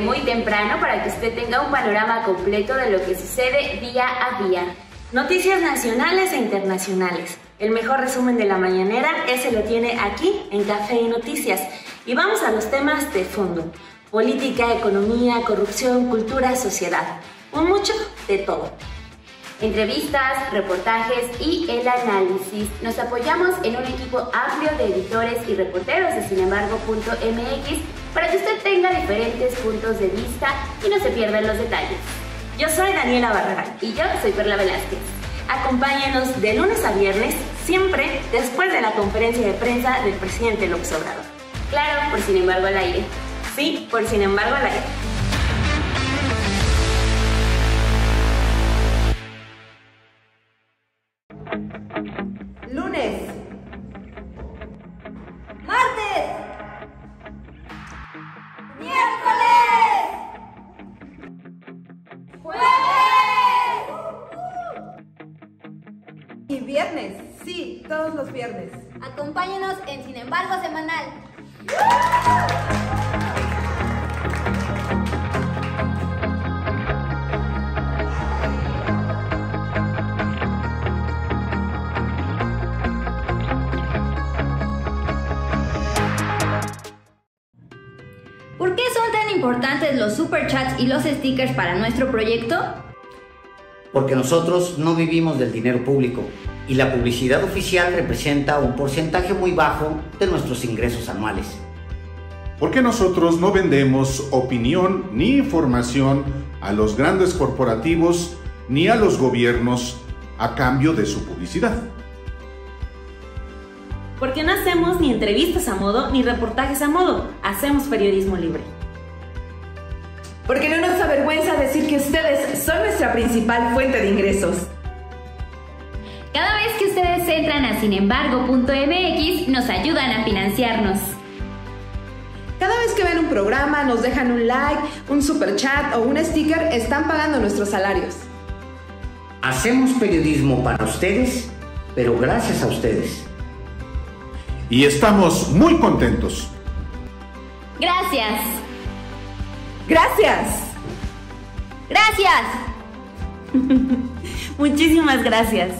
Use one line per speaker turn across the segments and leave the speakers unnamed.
muy temprano
para que usted tenga un panorama completo de lo que sucede día a día. Noticias nacionales e internacionales. El mejor resumen de la mañanera ese lo tiene aquí en Café y Noticias. Y vamos a los temas de fondo. Política, economía, corrupción,
cultura, sociedad. Un mucho de todo entrevistas, reportajes y el análisis. Nos apoyamos en un equipo amplio de editores y reporteros de sinembargo.mx para que usted tenga diferentes puntos de vista y no se pierdan los detalles. Yo soy Daniela Barragán y yo soy Perla Velázquez.
Acompáñenos de lunes a viernes, siempre después de la conferencia de prensa del presidente López Obrador. Claro, por sin embargo al aire. Sí, por sin embargo al aire.
importantes los superchats y los stickers para nuestro proyecto?
Porque nosotros no vivimos del dinero público y la publicidad oficial representa un porcentaje muy bajo de nuestros ingresos anuales.
Porque nosotros no vendemos opinión ni información a los grandes corporativos ni a los gobiernos a cambio de su publicidad.
Porque no hacemos ni entrevistas a modo ni reportajes a modo, hacemos periodismo libre porque no nos avergüenza decir que ustedes son nuestra principal fuente de ingresos. Cada vez que ustedes entran a sinembargo.mx nos ayudan a financiarnos. Cada vez que ven un programa, nos dejan un like, un super chat o un sticker, están pagando nuestros salarios.
Hacemos periodismo para ustedes, pero gracias a ustedes. Y estamos muy
contentos.
Gracias. Gracias. Gracias. Muchísimas gracias.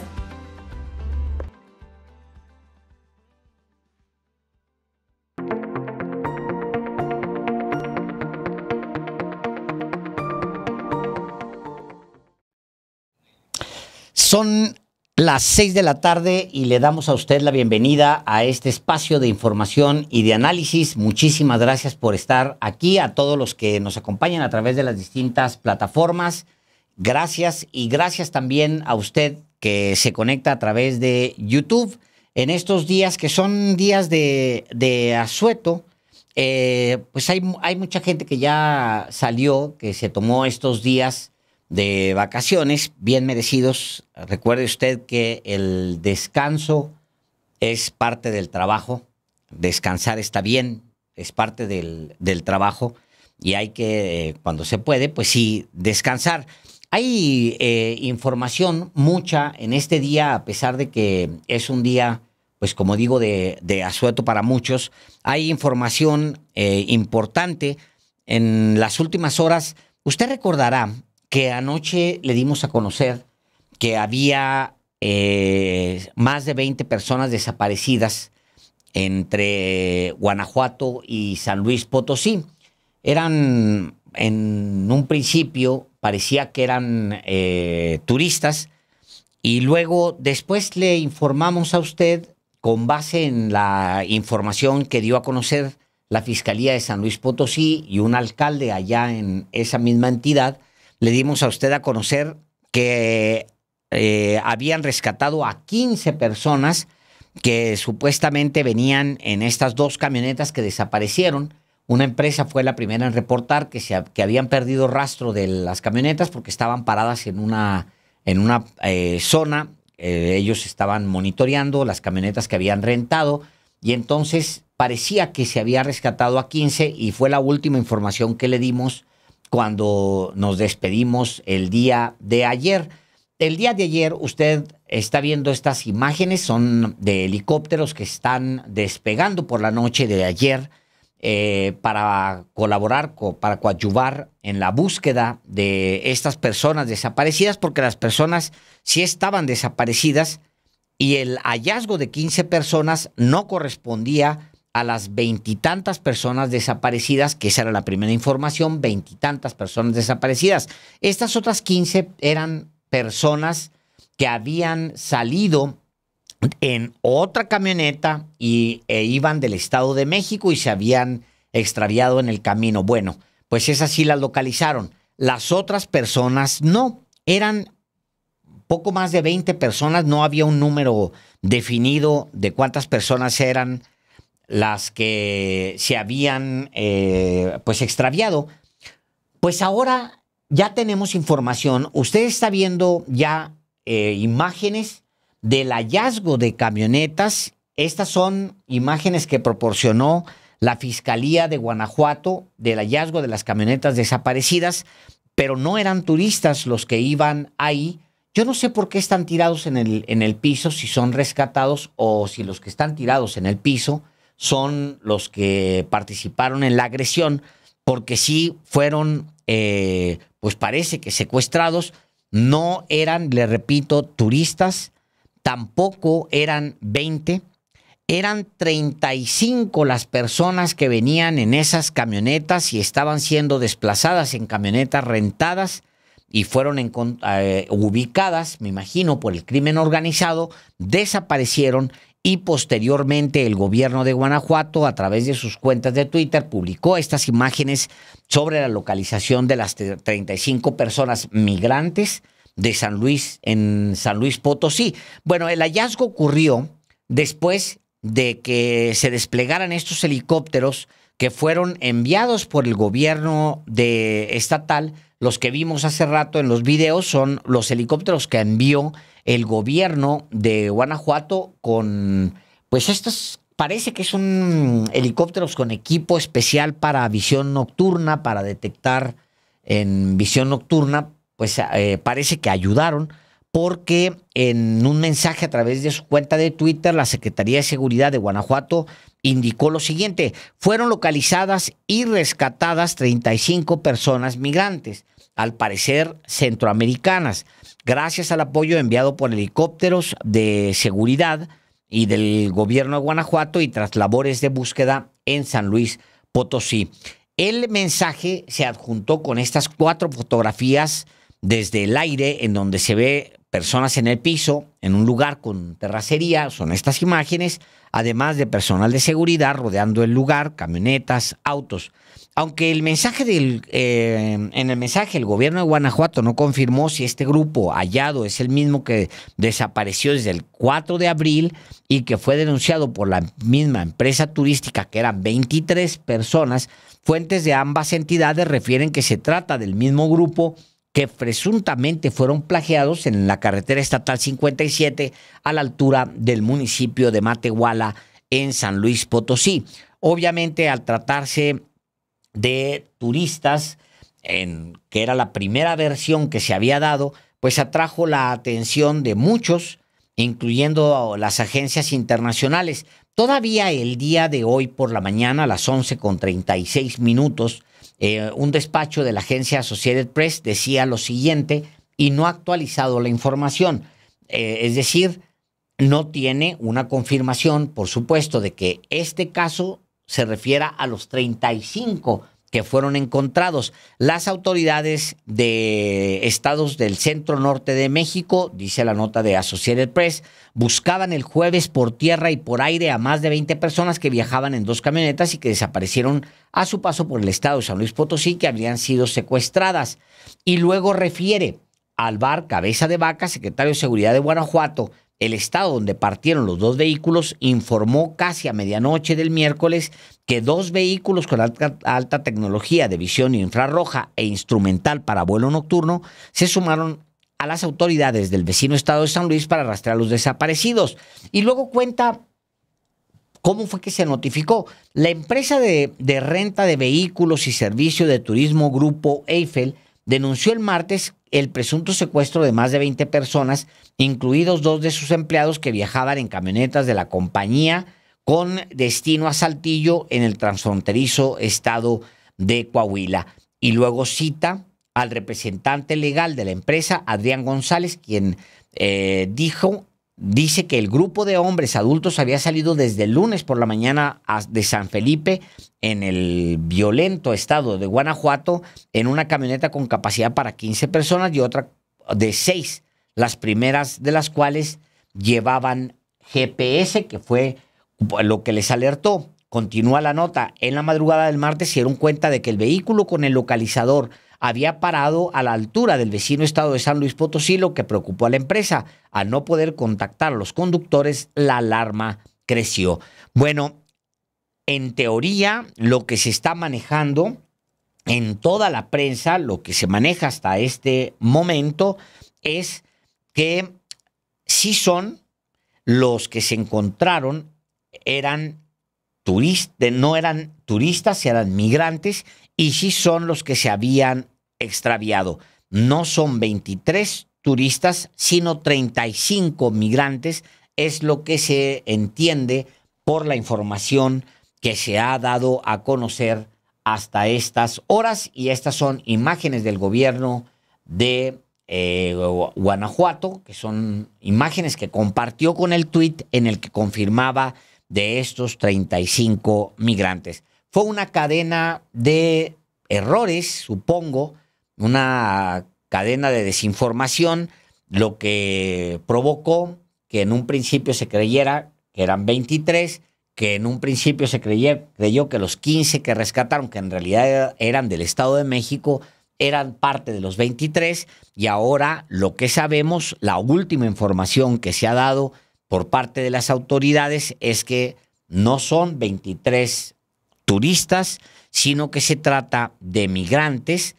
Son
las seis de la tarde y le damos a usted la bienvenida a este espacio de información y de análisis. Muchísimas gracias por estar aquí, a todos los que nos acompañan a través de las distintas plataformas. Gracias y gracias también a usted que se conecta a través de YouTube en estos días que son días de, asueto. Eh, pues hay, hay mucha gente que ya salió, que se tomó estos días de vacaciones, bien merecidos. Recuerde usted que el descanso es parte del trabajo, descansar está bien, es parte del, trabajo y hay que, eh, cuando se puede, pues sí, descansar. Hay eh, información mucha en este día, a pesar de que es un día, pues como digo, de, asueto para muchos, hay información eh, importante. En las últimas horas, usted recordará que anoche le dimos a conocer que había eh, más de 20 personas desaparecidas entre Guanajuato y San Luis Potosí. Eran, en un principio, parecía que eran eh, turistas y luego después le informamos a usted con base en la información que dio a conocer la Fiscalía de San Luis Potosí y un alcalde allá en esa misma entidad, le dimos a usted a conocer que eh, habían rescatado a 15 personas que supuestamente venían en estas dos camionetas que desaparecieron. Una empresa fue la primera en reportar que, se, que habían perdido rastro de las camionetas porque estaban paradas en una, en una eh, zona. Eh, ellos estaban monitoreando las camionetas que habían rentado y entonces parecía que se había rescatado a 15 y fue la última información que le dimos cuando nos despedimos el día de ayer. El día de ayer usted está viendo estas imágenes, son de helicópteros que están despegando por la noche de ayer eh, para colaborar, para coadyuvar en la búsqueda de estas personas desaparecidas, porque las personas sí estaban desaparecidas y el hallazgo de 15 personas no correspondía a las veintitantas personas desaparecidas, que esa era la primera información, veintitantas personas desaparecidas. Estas otras 15 eran personas que habían salido en otra camioneta y, e iban del Estado de México y se habían extraviado en el camino. Bueno, pues esas sí las localizaron. Las otras personas no, eran poco más de 20 personas, no había un número definido de cuántas personas eran las que se habían eh, pues extraviado. Pues ahora ya tenemos información. Usted está viendo ya eh, imágenes del hallazgo de camionetas. Estas son imágenes que proporcionó la Fiscalía de Guanajuato del hallazgo de las camionetas desaparecidas, pero no eran turistas los que iban ahí. Yo no sé por qué están tirados en el piso, si son rescatados o si los que están tirados en el piso son los que participaron en la agresión, porque sí fueron, eh, pues parece que secuestrados, no eran, le repito, turistas, tampoco eran 20, eran 35 las personas que venían en esas camionetas y estaban siendo desplazadas en camionetas rentadas y fueron eh, ubicadas, me imagino, por el crimen organizado, desaparecieron y posteriormente el gobierno de Guanajuato, a través de sus cuentas de Twitter, publicó estas imágenes sobre la localización de las 35 personas migrantes de San Luis, en San Luis Potosí. Bueno, el hallazgo ocurrió después de que se desplegaran estos helicópteros que fueron enviados por el gobierno de estatal los que vimos hace rato en los videos son los helicópteros que envió el gobierno de Guanajuato con, pues estos parece que son helicópteros con equipo especial para visión nocturna, para detectar en visión nocturna, pues eh, parece que ayudaron porque en un mensaje a través de su cuenta de Twitter, la Secretaría de Seguridad de Guanajuato indicó lo siguiente, fueron localizadas y rescatadas 35 personas migrantes, al parecer centroamericanas, gracias al apoyo enviado por helicópteros de seguridad y del gobierno de Guanajuato y tras labores de búsqueda en San Luis Potosí. El mensaje se adjuntó con estas cuatro fotografías desde el aire en donde se ve personas en el piso, en un lugar con terracería, son estas imágenes, además de personal de seguridad rodeando el lugar, camionetas, autos. Aunque el mensaje del, eh, en el mensaje el gobierno de Guanajuato no confirmó si este grupo hallado es el mismo que desapareció desde el 4 de abril y que fue denunciado por la misma empresa turística, que eran 23 personas, fuentes de ambas entidades refieren que se trata del mismo grupo que presuntamente fueron plagiados en la carretera estatal 57 a la altura del municipio de Matehuala en San Luis Potosí. Obviamente al tratarse de turistas, en, que era la primera versión que se había dado, pues atrajo la atención de muchos, incluyendo las agencias internacionales. Todavía el día de hoy por la mañana, a las con 36 minutos, eh, un despacho de la agencia Associated Press decía lo siguiente y no ha actualizado la información. Eh, es decir, no tiene una confirmación, por supuesto, de que este caso se refiera a los 35 que fueron encontrados. Las autoridades de estados del centro norte de México, dice la nota de Associated Press, buscaban el jueves por tierra y por aire a más de 20 personas que viajaban en dos camionetas y que desaparecieron a su paso por el estado de San Luis Potosí, que habrían sido secuestradas. Y luego refiere al bar Cabeza de Vaca, secretario de Seguridad de Guanajuato, el estado donde partieron los dos vehículos informó casi a medianoche del miércoles que dos vehículos con alta, tecnología de visión infrarroja e instrumental para vuelo nocturno se sumaron a las autoridades del vecino estado de San Luis para rastrear a los desaparecidos. Y luego cuenta cómo fue que se notificó. La empresa de, de renta de vehículos y servicio de turismo Grupo Eiffel denunció el martes el presunto secuestro de más de 20 personas, incluidos dos de sus empleados que viajaban en camionetas de la compañía con destino a Saltillo en el transfronterizo estado de Coahuila. Y luego cita al representante legal de la empresa, Adrián González, quien eh, dijo dice que el grupo de hombres adultos había salido desde el lunes por la mañana de San Felipe en el violento estado de Guanajuato en una camioneta con capacidad para 15 personas y otra de 6, las primeras de las cuales llevaban GPS, que fue lo que les alertó. Continúa la nota. En la madrugada del martes se dieron cuenta de que el vehículo con el localizador había parado a la altura del vecino estado de San Luis Potosí, lo que preocupó a la empresa. Al no poder contactar a los conductores, la alarma creció. Bueno, en teoría, lo que se está manejando en toda la prensa, lo que se maneja hasta este momento, es que si son los que se encontraron, eran turistas, no eran turistas, eran migrantes y sí son los que se habían extraviado. No son 23 turistas, sino 35 migrantes, es lo que se entiende por la información que se ha dado a conocer hasta estas horas y estas son imágenes del gobierno de eh, Guanajuato, que son imágenes que compartió con el tuit en el que confirmaba de estos 35 migrantes. Fue una cadena de errores, supongo, una cadena de desinformación, lo que provocó que en un principio se creyera que eran 23, que en un principio se creyó, creyó que los 15 que rescataron, que en realidad eran del Estado de México, eran parte de los 23 y ahora lo que sabemos, la última información que se ha dado por parte de las autoridades es que no son 23 turistas, sino que se trata de migrantes,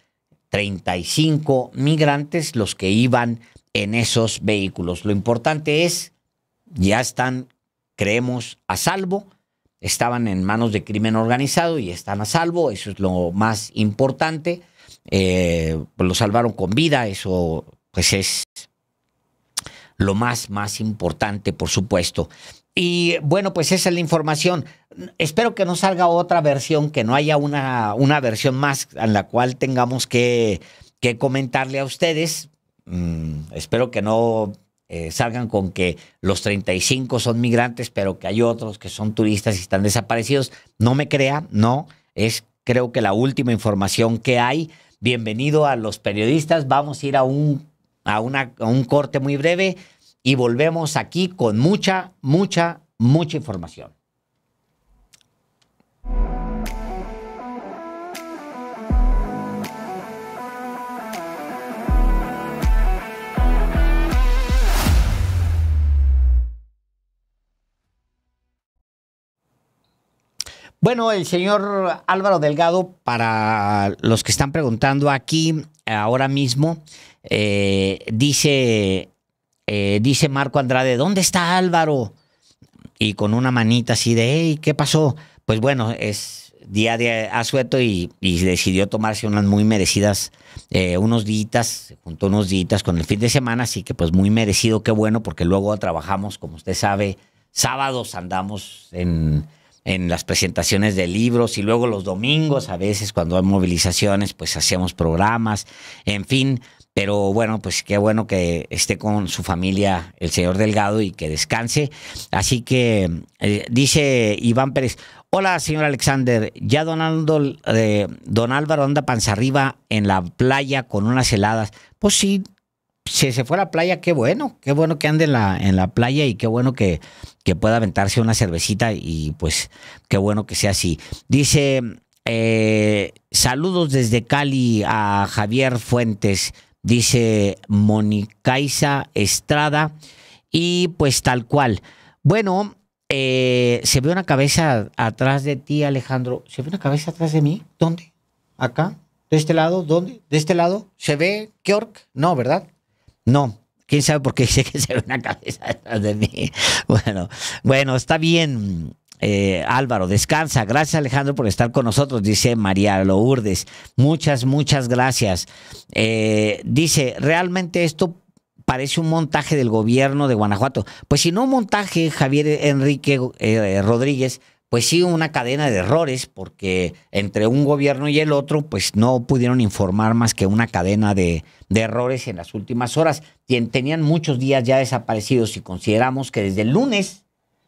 35 migrantes los que iban en esos vehículos. Lo importante es, ya están, creemos, a salvo, estaban en manos de crimen organizado y están a salvo, eso es lo más importante. Eh, lo salvaron con vida, eso pues es lo más, más importante, por supuesto. Y bueno, pues esa es la información. Espero que no salga otra versión, que no haya una, una versión más en la cual tengamos que, comentarle a ustedes. Mm, espero que no eh, salgan con que los 35 son migrantes, pero que hay otros que son turistas y están desaparecidos. No me crea, no. Es creo que la última información que hay. Bienvenido a los periodistas. Vamos a ir a un, a, una, a un corte muy breve y volvemos aquí con mucha, mucha, mucha información. Bueno, el señor Álvaro Delgado, para los que están preguntando aquí ahora mismo, eh, dice eh, dice Marco Andrade, ¿dónde está Álvaro? Y con una manita así de, hey, ¿qué pasó? Pues bueno, es día de asueto y, decidió tomarse unas muy merecidas, eh, unos días, junto unos días con el fin de semana, así que pues muy merecido, qué bueno, porque luego trabajamos, como usted sabe, sábados andamos en, en las presentaciones de libros y luego los domingos, a veces cuando hay movilizaciones, pues hacemos programas, en fin, pero bueno, pues qué bueno que esté con su familia el señor Delgado y que descanse. Así que eh, dice Iván Pérez, hola señor Alexander, ya don, eh, don Álvaro anda panza arriba en la playa con unas heladas. Pues sí, si se fue a la playa, qué bueno, qué bueno que ande en la, en la playa y qué bueno que, que pueda aventarse una cervecita y pues qué bueno que sea así. Dice, eh, saludos desde Cali a Javier Fuentes dice Monicaiza Estrada. Y pues tal cual. Bueno, eh, se ve una cabeza atrás de ti, Alejandro. ¿Se ve una cabeza atrás de mí? ¿Dónde? ¿Acá? ¿De este lado? ¿Dónde? ¿De este lado? ¿Se ve Kjork? No, ¿verdad? No. ¿Quién sabe por qué dice que se ve una cabeza atrás de mí? Bueno, bueno, está bien. Eh, Álvaro, descansa. Gracias Alejandro por estar con nosotros, dice María Lourdes. Muchas, muchas gracias. Eh, dice, realmente esto parece un montaje del gobierno de Guanajuato. Pues si no un montaje, Javier Enrique eh, Rodríguez, pues sí una cadena de errores, porque entre un gobierno y el otro, pues no pudieron informar más que una cadena de, errores en las últimas horas. Tenían muchos días ya desaparecidos y consideramos que desde el lunes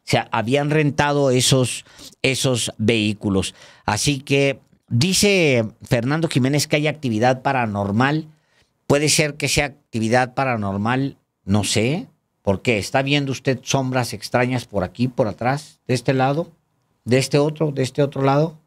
sea, habían rentado esos, esos vehículos. Así que dice Fernando Jiménez que hay actividad paranormal. Puede ser que sea actividad paranormal, no sé, porque está viendo usted sombras extrañas por aquí, por atrás, de este lado, de este otro, de este otro lado.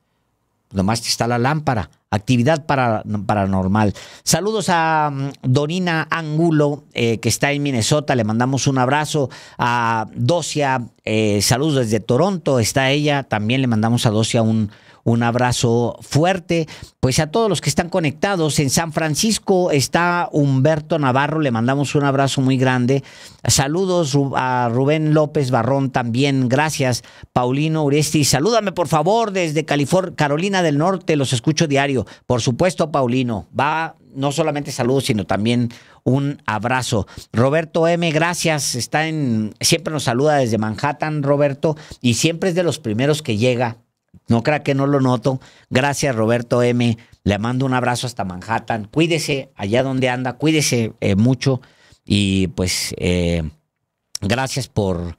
Nomás está la lámpara actividad paranormal. Saludos a mm, Dorina Angulo, eh, que está en Minnesota, le mandamos un abrazo. A Docia. Eh, saludos desde Toronto, está ella, también le mandamos a Docia un un abrazo fuerte. Pues a todos los que están conectados, en San Francisco está Humberto Navarro, le mandamos un abrazo muy grande. Saludos a Rubén López Barrón también, gracias. Paulino Uresti, salúdame por favor desde California, Carolina del Norte, los escucho diario. Por supuesto, Paulino, va no solamente saludos, sino también un abrazo. Roberto M, gracias. Está en, siempre nos saluda desde Manhattan, Roberto, y siempre es de los primeros que llega no crea que no lo noto. Gracias, Roberto M. Le mando un abrazo hasta Manhattan. Cuídese allá donde anda, cuídese eh, mucho. Y pues, eh, gracias por,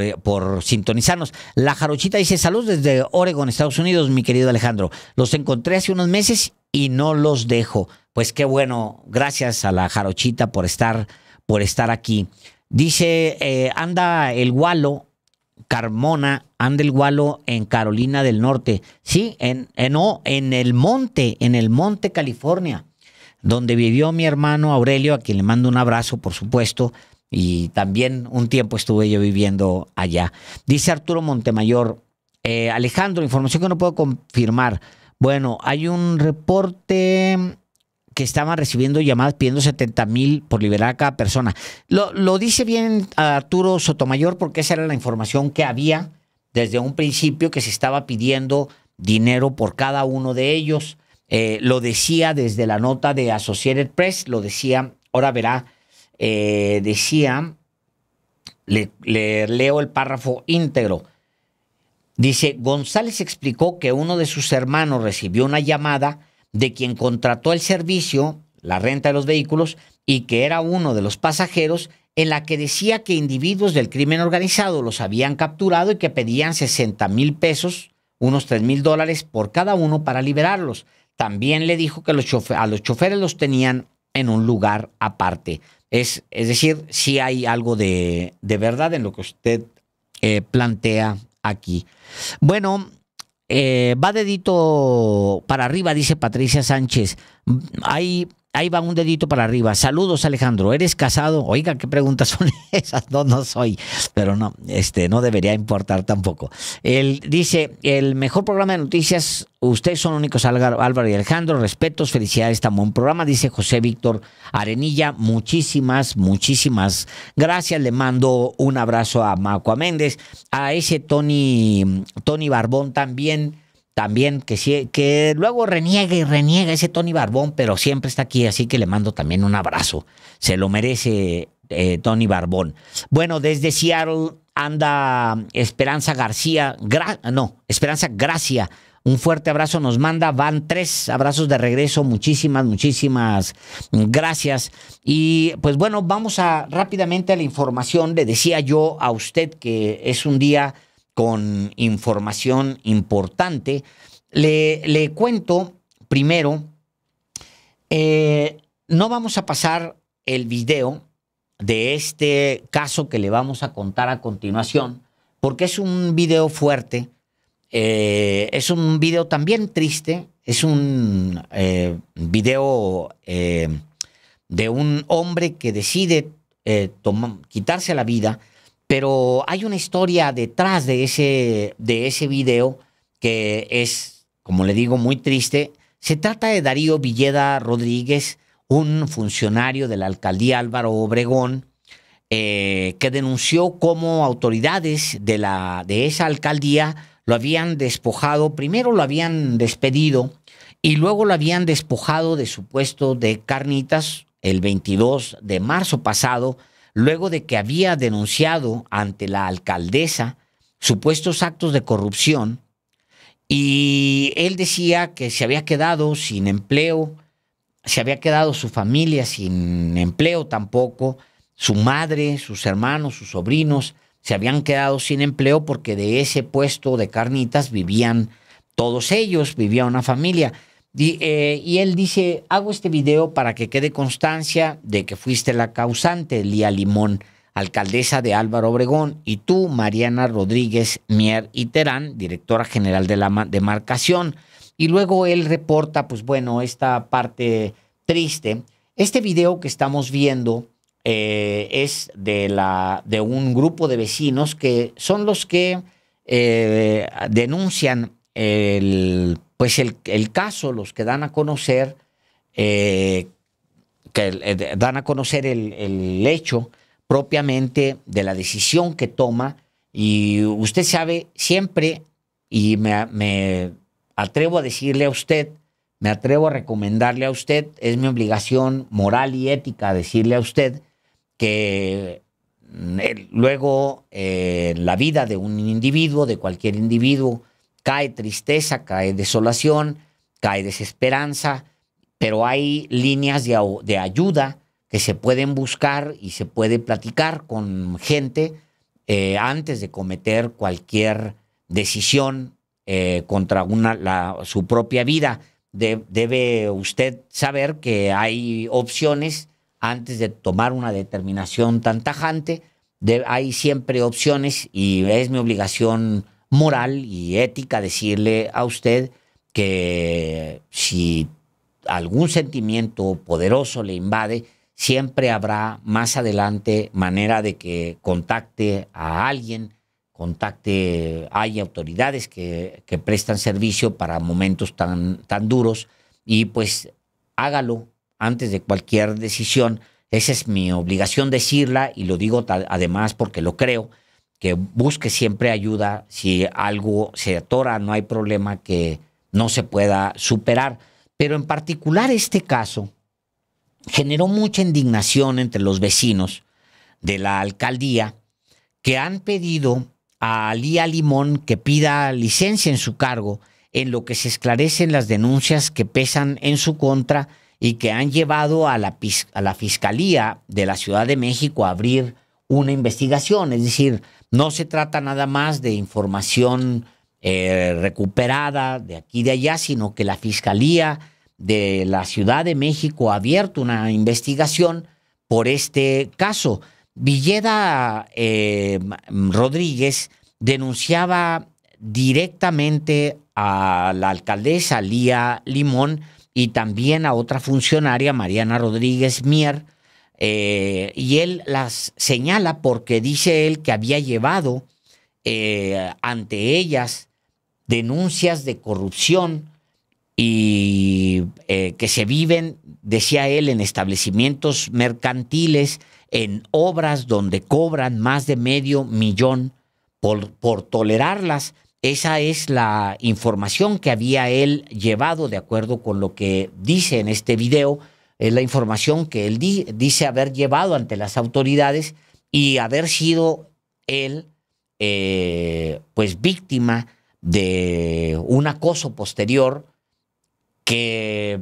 eh, por, sintonizarnos. La Jarochita dice: Salud desde Oregon, Estados Unidos, mi querido Alejandro. Los encontré hace unos meses y no los dejo. Pues qué bueno. Gracias a la Jarochita por estar, por estar aquí. Dice: anda el Gualo Carmona, Andelgualo, en Carolina del Norte. Sí, en, no, en el monte, en el monte California, donde vivió mi hermano Aurelio, a quien le mando un abrazo, por supuesto. Y también un tiempo estuve yo viviendo allá. Dice Arturo Montemayor, eh, Alejandro, información que no puedo confirmar. Bueno, hay un reporte que estaban recibiendo llamadas pidiendo 70 mil por liberar a cada persona. Lo, dice bien Arturo Sotomayor porque esa era la información que había desde un principio que se estaba pidiendo dinero por cada uno de ellos. Eh, lo decía desde la nota de Associated Press, lo decía, ahora verá, eh, decía, le leo el párrafo íntegro. Dice, González explicó que uno de sus hermanos recibió una llamada de quien contrató el servicio, la renta de los vehículos, y que era uno de los pasajeros, en la que decía que individuos del crimen organizado los habían capturado y que pedían 60 mil pesos, unos 3 mil dólares por cada uno para liberarlos. También le dijo que a los choferes los tenían en un lugar aparte. Es, es decir, si hay algo de, verdad en lo que usted eh, plantea aquí. Bueno, eh, va dedito para arriba, dice Patricia Sánchez. Hay ahí va un dedito para arriba. Saludos, Alejandro. ¿Eres casado? Oiga, ¿qué preguntas son esas? No, no soy. Pero no, este, no debería importar tampoco. Él dice, el mejor programa de noticias, ustedes son únicos, Álvaro y Alejandro. Respetos, felicidades, tan buen programa. Dice José Víctor Arenilla. Muchísimas, muchísimas gracias. Le mando un abrazo a Macua Méndez, a ese Tony, Tony Barbón también también, que, sí, que luego reniega y reniega ese Tony Barbón, pero siempre está aquí, así que le mando también un abrazo. Se lo merece eh, Tony Barbón. Bueno, desde Seattle anda Esperanza García, no, Esperanza Gracia. Un fuerte abrazo nos manda, van tres abrazos de regreso, muchísimas, muchísimas gracias. Y pues bueno, vamos a rápidamente a la información. Le decía yo a usted que es un día con información importante. Le, cuento primero, eh, no vamos a pasar el video de este caso que le vamos a contar a continuación, porque es un video fuerte, eh, es un video también triste, es un eh, video de un hombre que decide quitarse la vida pero hay una historia detrás de ese, de ese video que es, como le digo, muy triste. Se trata de Darío Villeda Rodríguez, un funcionario de la alcaldía Álvaro Obregón, eh, que denunció cómo autoridades de, la, de esa alcaldía lo habían despojado, primero lo habían despedido y luego lo habían despojado de su puesto de carnitas el 22 de marzo pasado luego de que había denunciado ante la alcaldesa supuestos actos de corrupción y él decía que se había quedado sin empleo, se había quedado su familia sin empleo tampoco, su madre, sus hermanos, sus sobrinos se habían quedado sin empleo porque de ese puesto de carnitas vivían todos ellos, vivía una familia. Eh, y, él dice, hago este video para que quede constancia de que fuiste la causante, Lía Limón, alcaldesa de Álvaro Obregón, y tú, Mariana Rodríguez Mier y Terán, directora general de la demarcación. Y luego él reporta, pues bueno, esta parte triste. Este video que estamos viendo eh, es de, la, de un grupo de vecinos que son los que eh, denuncian el pues el, caso, los que dan a conocer, eh, que eh, dan a conocer el, hecho propiamente de la decisión que toma. Y usted sabe siempre, y me, atrevo a decirle a usted, me atrevo a recomendarle a usted, es mi obligación moral y ética decirle a usted que mm, luego eh, la vida de un individuo, de cualquier individuo, Cae tristeza, cae desolación, cae desesperanza, pero hay líneas de, ayuda que se pueden buscar y se puede platicar con gente eh, antes de cometer cualquier decisión eh, contra una, su propia vida. debe usted saber que hay opciones antes de tomar una determinación tan tajante. hay siempre opciones y es mi obligación moral y ética decirle a usted que si algún sentimiento poderoso le invade, siempre habrá más adelante manera de que contacte a alguien, contacte, hay autoridades que, prestan servicio para momentos tan, tan duros y pues hágalo antes de cualquier decisión. Esa es mi obligación decirla y lo digo además porque lo creo que busque siempre ayuda si algo se atora, no hay problema que no se pueda superar. Pero en particular este caso generó mucha indignación entre los vecinos de la alcaldía que han pedido a Lía Limón que pida licencia en su cargo en lo que se esclarecen las denuncias que pesan en su contra y que han llevado a la, a la Fiscalía de la Ciudad de México a abrir una investigación, es decir, no se trata nada más de información eh, recuperada de aquí y de allá, sino que la Fiscalía de la Ciudad de México ha abierto una investigación por este caso. Villeda eh, Rodríguez denunciaba directamente a la alcaldesa Lía Limón y también a otra funcionaria, Mariana Rodríguez Mier, eh, y él las señala porque dice él que había llevado eh, ante ellas denuncias de corrupción y eh, que se viven, decía él, en establecimientos mercantiles, en obras donde cobran más de medio millón por tolerarlas. Esa es la información que había él llevado de acuerdo con lo que dice en este video es la información que él dice haber llevado ante las autoridades y haber sido él eh, pues víctima de un acoso posterior que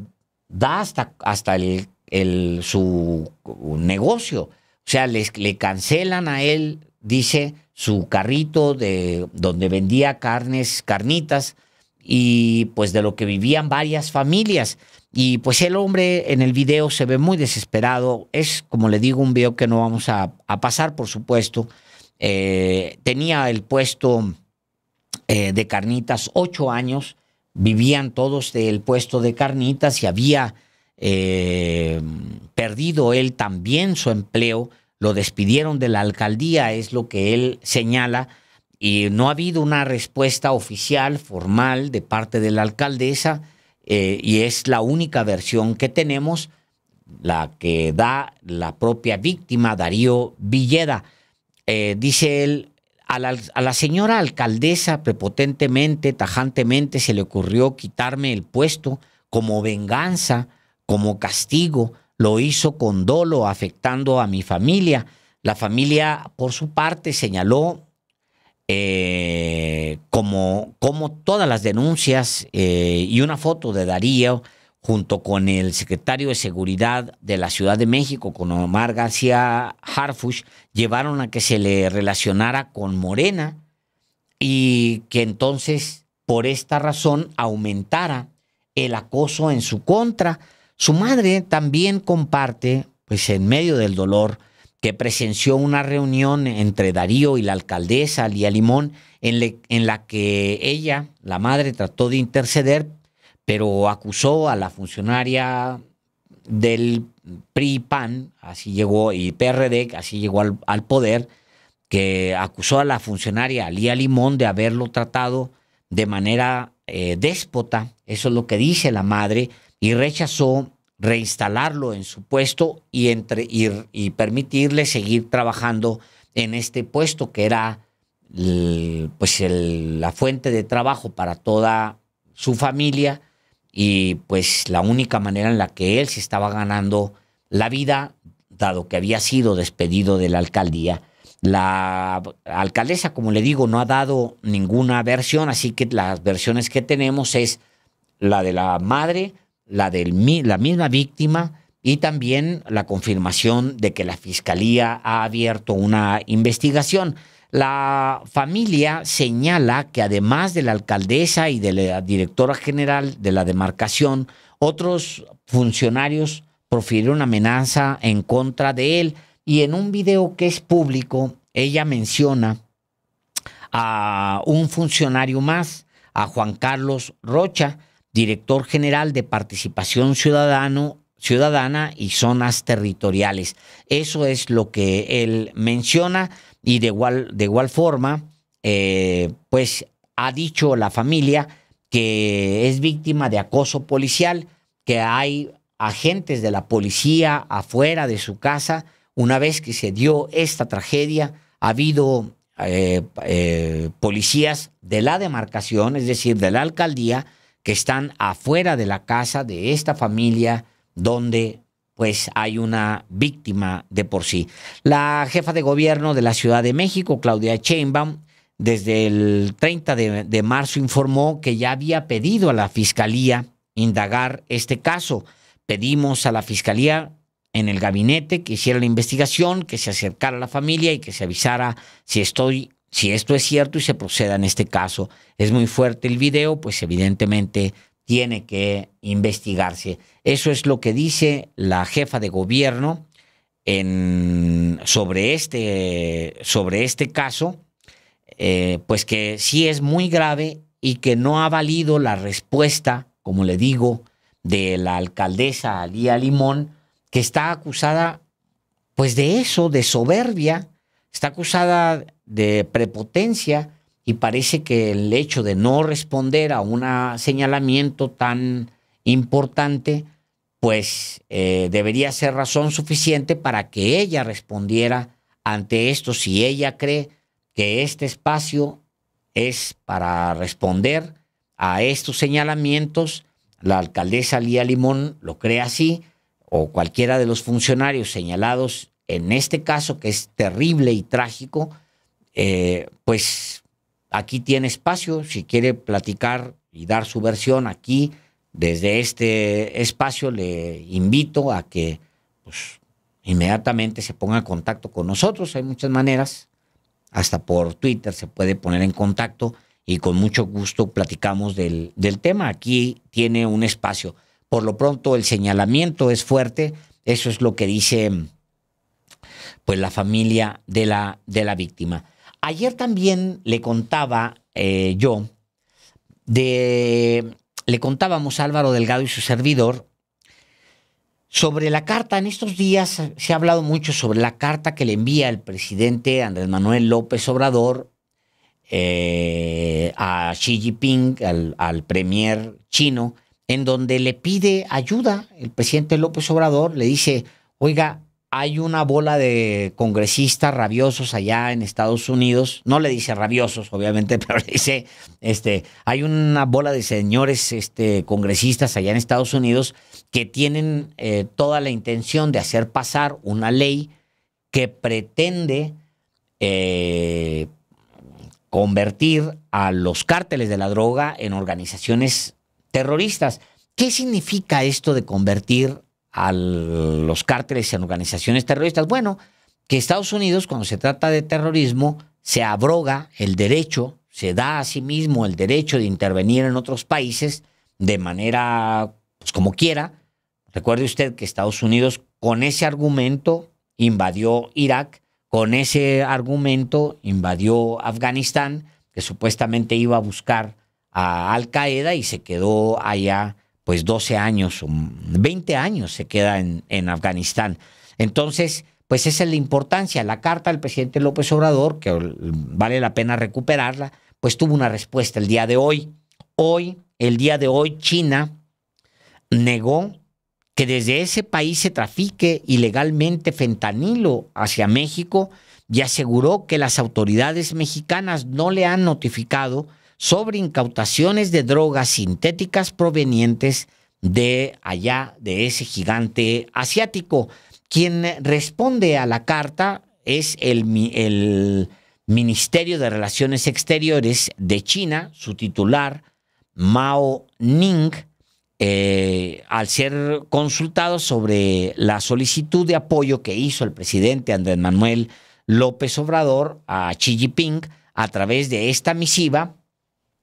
da hasta, hasta el, el, su negocio. O sea, les, le cancelan a él, dice, su carrito de donde vendía carnes, carnitas, y pues de lo que vivían varias familias. Y pues el hombre en el video se ve muy desesperado. Es, como le digo, un video que no vamos a, pasar, por supuesto. Eh, tenía el puesto eh, de carnitas ocho años. Vivían todos del puesto de carnitas y había eh, perdido él también su empleo. Lo despidieron de la alcaldía, es lo que él señala. Y no ha habido una respuesta oficial, formal, de parte de la alcaldesa eh, y es la única versión que tenemos, la que da la propia víctima, Darío Villeda. Eh, dice él, a la, a la, señora alcaldesa prepotentemente, tajantemente se le ocurrió quitarme el puesto como venganza, como castigo. Lo hizo con dolo, afectando a mi familia. La familia, por su parte, señaló eh, como, como, todas las denuncias eh, y una foto de Darío junto con el secretario de Seguridad de la Ciudad de México, con Omar García Harfush, llevaron a que se le relacionara con Morena y que entonces, por esta razón, aumentara el acoso en su contra. Su madre también comparte, pues en medio del dolor, que presenció una reunión entre Darío y la alcaldesa Lía Limón, en, la que ella, la madre, trató de interceder, pero acusó a la funcionaria del PRI-PAN, así llegó, y PRD, así llegó al, poder, que acusó a la funcionaria Lía Limón de haberlo tratado de manera eh, déspota, eso es lo que dice la madre, y rechazó reinstalarlo en su puesto y, entre, ir y permitirle seguir trabajando en este puesto que era pues la fuente de trabajo para toda su familia y pues la única manera en la que él se estaba ganando la vida, dado que había sido despedido de la alcaldía. La alcaldesa, como le digo, no ha dado ninguna versión, así que las versiones que tenemos es la de la madre, la, del, la misma víctima y también la confirmación de que la Fiscalía ha abierto una investigación. La familia señala que además de la alcaldesa y de la directora general de la demarcación, otros funcionarios profirieron amenaza en contra de él y en un video que es público, ella menciona a un funcionario más, a Juan Carlos Rocha, director general de Participación Ciudadano, Ciudadana y Zonas Territoriales. Eso es lo que él menciona y de igual, de igual forma, eh, pues ha dicho la familia que es víctima de acoso policial, que hay agentes de la policía afuera de su casa. Una vez que se dio esta tragedia, ha habido eh, eh, policías de la demarcación, es decir, de la alcaldía, que están afuera de la casa de esta familia donde pues hay una víctima de por sí. La jefa de gobierno de la Ciudad de México, Claudia Sheinbaum, desde el 30 de, de marzo informó que ya había pedido a la Fiscalía indagar este caso. Pedimos a la Fiscalía en el gabinete que hiciera la investigación, que se acercara a la familia y que se avisara si estoy si esto es cierto y se proceda en este caso, es muy fuerte el video, pues evidentemente tiene que investigarse. Eso es lo que dice la jefa de gobierno sobre, este, sobre este caso, eh, pues que sí es muy grave y que no ha valido la respuesta, como le digo, de la alcaldesa Alía Limón, que está acusada pues de eso, de soberbia, Está acusada de prepotencia y parece que el hecho de no responder a un señalamiento tan importante, pues eh, debería ser razón suficiente para que ella respondiera ante esto si ella cree que este espacio es para responder a estos señalamientos. La alcaldesa Lía Limón lo cree así, o cualquiera de los funcionarios señalados en este caso que es terrible y trágico, eh, pues aquí tiene espacio, si quiere platicar y dar su versión aquí, desde este espacio le invito a que pues, inmediatamente se ponga en contacto con nosotros, hay muchas maneras, hasta por Twitter se puede poner en contacto y con mucho gusto platicamos del, del tema, aquí tiene un espacio. Por lo pronto el señalamiento es fuerte, eso es lo que dice pues la familia de la, de la víctima. Ayer también le contaba eh, yo, le contábamos a Álvaro Delgado y su servidor sobre la carta. En estos días se ha hablado mucho sobre la carta que le envía el presidente Andrés Manuel López Obrador eh, a Xi Jinping, al, al premier chino, en donde le pide ayuda. El presidente López Obrador le dice, oiga, hay una bola de congresistas rabiosos allá en Estados Unidos. No le dice rabiosos, obviamente, pero le dice, este, hay una bola de señores este, congresistas allá en Estados Unidos que tienen eh, toda la intención de hacer pasar una ley que pretende eh, convertir a los cárteles de la droga en organizaciones terroristas. ¿Qué significa esto de convertir a los cárteles y a organizaciones terroristas. Bueno, que Estados Unidos, cuando se trata de terrorismo, se abroga el derecho, se da a sí mismo el derecho de intervenir en otros países de manera, pues, como quiera. Recuerde usted que Estados Unidos con ese argumento invadió Irak, con ese argumento invadió Afganistán, que supuestamente iba a buscar a Al Qaeda y se quedó allá pues 12 años o 20 años se queda en, en Afganistán. Entonces, pues esa es la importancia. La carta del presidente López Obrador, que vale la pena recuperarla, pues tuvo una respuesta el día de hoy. Hoy, el día de hoy, China negó que desde ese país se trafique ilegalmente fentanilo hacia México y aseguró que las autoridades mexicanas no le han notificado sobre incautaciones de drogas sintéticas provenientes de allá, de ese gigante asiático. Quien responde a la carta es el, el Ministerio de Relaciones Exteriores de China, su titular, Mao Ning, eh, al ser consultado sobre la solicitud de apoyo que hizo el presidente Andrés Manuel López Obrador a Xi Jinping a través de esta misiva,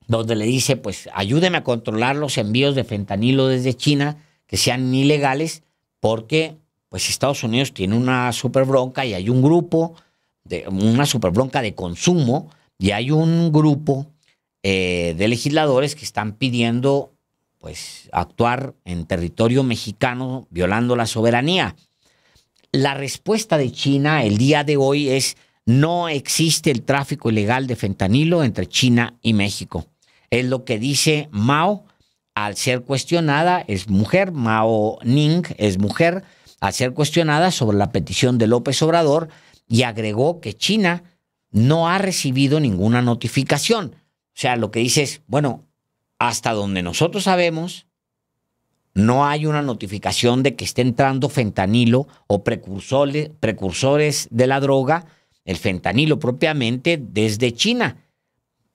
donde le dice, pues ayúdeme a controlar los envíos de fentanilo desde China, que sean ilegales, porque pues Estados Unidos tiene una super bronca y hay un grupo, de, una super bronca de consumo, y hay un grupo eh, de legisladores que están pidiendo pues actuar en territorio mexicano violando la soberanía. La respuesta de China el día de hoy es no existe el tráfico ilegal de fentanilo entre China y México. Es lo que dice Mao al ser cuestionada, es mujer, Mao Ning es mujer, al ser cuestionada sobre la petición de López Obrador y agregó que China no ha recibido ninguna notificación. O sea, lo que dice es, bueno, hasta donde nosotros sabemos, no hay una notificación de que esté entrando fentanilo o precursores, precursores de la droga, el fentanilo propiamente, desde China.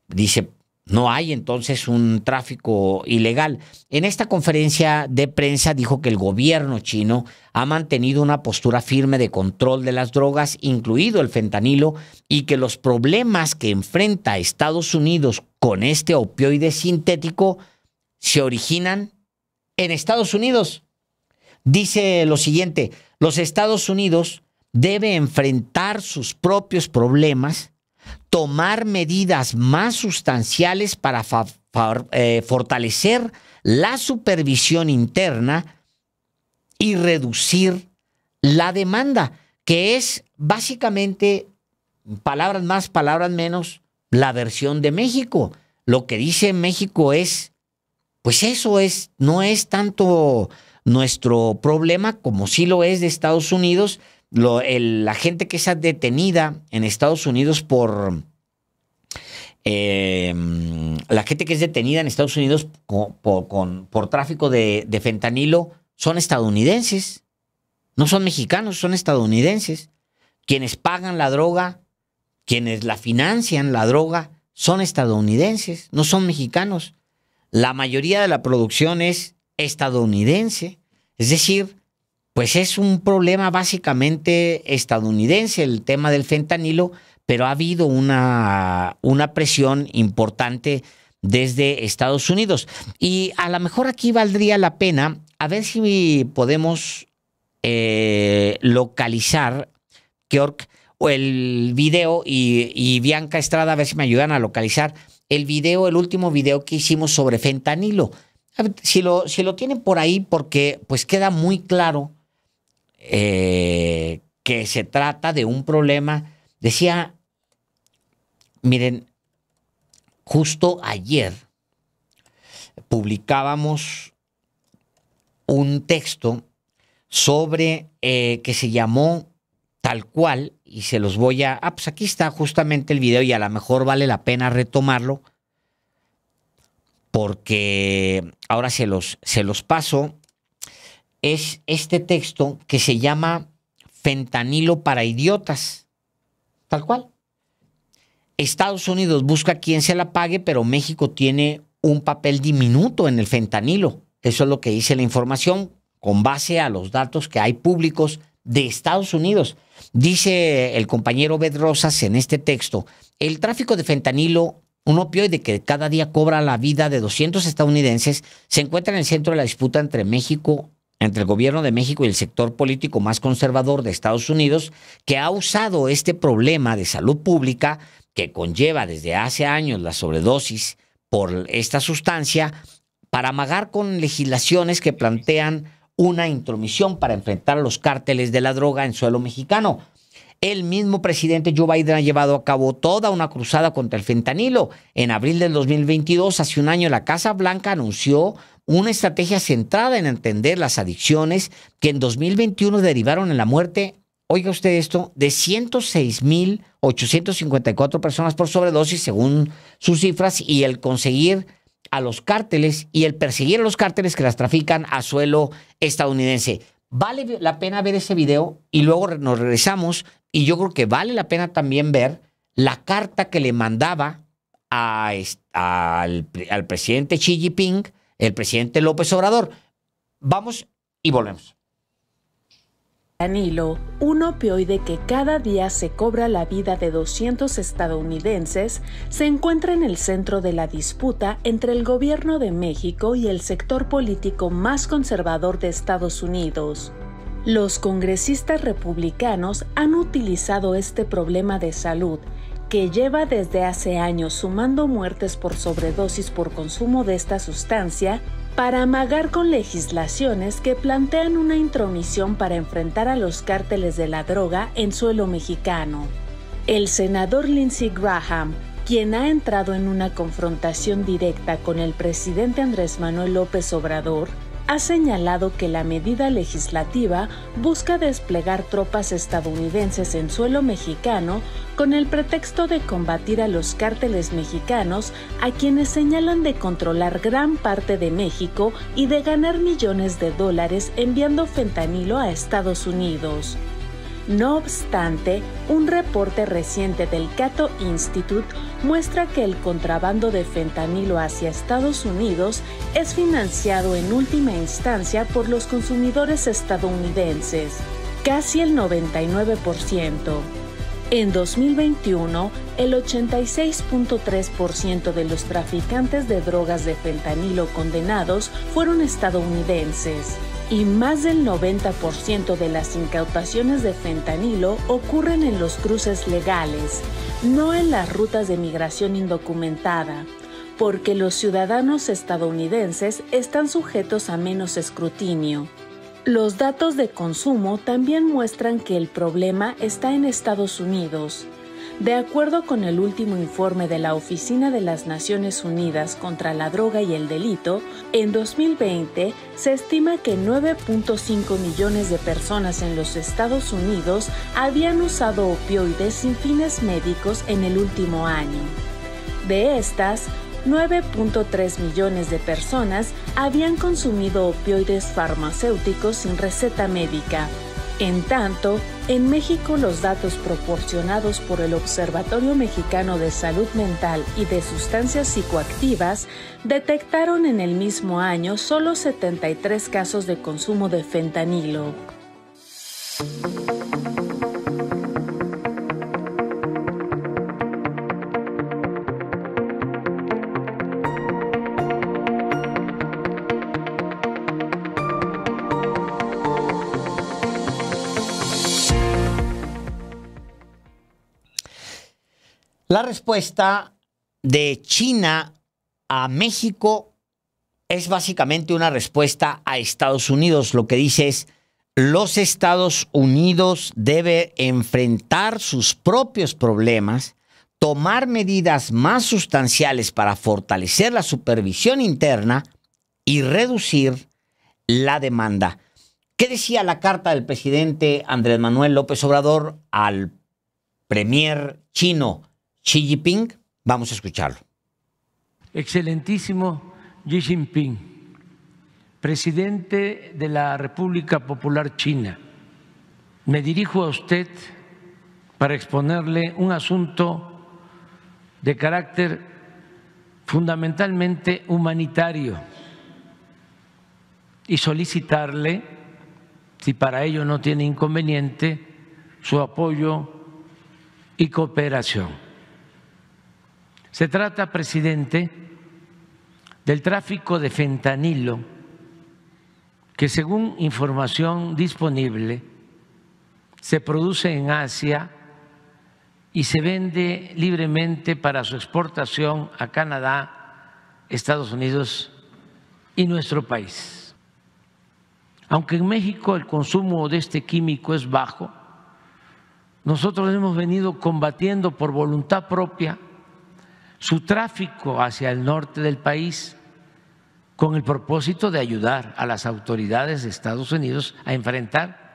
Dice, no hay entonces un tráfico ilegal. En esta conferencia de prensa dijo que el gobierno chino ha mantenido una postura firme de control de las drogas, incluido el fentanilo, y que los problemas que enfrenta Estados Unidos con este opioide sintético se originan en Estados Unidos. Dice lo siguiente, los Estados Unidos debe enfrentar sus propios problemas tomar medidas más sustanciales para eh, fortalecer la supervisión interna y reducir la demanda, que es básicamente, palabras más, palabras menos, la versión de México. Lo que dice México es, pues eso es, no es tanto nuestro problema como sí lo es de Estados Unidos, la gente que está detenida en Estados Unidos por... Em, la gente que es detenida en Estados Unidos por, tráfico de, fentanilo son estadounidenses, no son mexicanos, son estadounidenses. Quienes pagan la droga, quienes la financian la droga, son estadounidenses, no son mexicanos. La mayoría de la producción es estadounidense, es decir, pues es un problema básicamente estadounidense, el tema del fentanilo, pero ha habido una, una presión importante desde Estados Unidos. Y a lo mejor aquí valdría la pena, a ver si podemos eh, localizar, Georg, o el video y, Bianca Estrada, a ver si me ayudan a localizar el video, el último video que hicimos sobre fentanilo. Si lo, si lo tienen por ahí, porque pues queda muy claro eh, que se trata de un problema. Decía, miren, justo ayer publicábamos un texto sobre eh, que se llamó tal cual, y se los voy a... Ah, pues aquí está justamente el video y a lo mejor vale la pena retomarlo, porque ahora se los, se los paso es este texto que se llama Fentanilo para idiotas. Tal cual. Estados Unidos busca quien se la pague, pero México tiene un papel diminuto en el fentanilo. Eso es lo que dice la información con base a los datos que hay públicos de Estados Unidos. Dice el compañero Bed Rosas en este texto, el tráfico de fentanilo, un opioide que cada día cobra la vida de 200 estadounidenses, se encuentra en el centro de la disputa entre México entre el gobierno de México y el sector político más conservador de Estados Unidos, que ha usado este problema de salud pública que conlleva desde hace años la sobredosis por esta sustancia para amagar con legislaciones que plantean una intromisión para enfrentar a los cárteles de la droga en suelo mexicano. El mismo presidente Joe Biden ha llevado a cabo toda una cruzada contra el fentanilo. En abril del 2022, hace un año, la Casa Blanca anunció una estrategia centrada en entender las adicciones que en 2021 derivaron en la muerte, oiga usted esto, de 106.854 personas por sobredosis según sus cifras y el conseguir a los cárteles y el perseguir a los cárteles que las trafican a suelo estadounidense. Vale la pena ver ese video y luego nos regresamos y yo creo que vale la pena también ver la carta que le mandaba a, al, al presidente Xi Jinping el presidente López Obrador. Vamos y volvemos. Danilo,
un opioide que cada día se cobra la vida de 200 estadounidenses, se encuentra en el centro de la disputa entre el gobierno de México y el sector político más conservador de Estados Unidos. Los congresistas republicanos han utilizado este problema de salud que lleva desde hace años sumando muertes por sobredosis por consumo de esta sustancia, para amagar con legislaciones que plantean una intromisión para enfrentar a los cárteles de la droga en suelo mexicano. El senador Lindsey Graham, quien ha entrado en una confrontación directa con el presidente Andrés Manuel López Obrador, ha señalado que la medida legislativa busca desplegar tropas estadounidenses en suelo mexicano con el pretexto de combatir a los cárteles mexicanos a quienes señalan de controlar gran parte de México y de ganar millones de dólares enviando fentanilo a Estados Unidos. No obstante, un reporte reciente del Cato Institute muestra que el contrabando de fentanilo hacia Estados Unidos es financiado en última instancia por los consumidores estadounidenses, casi el 99%. En 2021, el 86.3% de los traficantes de drogas de fentanilo condenados fueron estadounidenses y más del 90% de las incautaciones de fentanilo ocurren en los cruces legales, no en las rutas de migración indocumentada, porque los ciudadanos estadounidenses están sujetos a menos escrutinio. Los datos de consumo también muestran que el problema está en Estados Unidos, de acuerdo con el último informe de la Oficina de las Naciones Unidas contra la Droga y el Delito, en 2020 se estima que 9.5 millones de personas en los Estados Unidos habían usado opioides sin fines médicos en el último año. De estas, 9.3 millones de personas habían consumido opioides farmacéuticos sin receta médica en tanto, en México los datos proporcionados por el Observatorio Mexicano de Salud Mental y de Sustancias Psicoactivas detectaron en el mismo año solo 73 casos de consumo de fentanilo.
la respuesta de China a México es básicamente una respuesta a Estados Unidos. Lo que dice es, los Estados Unidos debe enfrentar sus propios problemas, tomar medidas más sustanciales para fortalecer la supervisión interna y reducir la demanda. ¿Qué decía la carta del presidente Andrés Manuel López Obrador al premier chino? Xi Jinping. Vamos a escucharlo.
Excelentísimo Xi Jinping, presidente de la República Popular China, me dirijo a usted para exponerle un asunto de carácter fundamentalmente humanitario y solicitarle, si para ello no tiene inconveniente, su apoyo y cooperación. Se trata, presidente, del tráfico de fentanilo, que según información disponible, se produce en Asia y se vende libremente para su exportación a Canadá, Estados Unidos y nuestro país. Aunque en México el consumo de este químico es bajo, nosotros hemos venido combatiendo por voluntad propia su tráfico hacia el norte del país con el propósito de ayudar a las autoridades de Estados Unidos a enfrentar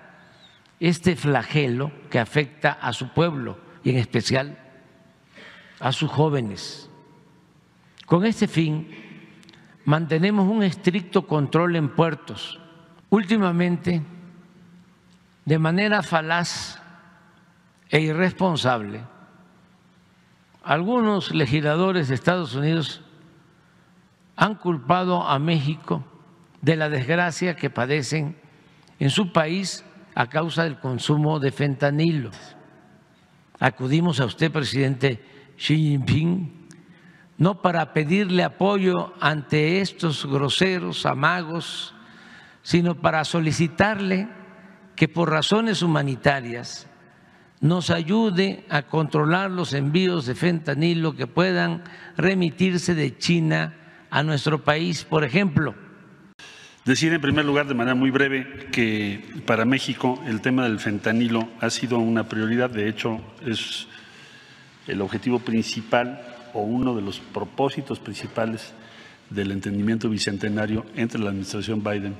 este flagelo que afecta a su pueblo y en especial a sus jóvenes. Con este fin, mantenemos un estricto control en puertos. Últimamente, de manera falaz e irresponsable, algunos legisladores de Estados Unidos han culpado a México de la desgracia que padecen en su país a causa del consumo de fentanilo. Acudimos a usted, presidente Xi Jinping, no para pedirle apoyo ante estos groseros amagos, sino para solicitarle que por razones humanitarias nos ayude a controlar los envíos de fentanilo que puedan remitirse de China a nuestro país, por ejemplo.
Decir en primer lugar, de manera muy breve, que para México el tema del fentanilo ha sido una prioridad, de hecho es el objetivo principal o uno de los propósitos principales del entendimiento bicentenario entre la administración Biden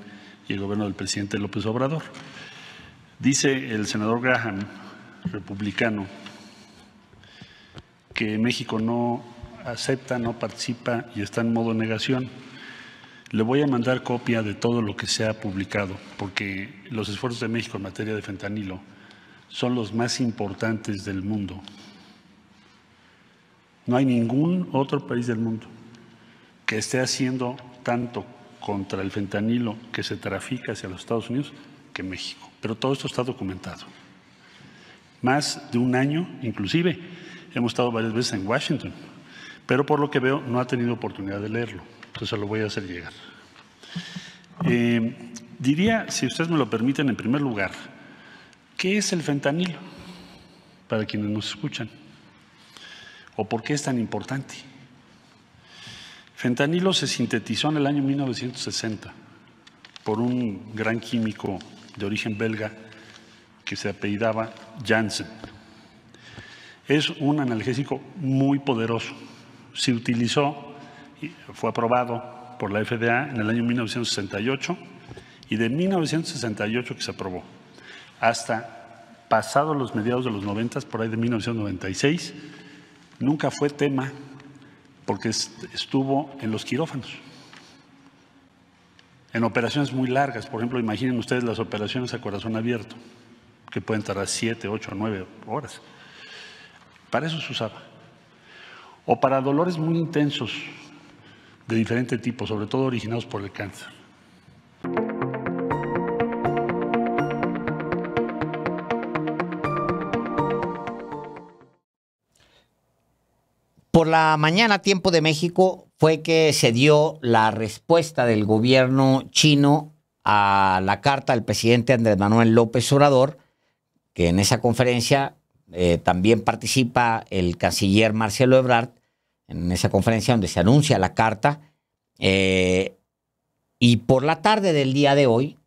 y el gobierno del presidente López Obrador. Dice el senador Graham republicano, que México no acepta, no participa y está en modo negación. Le voy a mandar copia de todo lo que se ha publicado, porque los esfuerzos de México en materia de fentanilo son los más importantes del mundo. No hay ningún otro país del mundo que esté haciendo tanto contra el fentanilo que se trafica hacia los Estados Unidos que México. Pero todo esto está documentado más de un año inclusive. Hemos estado varias veces en Washington, pero por lo que veo no ha tenido oportunidad de leerlo. Entonces lo voy a hacer llegar. Eh, diría, si ustedes me lo permiten, en primer lugar, ¿qué es el fentanilo? Para quienes nos escuchan. ¿O por qué es tan importante? Fentanilo se sintetizó en el año 1960 por un gran químico de origen belga se apellidaba Janssen. Es un analgésico muy poderoso. Se utilizó, fue aprobado por la FDA en el año 1968 y de 1968 que se aprobó hasta pasados los mediados de los 90, por ahí de 1996, nunca fue tema porque estuvo en los quirófanos en operaciones muy largas. Por ejemplo, imaginen ustedes las operaciones a corazón abierto que pueden tardar siete, ocho, nueve horas. Para eso se usaba. O para dolores muy intensos de diferente tipo, sobre todo originados por el cáncer.
Por la mañana, tiempo de México, fue que se dio la respuesta del gobierno chino a la carta del presidente Andrés Manuel López Obrador que en esa conferencia eh, también participa el canciller Marcelo Ebrard, en esa conferencia donde se anuncia la carta. Eh, y por la tarde del día de hoy,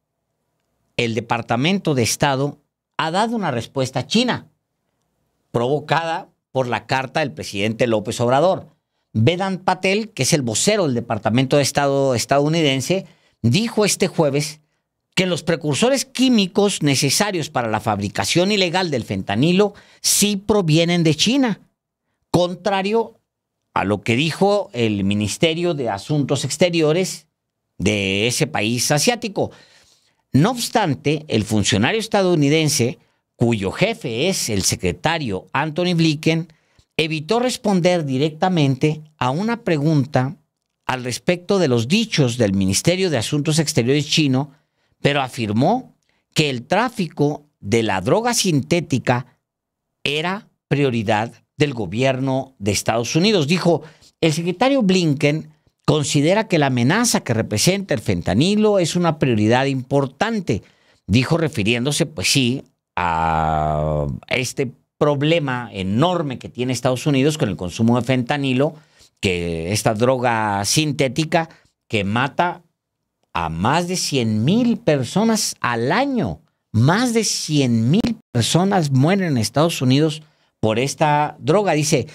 el Departamento de Estado ha dado una respuesta China, provocada por la carta del presidente López Obrador. Vedan Patel, que es el vocero del Departamento de Estado estadounidense, dijo este jueves que los precursores químicos necesarios para la fabricación ilegal del fentanilo sí provienen de China, contrario a lo que dijo el Ministerio de Asuntos Exteriores de ese país asiático. No obstante, el funcionario estadounidense, cuyo jefe es el secretario Anthony Blinken, evitó responder directamente a una pregunta al respecto de los dichos del Ministerio de Asuntos Exteriores chino pero afirmó que el tráfico de la droga sintética era prioridad del gobierno de Estados Unidos. Dijo, el secretario Blinken considera que la amenaza que representa el fentanilo es una prioridad importante. Dijo refiriéndose, pues sí, a este problema enorme que tiene Estados Unidos con el consumo de fentanilo, que esta droga sintética que mata a más de 100 mil personas al año. Más de 100 mil personas mueren en Estados Unidos por esta droga. Dice,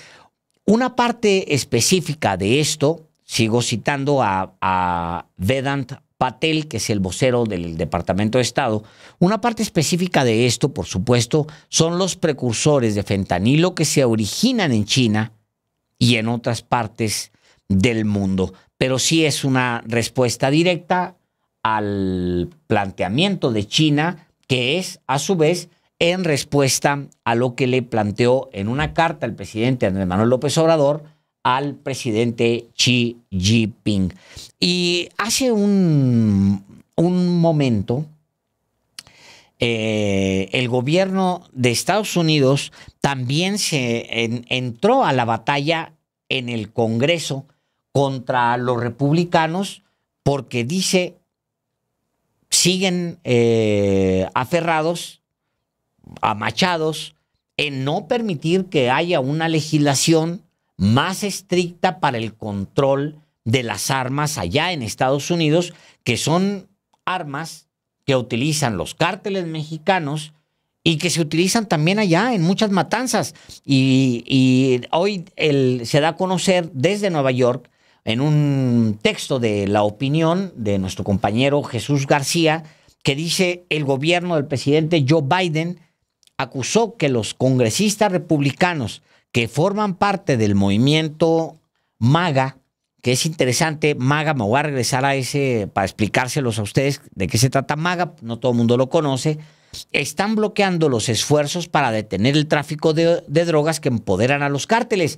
una parte específica de esto, sigo citando a, a Vedant Patel, que es el vocero del Departamento de Estado, una parte específica de esto, por supuesto, son los precursores de fentanilo que se originan en China y en otras partes del mundo pero sí es una respuesta directa al planteamiento de China, que es, a su vez, en respuesta a lo que le planteó en una carta el presidente Andrés Manuel López Obrador al presidente Xi Jinping. Y hace un, momento, eh, el gobierno de Estados Unidos también se entró a la batalla en el Congreso contra los republicanos porque dice, siguen eh, aferrados, amachados, en no permitir que haya una legislación más estricta para el control de las armas allá en Estados Unidos, que son armas que utilizan los cárteles mexicanos y que se utilizan también allá en muchas matanzas. Y, hoy se da a conocer desde Nueva York en un texto de la opinión de nuestro compañero Jesús García, que dice el gobierno del presidente Joe Biden acusó que los congresistas republicanos que forman parte del movimiento MAGA, que es interesante, MAGA, me voy a regresar a ese para explicárselos a ustedes de qué se trata MAGA, no todo el mundo lo conoce, están bloqueando los esfuerzos para detener el tráfico de, drogas que empoderan a los cárteles.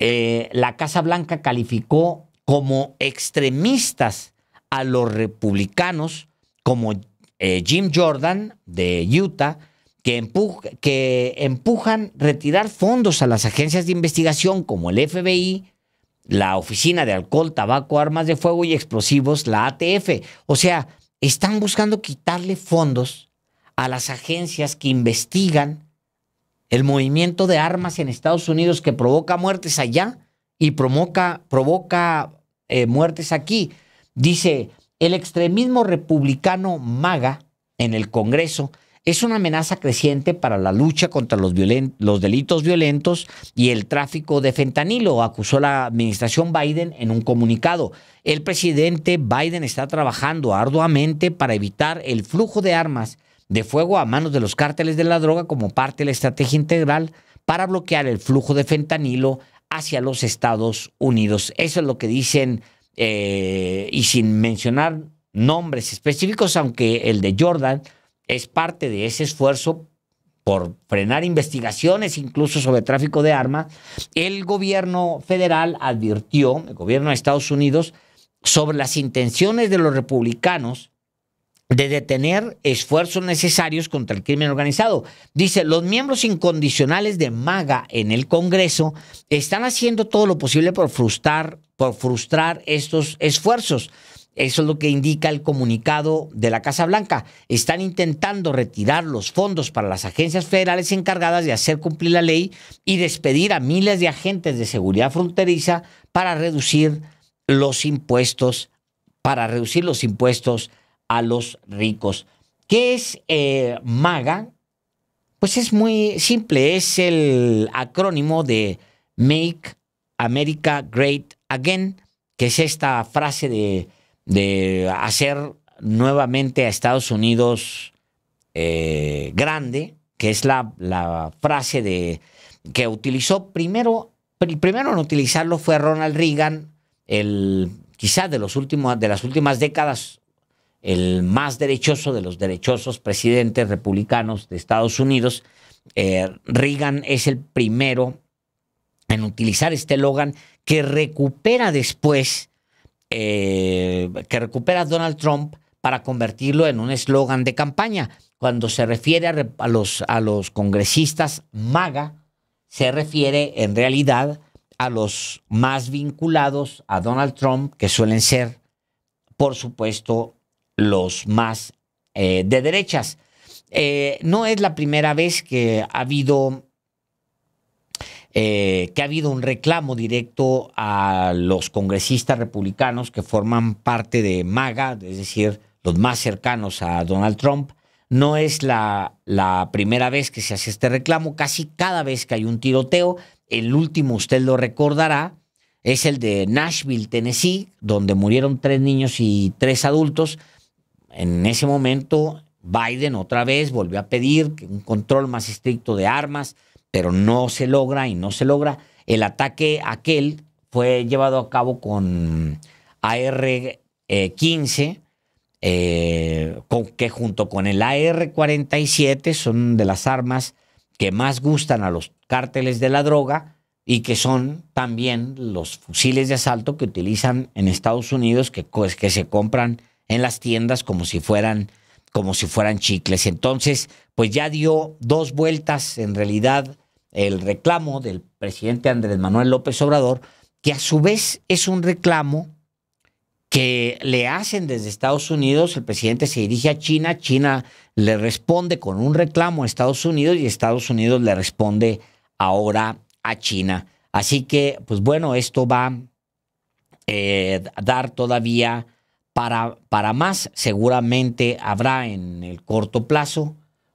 Eh, la Casa Blanca calificó como extremistas a los republicanos, como eh, Jim Jordan de Utah, que empujan retirar fondos a las agencias de investigación como el FBI, la Oficina de Alcohol, Tabaco, Armas de Fuego y Explosivos, la ATF. O sea, están buscando quitarle fondos a las agencias que investigan el movimiento de armas en Estados Unidos que provoca muertes allá y provoca, provoca eh, muertes aquí. Dice, el extremismo republicano MAGA en el Congreso es una amenaza creciente para la lucha contra los, los, delitos violentos y el tráfico de fentanilo, acusó la administración Biden en un comunicado. El presidente Biden está trabajando arduamente para evitar el flujo de armas de fuego a manos de los cárteles de la droga como parte de la estrategia integral para bloquear el flujo de fentanilo hacia los Estados Unidos. Eso es lo que dicen, eh, y sin mencionar nombres específicos, aunque el de Jordan es parte de ese esfuerzo por frenar investigaciones incluso sobre tráfico de armas, el gobierno federal advirtió, el gobierno de Estados Unidos, sobre las intenciones de los republicanos de detener esfuerzos necesarios contra el crimen organizado. Dice, los miembros incondicionales de MAGA en el Congreso están haciendo todo lo posible por frustrar, por frustrar estos esfuerzos. Eso es lo que indica el comunicado de la Casa Blanca. Están intentando retirar los fondos para las agencias federales encargadas de hacer cumplir la ley y despedir a miles de agentes de seguridad fronteriza para reducir los impuestos, para reducir los impuestos a los ricos. ¿Qué es eh, MAGA? Pues es muy simple, es el acrónimo de Make America Great Again, que es esta frase de, hacer nuevamente a Estados Unidos eh, grande, que es la, frase de, que utilizó primero, el primero en utilizarlo fue Ronald Reagan, el, quizás de, los últimos, de las últimas décadas el más derechoso de los derechosos presidentes republicanos de Estados Unidos. Eh, Reagan es el primero en utilizar este Logan que recupera después, eh, que recupera Donald Trump para convertirlo en un eslogan de campaña. Cuando se refiere los, a los congresistas MAGA, se refiere en realidad a los más vinculados a Donald Trump, que suelen ser, por supuesto, los más eh, de derechas. Eh, no es la primera vez que ha habido eh, que ha habido un reclamo directo a los congresistas republicanos que forman parte de MAGA, es decir, los más cercanos a Donald Trump. No es la primera vez que se hace este reclamo, casi cada vez que hay un tiroteo. El último, usted lo recordará, es el de Nashville, Tennessee, donde murieron tres niños y tres adultos en ese momento, Biden otra vez volvió a pedir un control más estricto de armas, pero no se logra y no se logra. El ataque aquel fue llevado a cabo con AR-15, eh, que junto con el AR-47 son de las armas que más gustan a los cárteles de la droga y que son también los fusiles de asalto que utilizan en Estados Unidos, que pues, se compran en las tiendas como si fueran como si fueran chicles. Entonces, pues ya dio dos vueltas en realidad el reclamo del presidente Andrés Manuel López Obrador, que a su vez es un reclamo que le hacen desde Estados Unidos, el presidente se dirige a China, China le responde con un reclamo a Estados Unidos y Estados Unidos le responde ahora a China. Así que, pues bueno, esto va a eh, dar todavía para, más, seguramente habrá en el corto plazo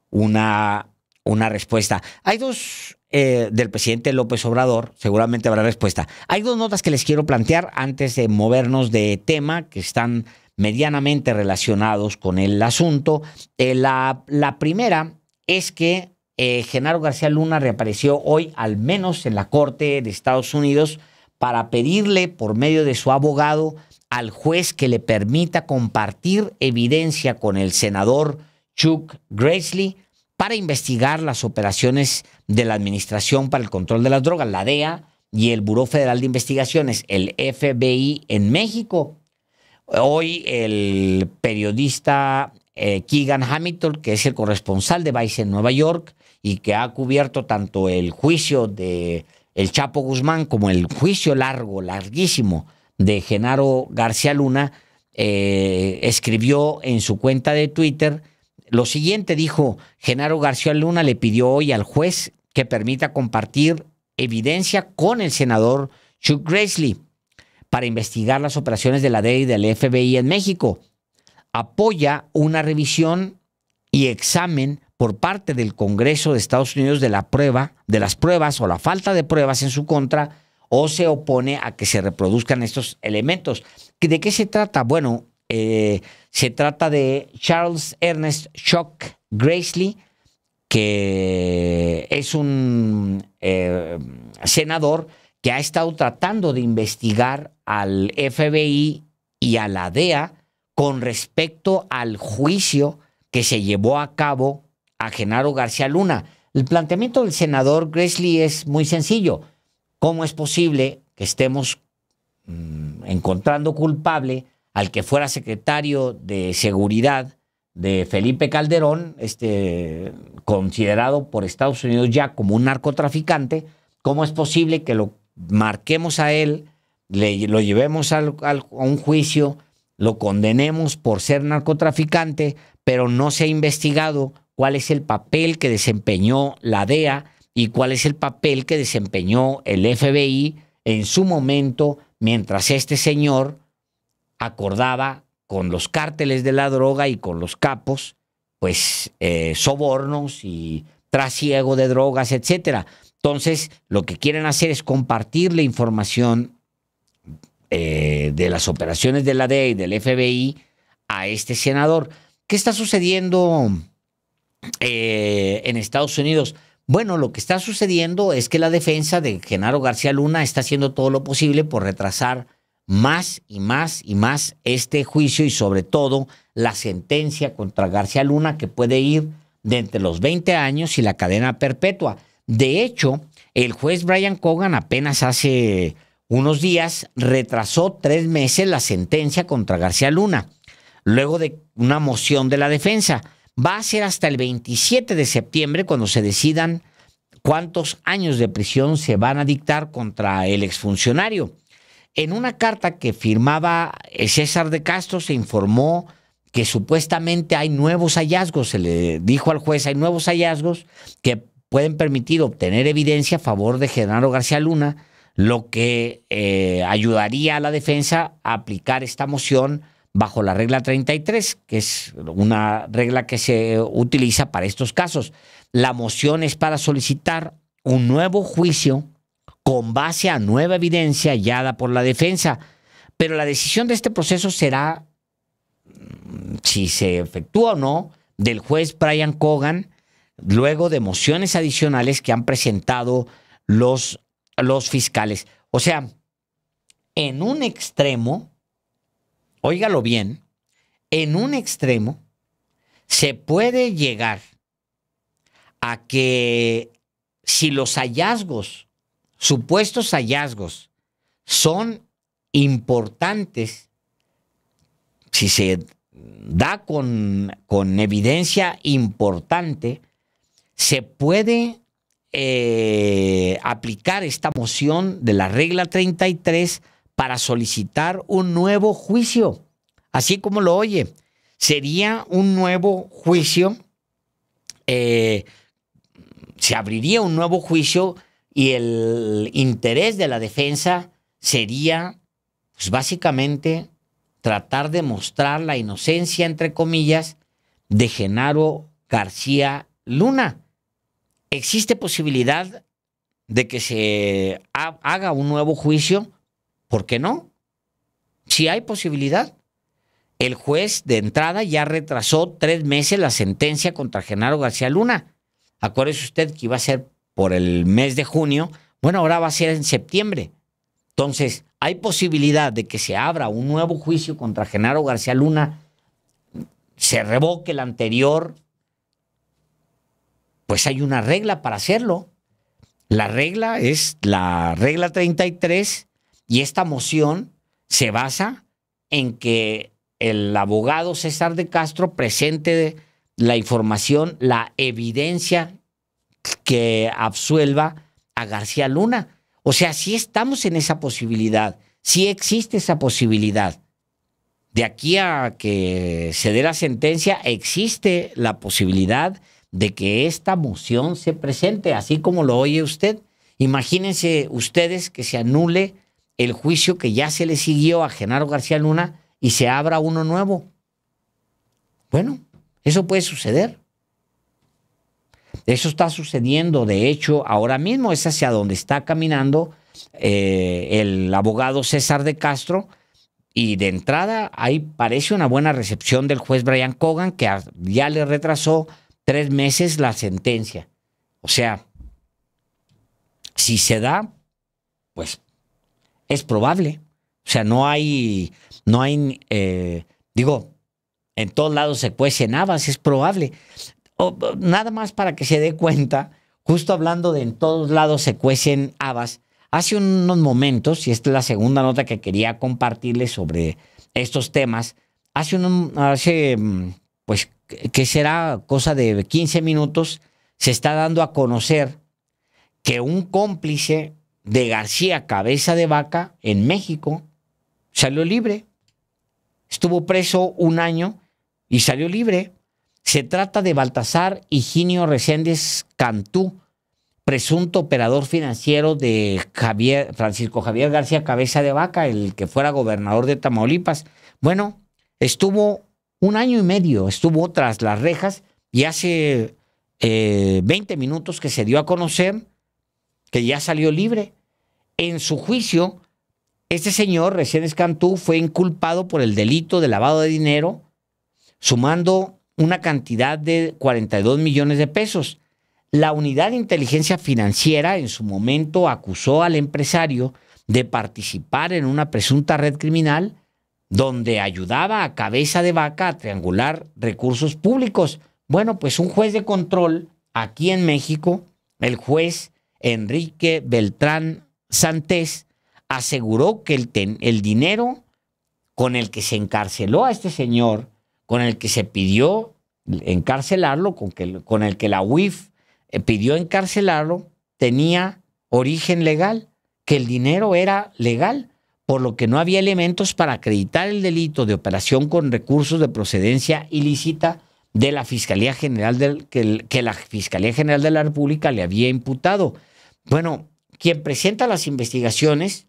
una, una respuesta. Hay dos eh, del presidente López Obrador, seguramente habrá respuesta. Hay dos notas que les quiero plantear antes de movernos de tema, que están medianamente relacionados con el asunto. Eh, la, la primera es que eh, Genaro García Luna reapareció hoy, al menos en la Corte de Estados Unidos, para pedirle por medio de su abogado al juez que le permita compartir evidencia con el senador Chuck Grassley para investigar las operaciones de la Administración para el Control de las Drogas, la DEA, y el Buró Federal de Investigaciones, el FBI, en México. Hoy el periodista eh, Keegan Hamilton, que es el corresponsal de Vice en Nueva York y que ha cubierto tanto el juicio de el Chapo Guzmán como el juicio largo, larguísimo de Genaro García Luna, eh, escribió en su cuenta de Twitter lo siguiente, dijo, Genaro García Luna le pidió hoy al juez que permita compartir evidencia con el senador Chuck Grassley para investigar las operaciones de la DEA y del FBI en México. Apoya una revisión y examen por parte del Congreso de Estados Unidos de la prueba, de las pruebas o la falta de pruebas en su contra o se opone a que se reproduzcan estos elementos. ¿De qué se trata? Bueno, eh, se trata de Charles Ernest Shock Gracely, que es un eh, senador que ha estado tratando de investigar al FBI y a la DEA con respecto al juicio que se llevó a cabo a Genaro García Luna. El planteamiento del senador Gracely es muy sencillo ¿Cómo es posible que estemos mm, encontrando culpable al que fuera secretario de Seguridad de Felipe Calderón, este, considerado por Estados Unidos ya como un narcotraficante? ¿Cómo es posible que lo marquemos a él, le, lo llevemos a un juicio, lo condenemos por ser narcotraficante, pero no se ha investigado cuál es el papel que desempeñó la DEA y cuál es el papel que desempeñó el FBI en su momento mientras este señor acordaba con los cárteles de la droga y con los capos, pues eh, sobornos y trasiego de drogas, etc. Entonces, lo que quieren hacer es compartir la información eh, de las operaciones de la DEA y del FBI a este senador. ¿Qué está sucediendo eh, en Estados Unidos? Bueno, lo que está sucediendo es que la defensa de Genaro García Luna está haciendo todo lo posible por retrasar más y más y más este juicio y sobre todo la sentencia contra García Luna que puede ir de entre los 20 años y la cadena perpetua. De hecho, el juez Brian Cogan apenas hace unos días retrasó tres meses la sentencia contra García Luna, luego de una moción de la defensa. Va a ser hasta el 27 de septiembre cuando se decidan cuántos años de prisión se van a dictar contra el exfuncionario. En una carta que firmaba César de Castro se informó que supuestamente hay nuevos hallazgos, se le dijo al juez, hay nuevos hallazgos que pueden permitir obtener evidencia a favor de Genaro García Luna, lo que eh, ayudaría a la defensa a aplicar esta moción bajo la regla 33, que es una regla que se utiliza para estos casos. La moción es para solicitar un nuevo juicio con base a nueva evidencia hallada por la defensa, pero la decisión de este proceso será, mm, si se efectúa o no, del juez Brian Cogan, luego de mociones adicionales que han presentado los, los fiscales. O sea, en un extremo, óigalo bien, en un extremo se puede llegar a que si los hallazgos, supuestos hallazgos, son importantes, si se da con, evidencia importante, se puede eh, aplicar esta moción de la regla 33 para solicitar un nuevo juicio, así como lo oye. Sería un nuevo juicio, eh, se abriría un nuevo juicio y el interés de la defensa sería, pues, básicamente, tratar de mostrar la inocencia, entre comillas, de Genaro García Luna. ¿Existe posibilidad de que se haga un nuevo juicio? ¿Por qué no? Si hay posibilidad. El juez de entrada ya retrasó tres meses la sentencia contra Genaro García Luna. Acuérdese usted que iba a ser por el mes de junio. Bueno, ahora va a ser en septiembre. Entonces, hay posibilidad de que se abra un nuevo juicio contra Genaro García Luna, se revoque el anterior. Pues hay una regla para hacerlo. La regla es la regla 33 y esta moción se basa en que el abogado César de Castro presente la información, la evidencia que absuelva a García Luna. O sea, sí estamos en esa posibilidad, sí existe esa posibilidad. De aquí a que se dé la sentencia, existe la posibilidad de que esta moción se presente, así como lo oye usted. Imagínense ustedes que se anule el juicio que ya se le siguió a Genaro García Luna y se abra uno nuevo. Bueno, eso puede suceder. Eso está sucediendo, de hecho, ahora mismo es hacia donde está caminando eh, el abogado César de Castro. Y de entrada, ahí parece una buena recepción del juez Brian Cogan, que ya le retrasó tres meses la sentencia. O sea, si se da, pues es probable. O sea, no hay, no hay, eh, digo, en todos lados se cuecen habas, es probable. O, nada más para que se dé cuenta, justo hablando de en todos lados se cuecen habas, hace unos momentos, y esta es la segunda nota que quería compartirles sobre estos temas, hace, un, hace mm, pues, que será cosa de 15 minutos, se está dando a conocer que un cómplice de García Cabeza de Vaca en México, salió libre. Estuvo preso un año y salió libre. Se trata de Baltasar Higinio Reséndez Cantú, presunto operador financiero de Francisco Javier García Cabeza de Vaca, el que fuera gobernador de Tamaulipas. Bueno, estuvo un año y medio, estuvo tras las rejas y hace 20 eh, minutos que se dio a conocer que ya salió libre. En su juicio, este señor, recién escantú, fue inculpado por el delito de lavado de dinero, sumando una cantidad de 42 millones de pesos. La unidad de inteligencia financiera en su momento acusó al empresario de participar en una presunta red criminal donde ayudaba a cabeza de vaca a triangular recursos públicos. Bueno, pues un juez de control aquí en México, el juez Enrique Beltrán Santés, aseguró que el, el dinero con el que se encarceló a este señor, con el que se pidió encarcelarlo, con, que, con el que la UIF eh, pidió encarcelarlo, tenía origen legal, que el dinero era legal, por lo que no había elementos para acreditar el delito de operación con recursos de procedencia ilícita de la Fiscalía General del, que la Fiscalía General de la República le había imputado. Bueno, quien presenta las investigaciones,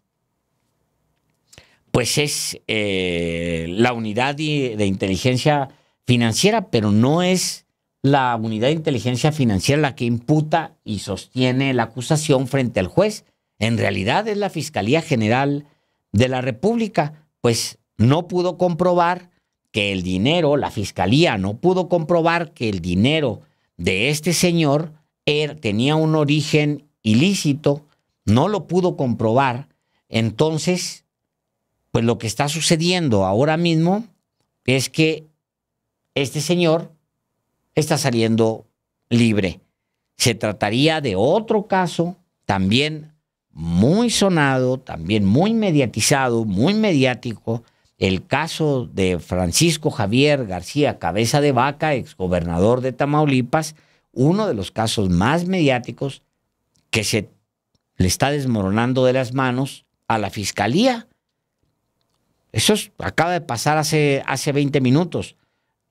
pues es eh, la unidad de inteligencia financiera, pero no es la unidad de inteligencia financiera la que imputa y sostiene la acusación frente al juez. En realidad es la Fiscalía General de la República, pues no pudo comprobar que el dinero, la Fiscalía no pudo comprobar que el dinero de este señor er, tenía un origen ilícito, no lo pudo comprobar, entonces, pues lo que está sucediendo ahora mismo es que este señor está saliendo libre. Se trataría de otro caso también muy sonado, también muy mediatizado, muy mediático, el caso de Francisco Javier García Cabeza de Vaca, exgobernador de Tamaulipas, uno de los casos más mediáticos que se le está desmoronando de las manos a la fiscalía. Eso acaba de pasar hace, hace 20 minutos.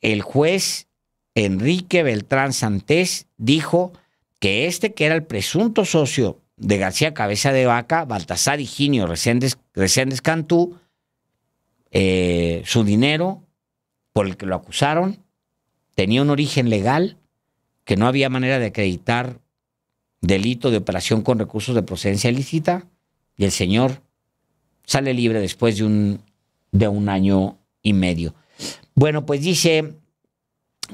El juez Enrique Beltrán Santés dijo que este que era el presunto socio de García Cabeza de Vaca, Baltasar Higinio Reséndez, Reséndez Cantú, eh, su dinero por el que lo acusaron tenía un origen legal que no había manera de acreditar delito de operación con recursos de procedencia ilícita y el señor sale libre después de un, de un año y medio. Bueno, pues dice,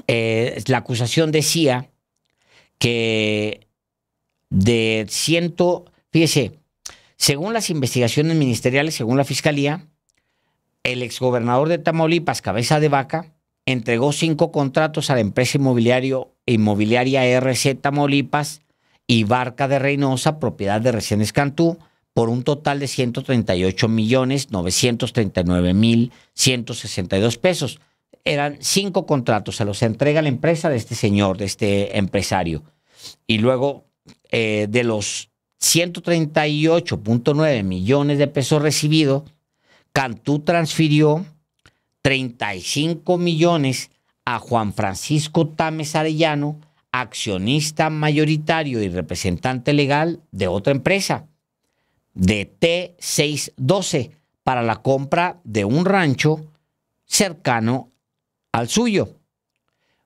eh, la acusación decía que de ciento, fíjese, según las investigaciones ministeriales, según la fiscalía, el exgobernador de Tamaulipas, Cabeza de Vaca, entregó cinco contratos a la empresa inmobiliaria RC Tamaulipas y Barca de Reynosa, propiedad de Reciénes Cantú, por un total de 138 millones 939 mil 162 pesos. Eran cinco contratos, se los entrega la empresa de este señor, de este empresario. Y luego, eh, de los 138.9 millones de pesos recibidos, Cantú transfirió 35 millones a Juan Francisco Tames Arellano, accionista mayoritario y representante legal de otra empresa, de T612, para la compra de un rancho cercano al suyo.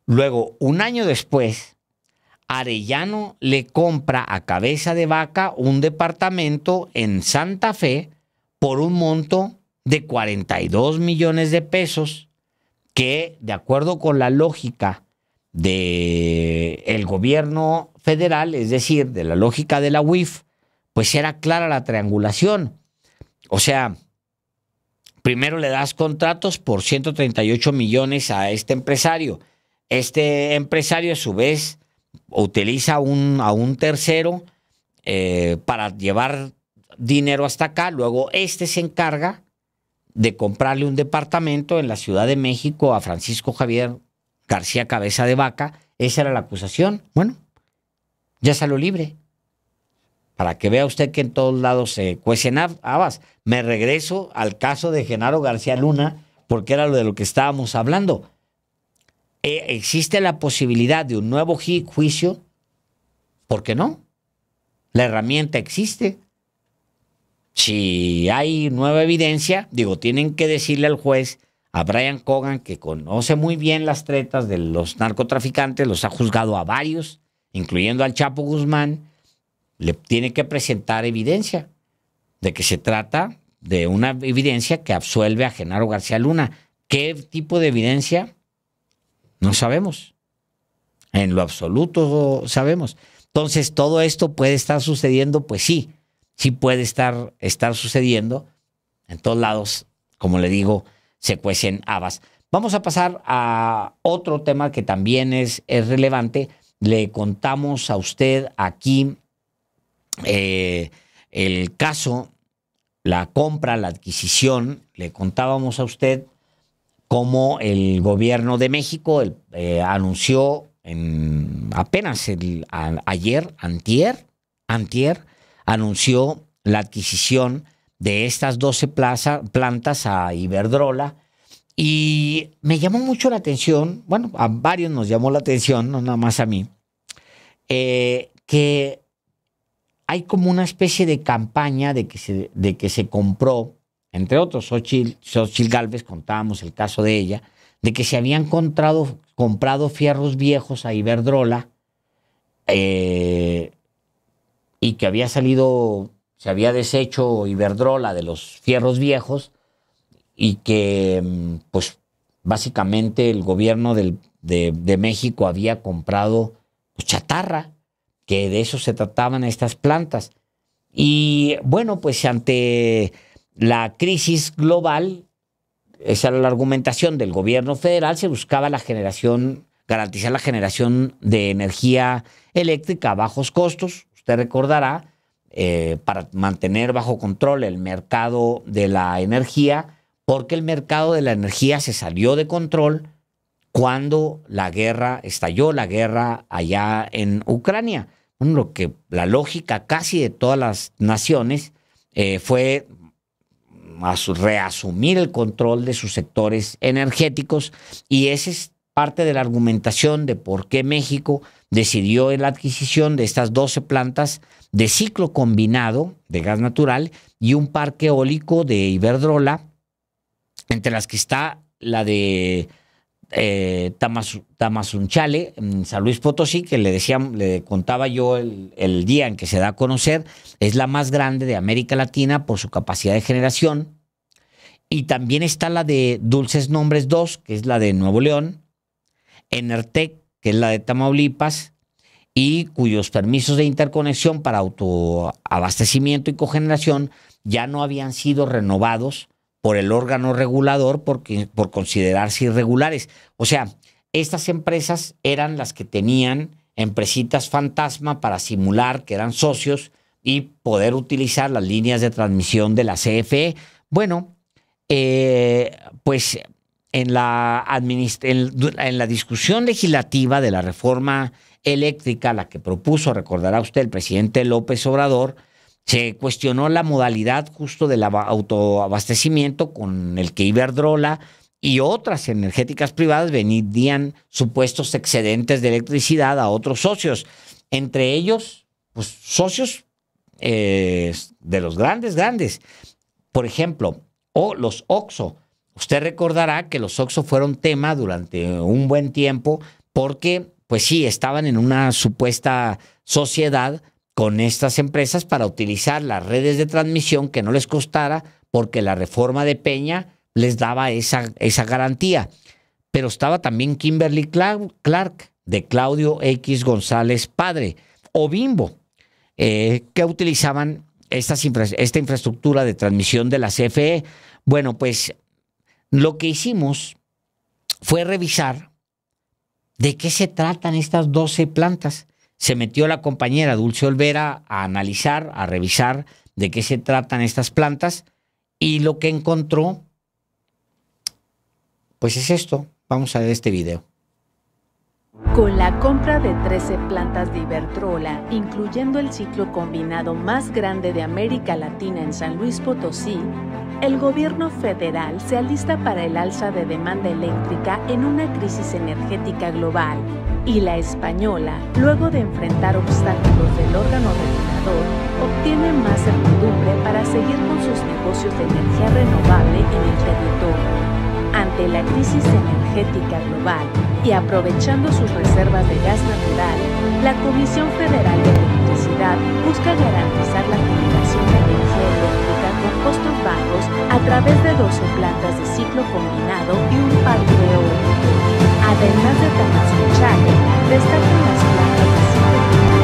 Luego, un año después, Arellano le compra a cabeza de vaca un departamento en Santa Fe por un monto de 42 millones de pesos que, de acuerdo con la lógica de el gobierno federal, es decir, de la lógica de la UIF, pues era clara la triangulación. O sea, primero le das contratos por 138 millones a este empresario. Este empresario a su vez utiliza un, a un tercero eh, para llevar dinero hasta acá. Luego este se encarga de comprarle un departamento en la Ciudad de México a Francisco Javier García Cabeza de Vaca, esa era la acusación. Bueno, ya salió libre. Para que vea usted que en todos lados se cuecen habas. Me regreso al caso de Genaro García Luna, porque era lo de lo que estábamos hablando. E, existe la posibilidad de un nuevo juicio, ¿por qué no? La herramienta existe. Si hay nueva evidencia, digo, tienen que decirle al juez a Brian Cogan, que conoce muy bien las tretas de los narcotraficantes, los ha juzgado a varios, incluyendo al Chapo Guzmán, le tiene que presentar evidencia de que se trata de una evidencia que absuelve a Genaro García Luna. ¿Qué tipo de evidencia? No sabemos. En lo absoluto sabemos. Entonces, todo esto puede estar sucediendo, pues sí, sí puede estar, estar sucediendo en todos lados, como le digo, se cuecen habas. Vamos a pasar a otro tema que también es, relevante. Le contamos a usted aquí eh, el caso, la compra, la adquisición. Le contábamos a usted cómo el gobierno de México eh, anunció en apenas ayer, antier, antier, anunció la adquisición de estas 12 plantas a Iberdrola. Y me llamó mucho la atención, bueno, a varios nos llamó la atención, no nada más a mí, eh, que hay como una especie de campaña de que se, de que se compró, entre otros, Xochitl, Galvez, contábamos el caso de ella, de que se habían comprado, comprado fierros viejos a Iberdrola eh, y que había salido se había deshecho Iberdrola de los fierros viejos y que mm, pues básicamente el gobierno del, de, México había comprado pues, chatarra, que de eso se trataban estas plantas. Y bueno, pues ante la crisis global, esa era la argumentación del gobierno federal, se buscaba la generación, garantizar la generación de energía eléctrica a bajos costos, usted recordará, eh, para mantener bajo control el mercado de la energía, porque el mercado de la energía se salió de control cuando la guerra estalló, la guerra allá en Ucrania. lo que la lógica casi de todas las naciones eh, fue reasumir el control de sus sectores energéticos y ese es parte de la argumentación de por qué México decidió la adquisición de estas 12 plantas de ciclo combinado de gas natural y un parque eólico de Iberdrola, entre las que está la de eh, en San Luis Potosí, que le decía, le contaba yo el, el día en que se da a conocer, es la más grande de América Latina por su capacidad de generación. Y también está la de Dulces Nombres 2, que es la de Nuevo León, Enertec, que es la de Tamaulipas, y cuyos permisos de interconexión para autoabastecimiento y cogeneración ya no habían sido renovados por el órgano regulador porque, por considerarse irregulares. O sea, estas empresas eran las que tenían empresitas fantasma para simular que eran socios y poder utilizar las líneas de transmisión de la CFE. Bueno, eh, pues en la, en, la discusión legislativa de la reforma eléctrica, la que propuso, recordará usted, el presidente López Obrador, se cuestionó la modalidad justo del autoabastecimiento con el que Iberdrola y otras energéticas privadas venían supuestos excedentes de electricidad a otros socios. Entre ellos, pues socios eh, de los grandes, grandes. Por ejemplo, o los OXO, Usted recordará que los Oxo fueron tema durante un buen tiempo porque, pues sí, estaban en una supuesta sociedad con estas empresas para utilizar las redes de transmisión que no les costara porque la reforma de Peña les daba esa, esa garantía. Pero estaba también Kimberly Clark, de Claudio X González Padre, o Bimbo, eh, que utilizaban esta infraestructura de transmisión de la CFE. Bueno, pues lo que hicimos fue revisar de qué se tratan estas 12 plantas. Se metió la compañera Dulce Olvera a analizar, a revisar de qué se tratan estas plantas y lo que encontró, pues es esto. Vamos a ver este video.
Con la compra de 13 plantas de Ibertrola, incluyendo el ciclo combinado más grande de América Latina en San Luis Potosí, el gobierno federal se alista para el alza de demanda eléctrica en una crisis energética global y la española, luego de enfrentar obstáculos del órgano regulador, obtiene más certidumbre para seguir con sus negocios de energía renovable en el territorio. Ante la crisis energética global y aprovechando sus reservas de gas natural, la Comisión Federal de Electricidad busca garantizar la generación de energía eléctrica costos a través de 12 plantas de ciclo combinado y un parque eólico. Además de Tamazunchale, destacan las plantas de ciclo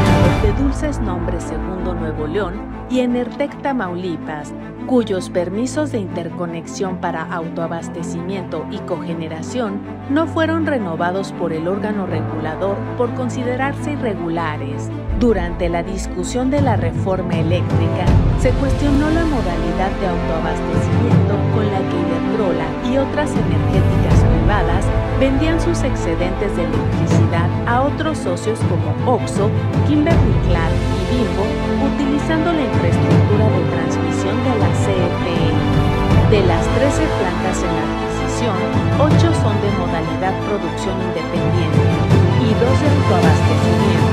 de Dulces nombres Segundo Nuevo León y Enertec Tamaulipas, cuyos permisos de interconexión para autoabastecimiento y cogeneración no fueron renovados por el órgano regulador por considerarse irregulares. Durante la discusión de la reforma eléctrica, se cuestionó la modalidad de autoabastecimiento con la que Iberdrola y otras energéticas privadas vendían sus excedentes de electricidad a otros socios como OXO, Kimberly Clark y Bimbo, utilizando la infraestructura de transmisión de la CFE. De las 13 plantas en adquisición, 8 son de modalidad producción independiente y dos de autoabastecimiento,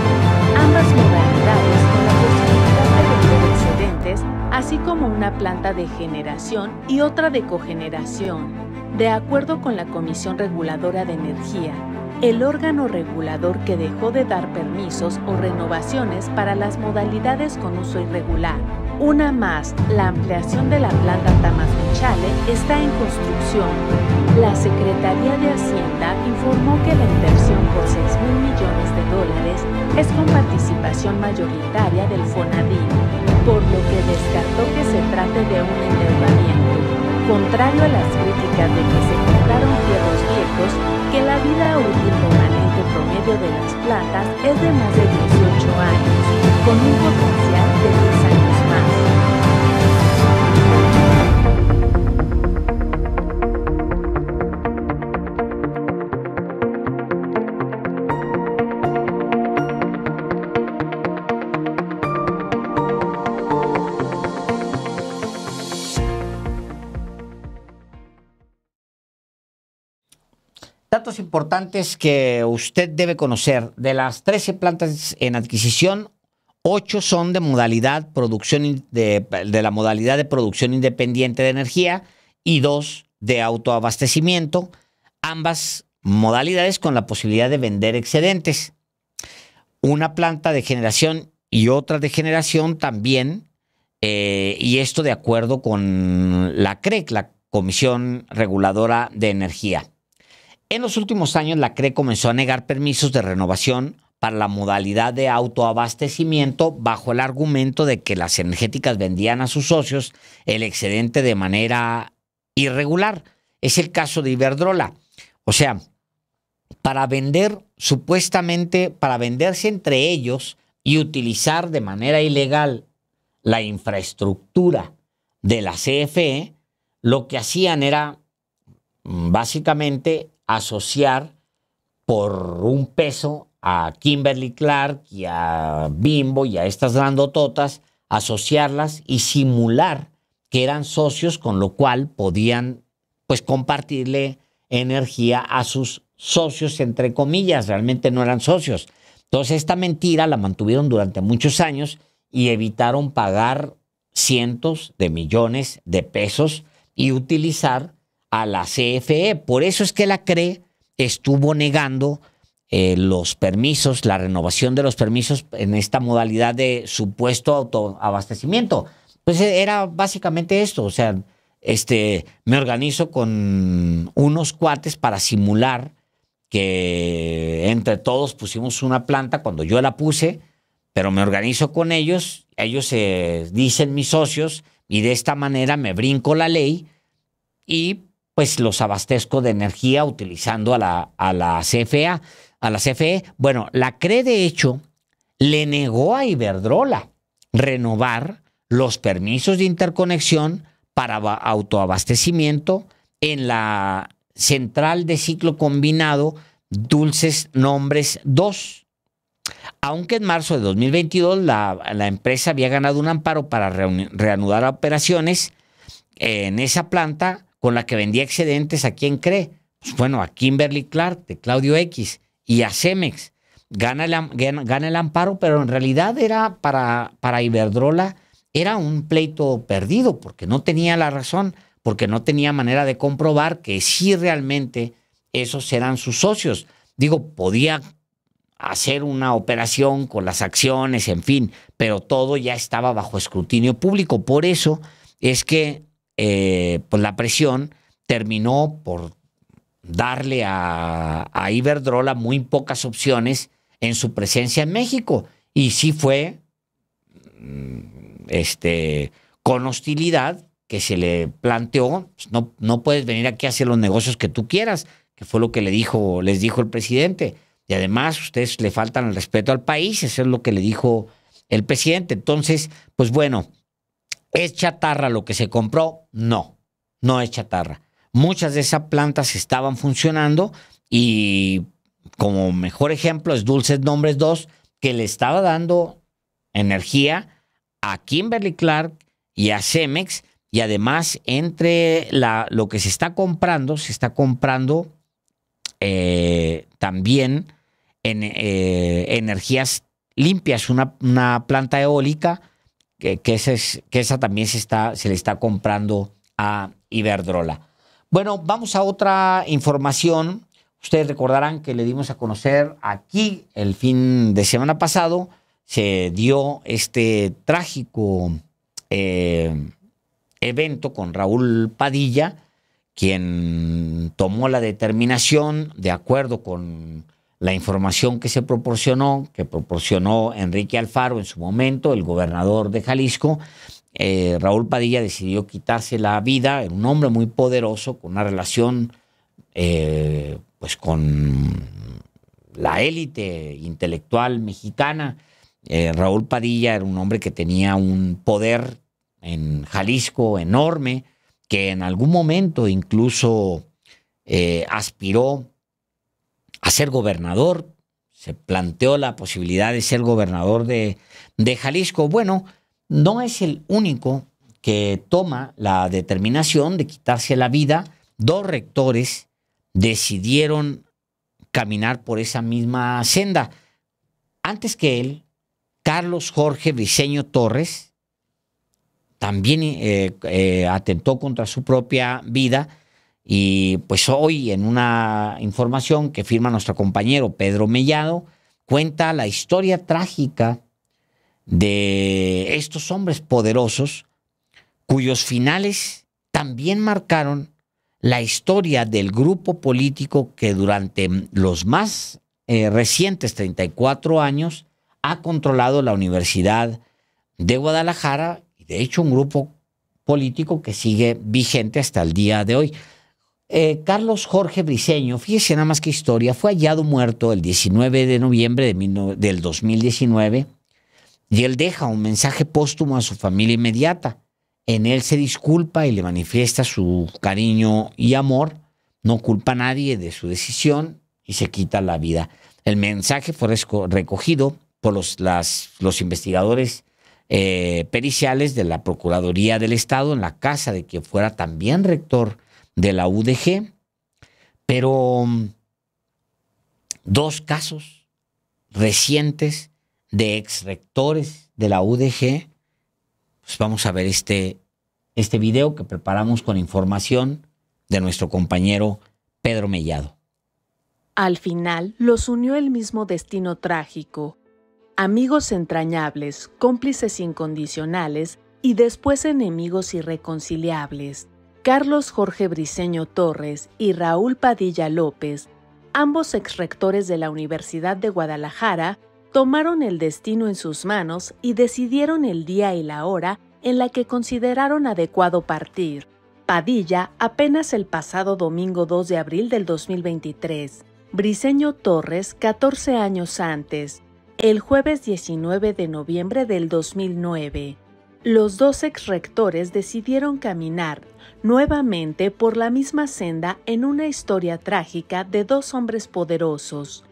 ambas modalidades con la posibilidad de excedentes, así como una planta de generación y otra de cogeneración, de acuerdo con la Comisión Reguladora de Energía, el órgano regulador que dejó de dar permisos o renovaciones para las modalidades con uso irregular. Una más, la ampliación de la planta Tamazunchale está en construcción, la Secretaría de Hacienda informó que la inversión por 6 mil millones de dólares es con participación mayoritaria del FONADIN, por lo que descartó que se trate de un endeudamiento. Contrario a las críticas de que se compraron fierros viejos, que la vida útil permanente promedio de las plantas es de más de 18 años, con un potencial de 10
importantes que usted debe conocer. De las 13 plantas en adquisición, 8 son de modalidad producción de, la modalidad de producción independiente de energía y 2 de autoabastecimiento, ambas modalidades con la posibilidad de vender excedentes. Una planta de generación y otra de generación también, eh, y esto de acuerdo con la CREC, e la Comisión Reguladora de Energía. En los últimos años, la CRE comenzó a negar permisos de renovación para la modalidad de autoabastecimiento bajo el argumento de que las energéticas vendían a sus socios el excedente de manera irregular. Es el caso de Iberdrola. O sea, para vender supuestamente, para venderse entre ellos y utilizar de manera ilegal la infraestructura de la CFE, lo que hacían era mm, básicamente asociar por un peso a Kimberly Clark y a Bimbo y a estas grandototas, asociarlas y simular que eran socios, con lo cual podían pues compartirle energía a sus socios, entre comillas, realmente no eran socios. Entonces esta mentira la mantuvieron durante muchos años y evitaron pagar cientos de millones de pesos y utilizar a la CFE. Por eso es que la CRE estuvo negando eh, los permisos, la renovación de los permisos en esta modalidad de supuesto autoabastecimiento. Pues eh, era básicamente esto, o sea, este, me organizo con unos cuates para simular que entre todos pusimos una planta cuando yo la puse, pero me organizo con ellos, ellos dicen mis socios y de esta manera me brinco la ley y pues los abastezco de energía utilizando a la, a la a la CFE. Bueno, la CRE de hecho le negó a Iberdrola renovar los permisos de interconexión para autoabastecimiento en la central de ciclo combinado Dulces Nombres 2. Aunque en marzo de 2022 la, la empresa había ganado un amparo para reanudar operaciones en esa planta, con la que vendía excedentes, ¿a quién cree? Pues, bueno, a Kimberly Clark, de Claudio X, y a Cemex. Gana el, gana el amparo, pero en realidad era para, para Iberdrola, era un pleito perdido, porque no tenía la razón, porque no tenía manera de comprobar que sí realmente esos eran sus socios. Digo, podía hacer una operación con las acciones, en fin, pero todo ya estaba bajo escrutinio público. Por eso es que eh, pues la presión terminó por darle a, Iberdrola muy pocas opciones en su presencia en México. Y sí fue mm, este, con hostilidad que se le planteó, pues, no, no puedes venir aquí a hacer los negocios que tú quieras, que fue lo que le dijo, les dijo el presidente. Y además, ustedes le faltan el respeto al país, eso es lo que le dijo el presidente. Entonces, pues bueno, ¿Es chatarra lo que se compró? No, no es chatarra. Muchas de esas plantas estaban funcionando y como mejor ejemplo es Dulces Nombres 2, que le estaba dando energía a Kimberly Clark y a Cemex. Y además, entre la, lo que se está comprando, se está comprando eh, también en, eh, energías limpias, una planta eólica que, esa, también se, está, se le está comprando a Iberdrola. Bueno, vamos a otra información. Ustedes recordarán que le dimos a conocer aquí el fin de semana pasado, se dio este trágico eh, evento con Raúl Padilla, quien tomó la determinación, de acuerdo con la información que se proporcionó, que proporcionó Enrique Alfaro en su momento, el gobernador de Jalisco, eh, Raúl Padilla decidió quitarse la vida, era un hombre muy poderoso, con una relación eh, pues con la élite intelectual mexicana. Eh, Raúl Padilla era un hombre que tenía un poder en Jalisco enorme, que en algún momento incluso aspiró a ser gobernador. Se planteó la posibilidad de ser gobernador de, Jalisco. Bueno, no es el único que toma la determinación de quitarse la vida. Dos rectores decidieron caminar por esa misma senda. Antes que él, Carlos Jorge Briceño Torres también eh, eh, atentó contra su propia vida y pues hoy en una información que firma nuestro compañero Pedro Mellado, cuenta la historia trágica de estos hombres poderosos cuyos finales también marcaron la historia del grupo político que durante los más eh, recientes 34 años ha controlado la Universidad de Guadalajara y de hecho un grupo político que sigue vigente hasta el día de hoy. Eh, Carlos Jorge Briseño, fíjese nada más que historia, fue hallado muerto el 19 de noviembre de del 2019 y él deja un mensaje póstumo a su familia inmediata. En él se disculpa y le manifiesta su cariño y amor, no culpa a nadie de su decisión y se quita la vida. El mensaje fue recogido por los, los investigadores eh, periciales de la Procuraduría del Estado en la casa de quien fuera también rector de la UDG, pero mm, dos casos recientes de ex rectores de la UDG, pues vamos a ver este, este video que preparamos con información de nuestro compañero Pedro Mellado.
Al final los unió el mismo destino trágico. Amigos entrañables, cómplices incondicionales y después enemigos irreconciliables. Carlos Jorge Briceño Torres y Raúl Padilla López, ambos exrectores de la Universidad de Guadalajara, tomaron el destino en sus manos y decidieron el día y la hora en la que consideraron adecuado partir. Padilla apenas el pasado domingo 2 de abril del 2023, Briceño Torres 14 años antes, el jueves 19 de noviembre del 2009 los dos ex-rectores decidieron caminar nuevamente por la misma senda en una historia trágica de dos hombres poderosos,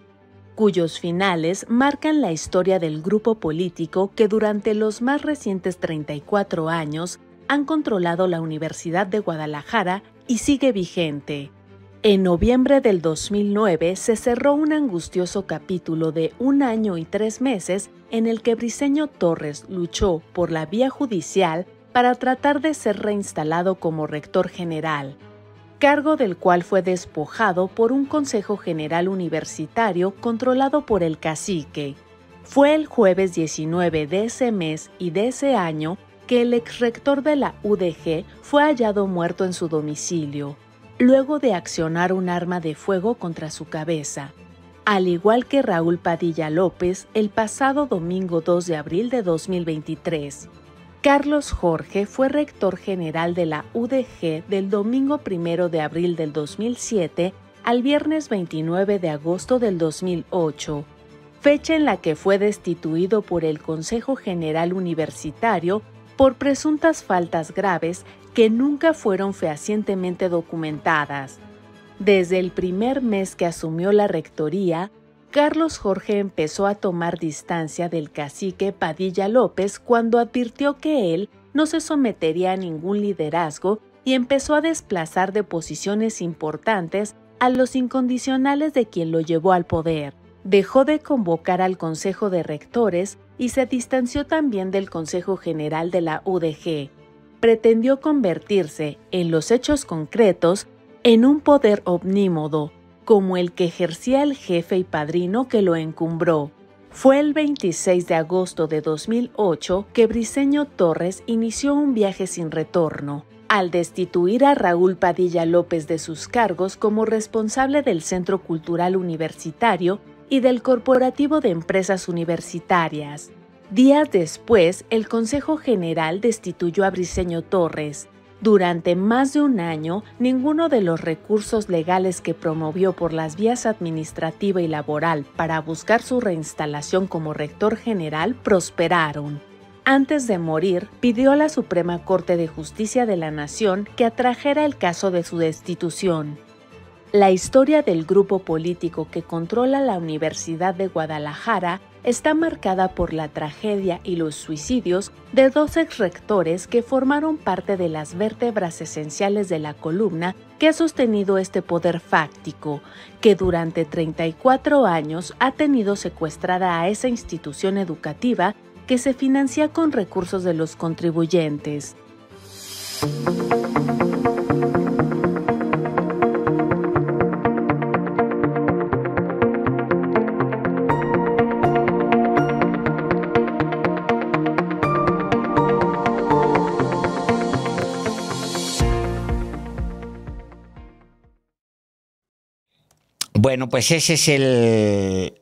cuyos finales marcan la historia del grupo político que durante los más recientes 34 años han controlado la Universidad de Guadalajara y sigue vigente. En noviembre del 2009 se cerró un angustioso capítulo de un año y tres meses en el que Briceño Torres luchó por la vía judicial para tratar de ser reinstalado como rector general, cargo del cual fue despojado por un Consejo General Universitario controlado por el cacique. Fue el jueves 19 de ese mes y de ese año que el exrector de la UDG fue hallado muerto en su domicilio, luego de accionar un arma de fuego contra su cabeza, al igual que Raúl Padilla López el pasado domingo 2 de abril de 2023. Carlos Jorge fue rector general de la UDG del domingo 1 de abril del 2007 al viernes 29 de agosto del 2008, fecha en la que fue destituido por el Consejo General Universitario por presuntas faltas graves que nunca fueron fehacientemente documentadas. Desde el primer mes que asumió la rectoría, Carlos Jorge empezó a tomar distancia del cacique Padilla López cuando advirtió que él no se sometería a ningún liderazgo y empezó a desplazar de posiciones importantes a los incondicionales de quien lo llevó al poder. Dejó de convocar al Consejo de Rectores y se distanció también del Consejo General de la UDG pretendió convertirse, en los hechos concretos, en un poder omnímodo, como el que ejercía el jefe y padrino que lo encumbró. Fue el 26 de agosto de 2008 que Briseño Torres inició un viaje sin retorno, al destituir a Raúl Padilla López de sus cargos como responsable del Centro Cultural Universitario y del Corporativo de Empresas Universitarias. Días después, el Consejo General destituyó a Briceño Torres. Durante más de un año, ninguno de los recursos legales que promovió por las vías administrativa y laboral para buscar su reinstalación como rector general prosperaron. Antes de morir, pidió a la Suprema Corte de Justicia de la Nación que atrajera el caso de su destitución. La historia del grupo político que controla la Universidad de Guadalajara está marcada por la tragedia y los suicidios de dos exrectores que formaron parte de las vértebras esenciales de la columna que ha sostenido este poder fáctico, que durante 34 años ha tenido secuestrada a esa institución educativa que se financia con recursos de los contribuyentes.
Bueno, pues ese es el,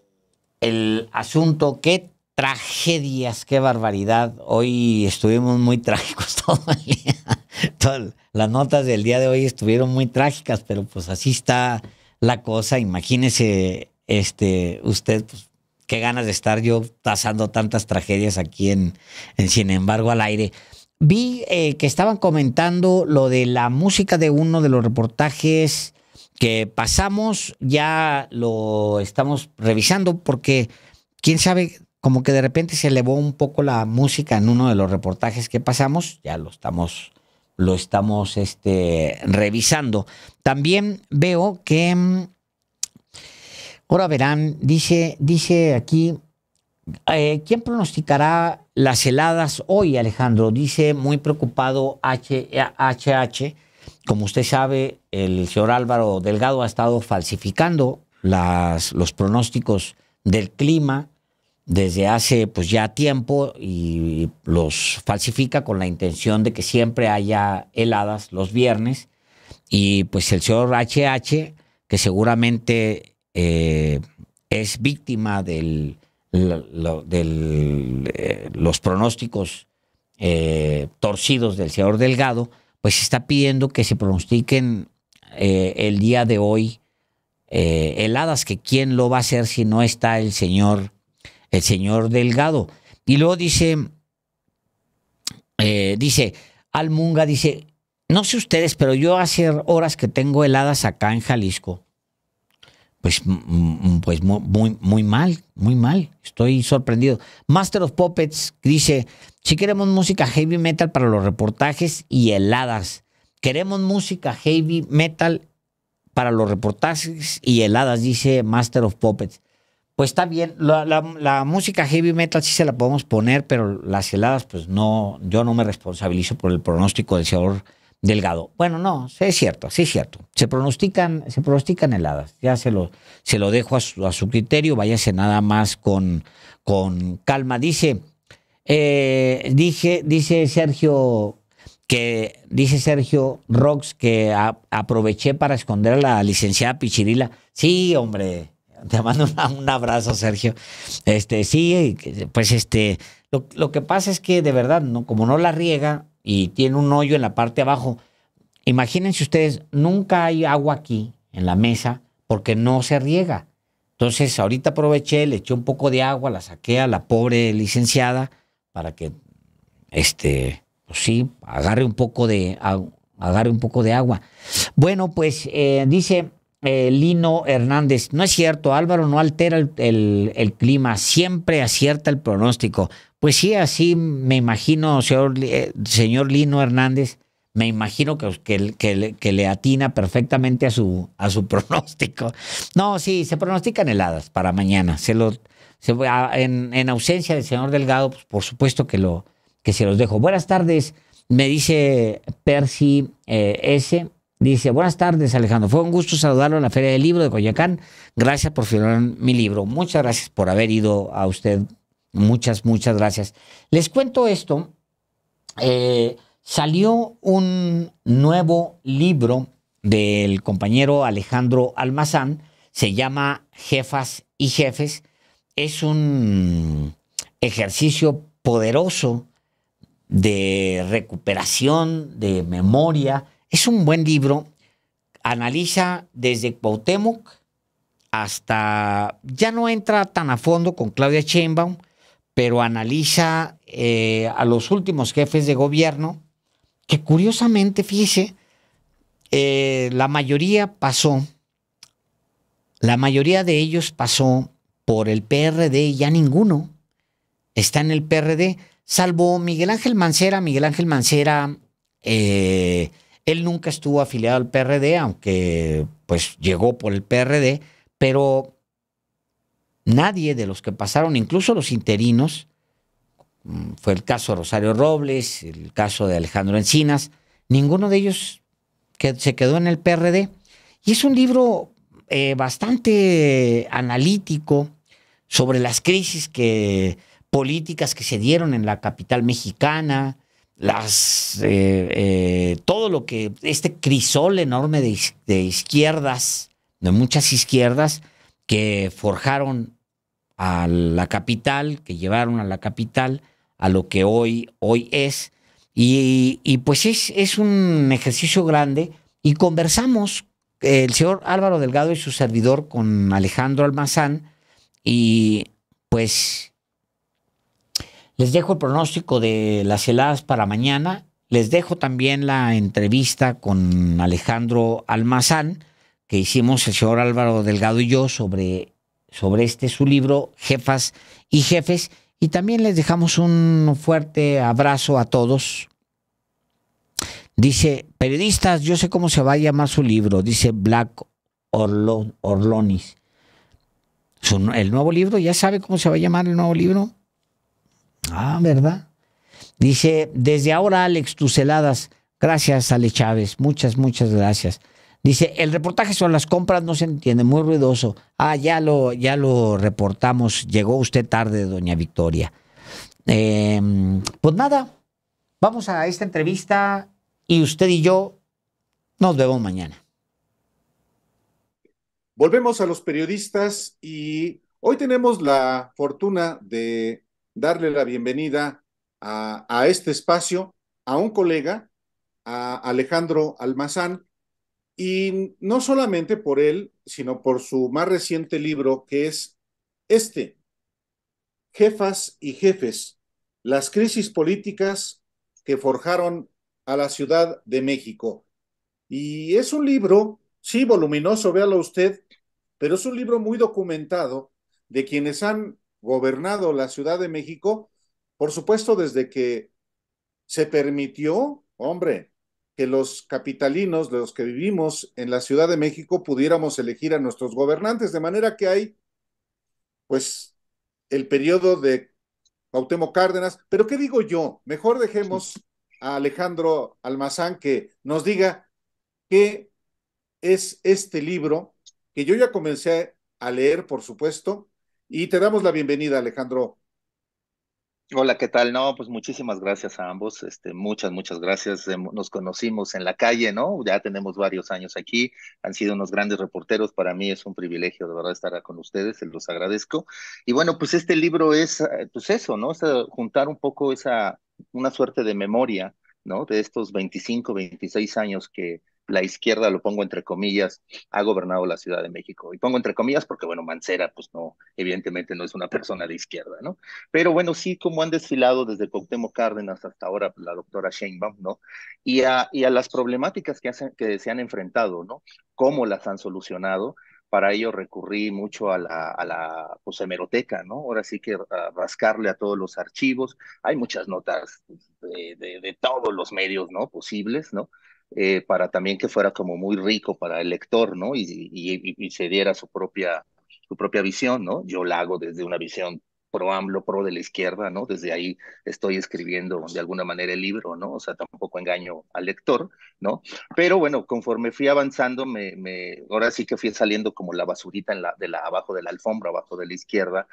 el asunto. Qué tragedias, qué barbaridad. Hoy estuvimos muy trágicos todo el día. las notas del día de hoy estuvieron muy trágicas, pero pues así está la cosa. Imagínese, este, usted, pues, qué ganas de estar yo pasando tantas tragedias aquí en, en Sin embargo al aire. Vi eh, que estaban comentando lo de la música de uno de los reportajes que pasamos ya lo estamos revisando porque quién sabe, como que de repente se elevó un poco la música en uno de los reportajes que pasamos, ya lo estamos lo estamos este, revisando. También veo que mm, ahora verán, dice dice aquí eh, ¿Quién pronosticará las heladas hoy, Alejandro? Dice muy preocupado HH como usted sabe, el señor Álvaro Delgado ha estado falsificando las, los pronósticos del clima desde hace pues ya tiempo y los falsifica con la intención de que siempre haya heladas los viernes y pues el señor HH que seguramente eh, es víctima de eh, los pronósticos eh, torcidos del señor Delgado pues está pidiendo que se pronostiquen eh, el día de hoy eh, heladas, que quién lo va a hacer si no está el señor, el señor Delgado. Y luego dice, eh, dice, Almunga dice, no sé ustedes, pero yo hace horas que tengo heladas acá en Jalisco pues, pues muy, muy mal, muy mal. Estoy sorprendido. Master of Puppets dice, si queremos música heavy metal para los reportajes y heladas. Queremos música heavy metal para los reportajes y heladas, dice Master of Puppets. Pues está bien, la, música heavy metal sí se la podemos poner, pero las heladas, pues no, yo no me responsabilizo por el pronóstico del señor Delgado. Bueno, no, sí es cierto, sí es cierto. Se pronostican, se pronostican heladas. Ya se lo, se lo dejo a su, a su criterio. Váyase nada más con, con calma. Dice, eh, dije, dice Sergio que dice Sergio Rox que aproveché para esconder a la licenciada Pichirila. Sí, hombre. Te mando un abrazo, Sergio. Este, sí, pues este, lo, lo que pasa es que de verdad, ¿no? Como no la riega, y tiene un hoyo en la parte de abajo. Imagínense ustedes, nunca hay agua aquí en la mesa porque no se riega. Entonces, ahorita aproveché, le eché un poco de agua, la saqué a la pobre licenciada para que, este, pues sí, agarre un poco de, agarre un poco de agua. Bueno, pues eh, dice eh, Lino Hernández, no es cierto, Álvaro no altera el clima, siempre acierta el pronóstico. Pues sí, así me imagino, señor, eh, señor Lino Hernández, me imagino que, que, le atina perfectamente a su, a su pronóstico. No, sí, se pronostican heladas para mañana. Se lo, se, ah, en, en, ausencia del señor Delgado, pues, por supuesto que, lo, que se los dejo. Buenas tardes, me dice Percy eh, S. Dice, buenas tardes Alejandro, fue un gusto saludarlo en la Feria del Libro de Coyacán. Gracias por firmar mi libro. Muchas gracias por haber ido a usted Muchas, muchas gracias. Les cuento esto. Eh, salió un nuevo libro del compañero Alejandro Almazán. Se llama Jefas y Jefes. Es un ejercicio poderoso de recuperación, de memoria. Es un buen libro. Analiza desde Cuauhtémoc hasta... Ya no entra tan a fondo con Claudia Sheinbaum, pero analiza eh, a los últimos jefes de gobierno, que curiosamente, fíjese, eh, la mayoría pasó, la mayoría de ellos pasó por el PRD y ya ninguno está en el PRD, salvo Miguel Ángel Mancera. Miguel Ángel Mancera, eh, él nunca estuvo afiliado al PRD, aunque pues llegó por el PRD, pero Nadie de los que pasaron, incluso los interinos, mm, fue el caso de Rosario Robles, el caso de Alejandro Encinas, ninguno de ellos se quedó en el PRD. Y es un libro eh, bastante analítico sobre las crisis que, políticas que se dieron en la capital mexicana, las, eh, eh, todo lo que, este crisol enorme de izquierdas, de muchas izquierdas, que forjaron a la capital, que llevaron a la capital a lo que hoy, hoy es. Y, pues es, es, un ejercicio grande y conversamos el señor Álvaro Delgado y su servidor con Alejandro Almazán y pues les dejo el pronóstico de las heladas para mañana, les dejo también la entrevista con Alejandro Almazán que hicimos el señor Álvaro Delgado y yo sobre, sobre este su libro, Jefas y Jefes. Y también les dejamos un fuerte abrazo a todos. Dice, periodistas, yo sé cómo se va a llamar su libro, dice Black Orlonis. el nuevo libro, ¿ya sabe cómo se va a llamar el nuevo libro? Ah, ¿verdad? Dice, desde ahora, Alex, tus heladas. Gracias, Ale Chávez. Muchas, muchas gracias. Dice, el reportaje sobre las compras no se entiende, muy ruidoso. Ah, ya lo, ya lo reportamos, llegó usted tarde, doña Victoria. Em, pues nada, vamos a esta entrevista y usted y yo nos vemos mañana.
Volvemos a los periodistas y hoy tenemos la fortuna de darle la bienvenida a, a este espacio a un colega, a Alejandro Almazán y no solamente por él, sino por su más reciente libro, que es este, Jefas y Jefes, las crisis políticas que forjaron a la Ciudad de México. Y es un libro, sí, voluminoso, véalo usted, pero es un libro muy documentado de quienes han gobernado la Ciudad de México, por supuesto, desde que se permitió, hombre, que los capitalinos, de los que vivimos en la Ciudad de México, pudiéramos elegir a nuestros gobernantes, de manera que hay, pues, el periodo de Gautemo Cárdenas, pero ¿qué digo yo? Mejor dejemos a Alejandro Almazán que nos diga qué es este libro que yo ya comencé a leer, por supuesto,
y te damos la bienvenida,
Alejandro
Hola, ¿qué tal? No, pues muchísimas gracias a ambos. Este, muchas, muchas gracias. Nos conocimos en la calle, ¿no? Ya tenemos varios años aquí. Han sido unos grandes reporteros. Para mí es un privilegio, de verdad, estar con ustedes. Se los agradezco. Y bueno, pues este libro es, eh, pues eso, ¿no? Es juntar un poco esa, una suerte de memoria, ¿no? De estos 25, 26 años que, la izquierda, lo pongo entre comillas, ha gobernado la Ciudad de México. Y pongo entre comillas porque, bueno, Mancera, pues no, evidentemente no es una persona de izquierda, ¿no? Pero bueno, sí, como han desfilado desde Cuauhtémoc Cárdenas hasta ahora pues, la doctora Sheinbaum, ¿no? Y a, las problemáticas que, hacen, que se han enfrentado, ¿no? Cómo las han solucionado, para ello recurrí mucho a la, a la pues, hemeroteca, ¿no? Ahora sí que rascarle a todos los archivos. Hay muchas notas pues, de, todos los medios, ¿no? Posibles, ¿no? Eh, para también que fuera como muy rico para el lector, ¿no? Y, se diera su propia, su propia visión, ¿no? Yo la hago desde una visión pro AMLO, pro de la izquierda, ¿no? Desde ahí estoy escribiendo de alguna manera el libro, ¿no? O sea, tampoco engaño al lector, ¿no? Pero bueno, conforme fui avanzando, me, ahora sí que fui saliendo como la basurita de la, abajo de la alfombra, abajo de la izquierda,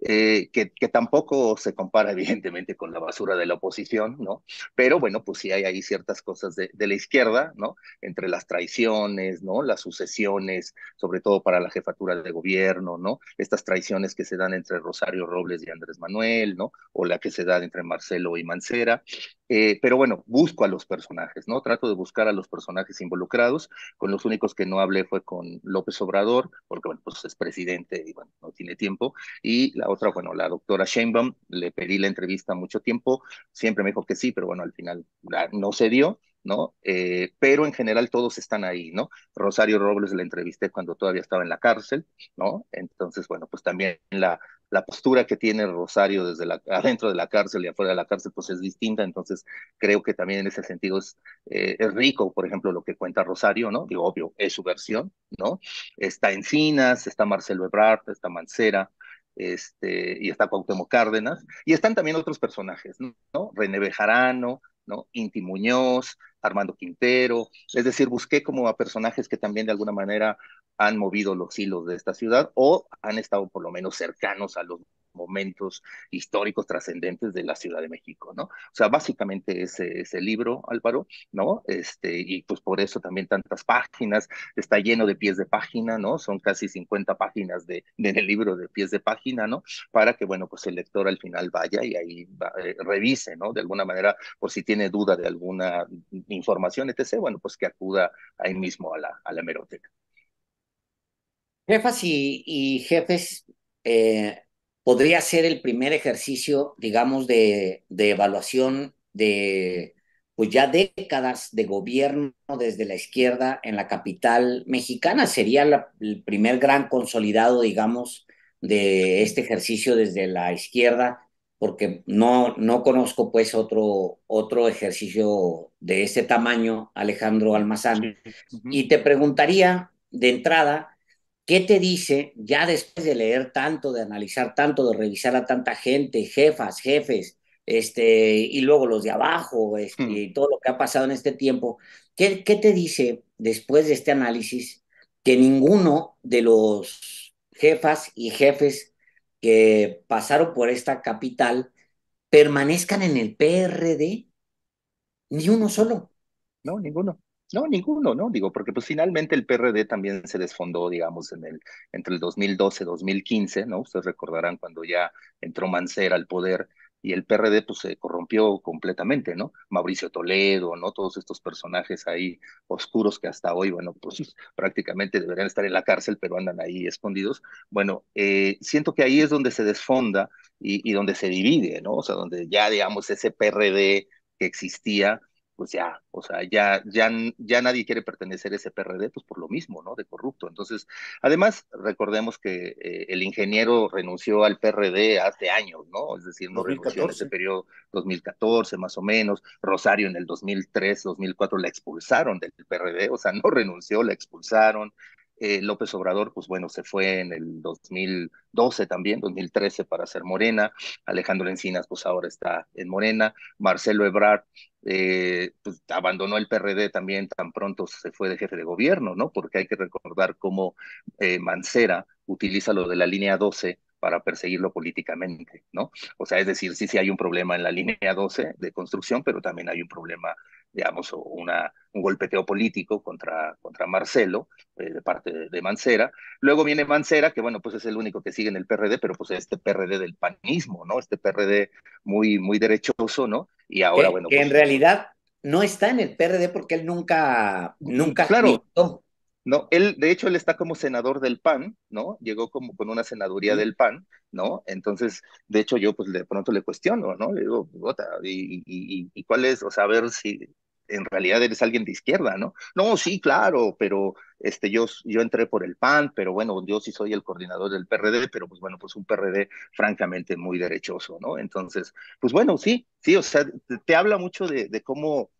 eh, que, que, tampoco se compara evidentemente con la basura de la oposición, ¿no? Pero bueno, pues sí hay ahí ciertas cosas de, la izquierda, ¿no? Entre las traiciones, ¿no? Las sucesiones, sobre todo para la jefatura de gobierno, ¿no? Estas traiciones que se dan entre Rosario Robles y Andrés Manuel, ¿no? O la que se da entre Marcelo y Mancera. Eh, pero bueno, busco a los personajes, ¿no? Trato de buscar a los personajes involucrados. Con los únicos que no hablé fue con López Obrador, porque bueno, pues es presidente y bueno, no tiene tiempo. Y la otra, bueno, la doctora Sheinbaum, le pedí la entrevista mucho tiempo, siempre me dijo que sí, pero bueno, al final no se dio, ¿no? Eh, pero en general todos están ahí, ¿no? Rosario Robles la entrevisté cuando todavía estaba en la cárcel, ¿no? Entonces, bueno, pues también la, la postura que tiene Rosario desde la, adentro de la cárcel y afuera de la cárcel, pues es distinta, entonces creo que también en ese sentido es, eh, rico, por ejemplo, lo que cuenta Rosario, ¿no? Digo, obvio, es su versión, ¿no? Está Encinas, está Marcelo Ebrard, está Mancera, este, y está Cuauhtémoc Cárdenas, y están también otros personajes, ¿no? René Bejarano, ¿no? Inti Muñoz, Armando Quintero, es decir, busqué como a personajes que también de alguna manera han movido los hilos de esta ciudad o han estado por lo menos cercanos a los momentos históricos trascendentes de la Ciudad de México, ¿no? O sea, básicamente ese, el libro, Álvaro, ¿no? Este, y pues por eso también tantas páginas, está lleno de pies de página, ¿no? Son casi 50 páginas de, libro de pies de página, ¿no? Para que, bueno, pues el lector al final vaya y ahí eh, revise, ¿no? De alguna manera, por si tiene duda de alguna información, etc., bueno, pues que acuda ahí
mismo a la, a la hemeroteca. Jefas y, jefes eh, podría ser el primer ejercicio, digamos, de, evaluación de pues ya décadas de gobierno desde la izquierda en la capital mexicana. Sería el primer gran consolidado, digamos, de este ejercicio desde la izquierda, porque no, no conozco pues otro, otro ejercicio de este tamaño, Alejandro Almazán. Y te preguntaría de entrada, ¿Qué te dice ya después de leer tanto, de analizar tanto, de revisar a tanta gente, jefas, jefes, este, y luego los de abajo, este, hmm. y todo lo que ha pasado en este tiempo? ¿Qué te dice después de este análisis que ninguno de los jefas y jefes que pasaron por esta capital permanezcan en el PRD? Ni uno solo. No, ninguno. No, ninguno, ¿no? Digo,
porque pues finalmente el PRD también se desfondó, digamos, en el, entre el 2012-2015, ¿no? Ustedes recordarán cuando ya entró Mancera al poder y el PRD pues se corrompió completamente, ¿no? Mauricio Toledo, ¿no? Todos estos personajes ahí oscuros que hasta hoy, bueno, pues prácticamente deberían estar en la cárcel, pero andan ahí escondidos. Bueno, eh, siento que ahí es donde se desfonda y, y donde se divide, ¿no? O sea, donde ya, digamos, ese PRD que existía pues ya, o sea, ya, ya, ya nadie quiere pertenecer a ese PRD, pues por lo mismo, ¿no? De corrupto. Entonces, además, recordemos que eh, el ingeniero renunció al PRD hace años, ¿no? Es decir, no renunció en ese periodo 2014, más o menos. Rosario en el 2003, 2004 la expulsaron del PRD, o sea, no renunció, la expulsaron. Eh, López Obrador, pues bueno, se fue en el 2012 también, 2013 para ser Morena. Alejandro Encinas, pues ahora está en Morena. Marcelo Ebrard, eh, pues abandonó el PRD también tan pronto se fue de jefe de gobierno, ¿no? Porque hay que recordar cómo eh, Mancera utiliza lo de la línea 12 para perseguirlo políticamente, ¿no? O sea, es decir, sí, sí hay un problema en la línea 12 de construcción, pero también hay un problema digamos, una, un golpeteo político contra, contra Marcelo, eh, de parte de, Mancera. Luego viene Mancera, que bueno, pues es el único que sigue en el PRD, pero pues este PRD del panismo, ¿no? Este PRD muy, muy derechoso, ¿no? Y ahora, bueno. Que en pues realidad
no está en el PRD porque él nunca, nunca. Claro.
No, él, de hecho, él está como senador del PAN, ¿no? Llegó como con una senaduría del PAN, ¿no? Entonces, de hecho, yo pues de pronto le cuestiono, ¿no? Le digo, ¿y, y, y cuál es? O sea, a ver si, en realidad eres alguien de izquierda, ¿no? No, sí, claro, pero este, yo, yo entré por el PAN, pero bueno, yo sí soy el coordinador del PRD, pero pues bueno, pues un PRD francamente muy derechoso, ¿no? Entonces, pues bueno, sí, sí, o sea, te, habla mucho de, cómo,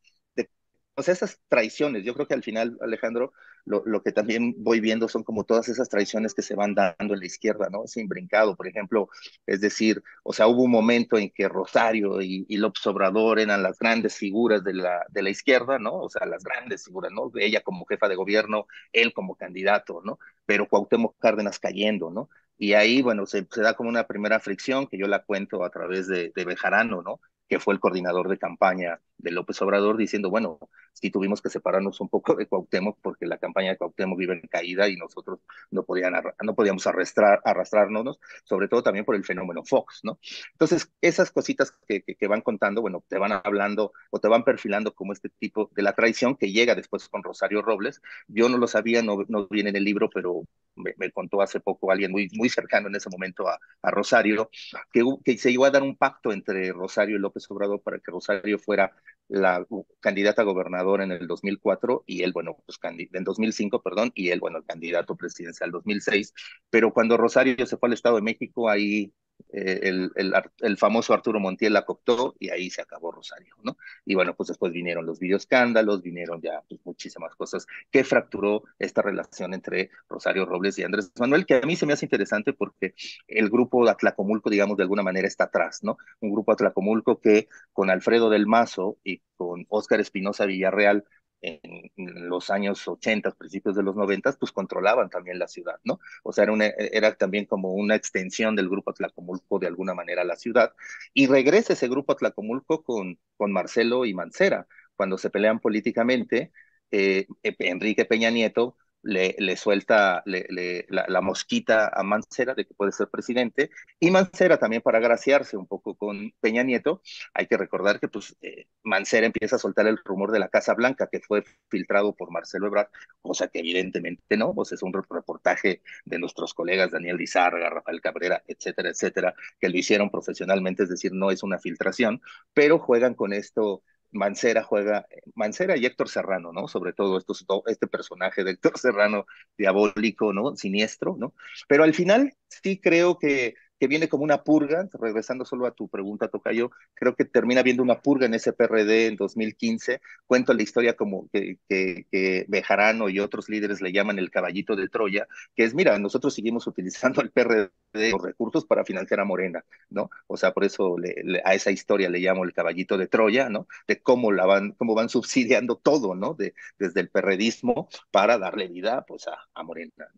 o sea, esas traiciones, yo creo que al final, Alejandro, lo, que también voy viendo son como todas esas traiciones que se van dando en la izquierda, ¿no? Sin brincado, por ejemplo, es decir, o sea, hubo un momento en que Rosario y, y López Obrador eran las grandes figuras de la, de la izquierda, ¿no? O sea, las grandes figuras, ¿no? Ella como jefa de gobierno, él como candidato, ¿no? Pero Cuauhtémoc Cárdenas cayendo, ¿no? Y ahí, bueno, se, da como una primera fricción que yo la cuento a través de, de Bejarano, ¿no? Que fue el coordinador de campaña de López Obrador diciendo, bueno, si tuvimos que separarnos un poco de Cuauhtémoc porque la campaña de Cuauhtémoc vive en caída y nosotros no, podían, no podíamos arrastrar, arrastrarnos, sobre todo también por el fenómeno Fox, ¿no? Entonces, esas cositas que, van contando, bueno, te van hablando o te van perfilando como este tipo de la traición que llega después con Rosario Robles. Yo no lo sabía, no, no viene en el libro, pero me, contó hace poco alguien muy, muy cercano en ese momento a, Rosario, que, que se iba a dar un pacto entre Rosario y López Obrador para que Rosario fuera la candidata a gobernador en el 2004 y él, bueno, pues en 2005, perdón, y él, bueno, el candidato presidencial 2006. Pero cuando Rosario se fue al Estado de México, ahí eh, el, el, famoso Arturo Montiel la cooptó y ahí se acabó Rosario, ¿no? Y bueno, pues después vinieron los videoscándalos, vinieron ya pues, muchísimas cosas que fracturó esta relación entre Rosario Robles y Andrés Manuel, que a mí se me hace interesante porque el grupo de Atlacomulco, digamos, de alguna manera está atrás, ¿no? Un grupo Atlacomulco que con Alfredo del Mazo y con Óscar Espinosa Villarreal en los años 80, principios de los 90, pues controlaban también la ciudad, ¿no? O sea, era, también como una extensión del grupo Tlacomulco de alguna manera la ciudad. Y regresa ese grupo Tlacomulco con, con Marcelo y Mancera, cuando se pelean políticamente, eh, Enrique Peña Nieto le, suelta la, mosquita a Mancera de que puede ser presidente, y Mancera también para agraciarse un poco con Peña Nieto, hay que recordar que pues eh, Mancera empieza a soltar el rumor de la Casa Blanca que fue filtrado por Marcelo Ebrard, cosa que evidentemente no, pues es un reportaje de nuestros colegas Daniel Lizárraga, Rafael Cabrera, etcétera, etcétera, que lo hicieron profesionalmente, es decir, no es una filtración, pero juegan con esto Mancera juega, Mancera y Héctor Serrano, ¿no? Sobre todo este personaje de Héctor Serrano diabólico, ¿no? Siniestro, ¿no? Pero al final sí creo que que viene como una purga, regresando solo a tu pregunta, Tocayo, creo que termina viendo una purga en ese PRD en 2015. Cuento la historia como que, que, Bejarano y otros líderes le llaman el caballito de Troya, que es, mira, nosotros seguimos utilizando el PRD los recursos para financiar a Morena, ¿no? O sea, por eso a esa historia le llamo el caballito de Troya, ¿no? De cómo la van, cómo van subsidiando todo, ¿no? De, desde el perredismo para darle vida, pues, a Morena.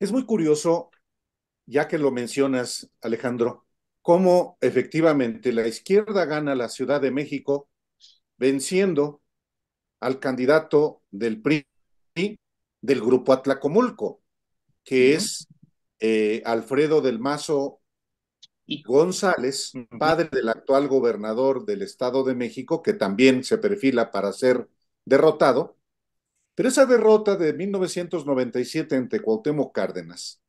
Es muy curioso
ya que lo mencionas, Alejandro, cómo efectivamente la izquierda gana la Ciudad de México venciendo al candidato del PRI del grupo Atlacomulco, que es eh, Alfredo del Mazo González, padre del actual gobernador del Estado de México, que también se perfila para ser derrotado. Pero esa derrota de 1997 ante Cuauhtémoc Cárdenas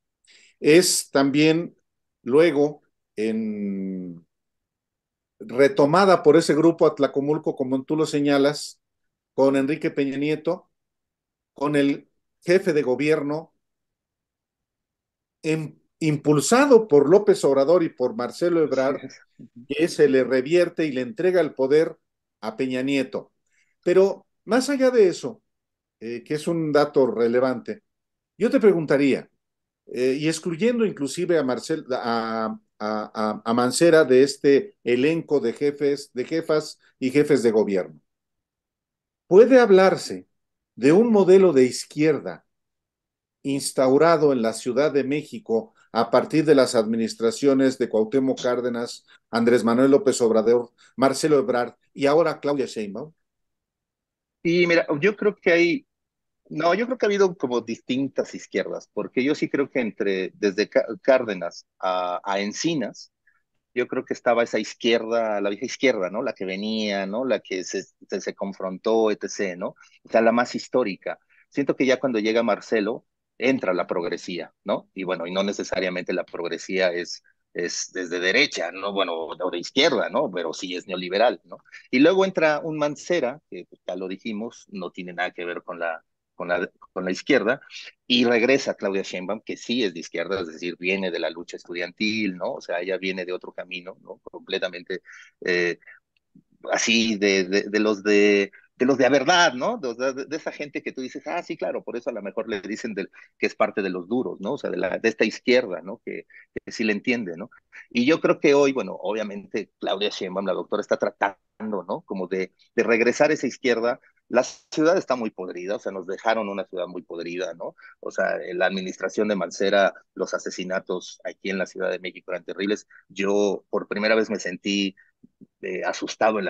es también luego retomada por ese grupo Atlacomulco, como tú lo señalas, con Enrique Peña Nieto, con el jefe de gobierno, em, impulsado por López Obrador y por Marcelo Ebrard, que se le revierte y le entrega el poder a Peña Nieto. Pero más allá de eso, eh, que es un dato relevante, yo te preguntaría, eh, y excluyendo inclusive a, Marcel, a, Mancera de este elenco de jefes, de jefas y jefes de gobierno. Puede hablarse de un modelo de izquierda instaurado en la Ciudad de México a partir de las administraciones de Cuauhtémoc Cárdenas, Andrés Manuel López Obrador, Marcelo
Ebrard y ahora Claudia Sheinbaum. Y mira, yo creo que hay no, yo creo que ha habido como distintas izquierdas, porque yo sí creo que entre, desde Cárdenas a, a Encinas, yo creo que estaba esa izquierda, la vieja izquierda, ¿no? La que venía, ¿no? La que se, se, confrontó, etc., ¿no? O sea, la más histórica. Siento que ya cuando llega Marcelo, entra la progresía, ¿no? Y bueno, y no necesariamente la progresía es, es desde derecha, ¿no? Bueno, o de izquierda, ¿no? Pero sí es neoliberal, ¿no? Y luego entra un Mancera, que ya lo dijimos, no tiene nada que ver con la con la, con la izquierda, y regresa Claudia Sheinbaum, que sí es de izquierda, es decir, viene de la lucha estudiantil, ¿no? O sea, ella viene de otro camino, ¿no? Completamente eh, así de, de, los de de los de la verdad, ¿no? De, esa gente que tú dices, ah, sí, claro, por eso a lo mejor le dicen que es parte de los duros, ¿no? O sea, de, la, de esta izquierda, ¿no? Que, que, sí le entiende, ¿no? Y yo creo que hoy, bueno, obviamente Claudia Sheinbaum, la doctora, está tratando, ¿no? Como de, de regresar esa izquierda la ciudad está muy podrida, o sea, nos dejaron una ciudad muy podrida, ¿no? O sea, la administración de Mancera, los asesinatos aquí en la Ciudad de México eran terribles. Yo por primera vez me sentí eh, asustado en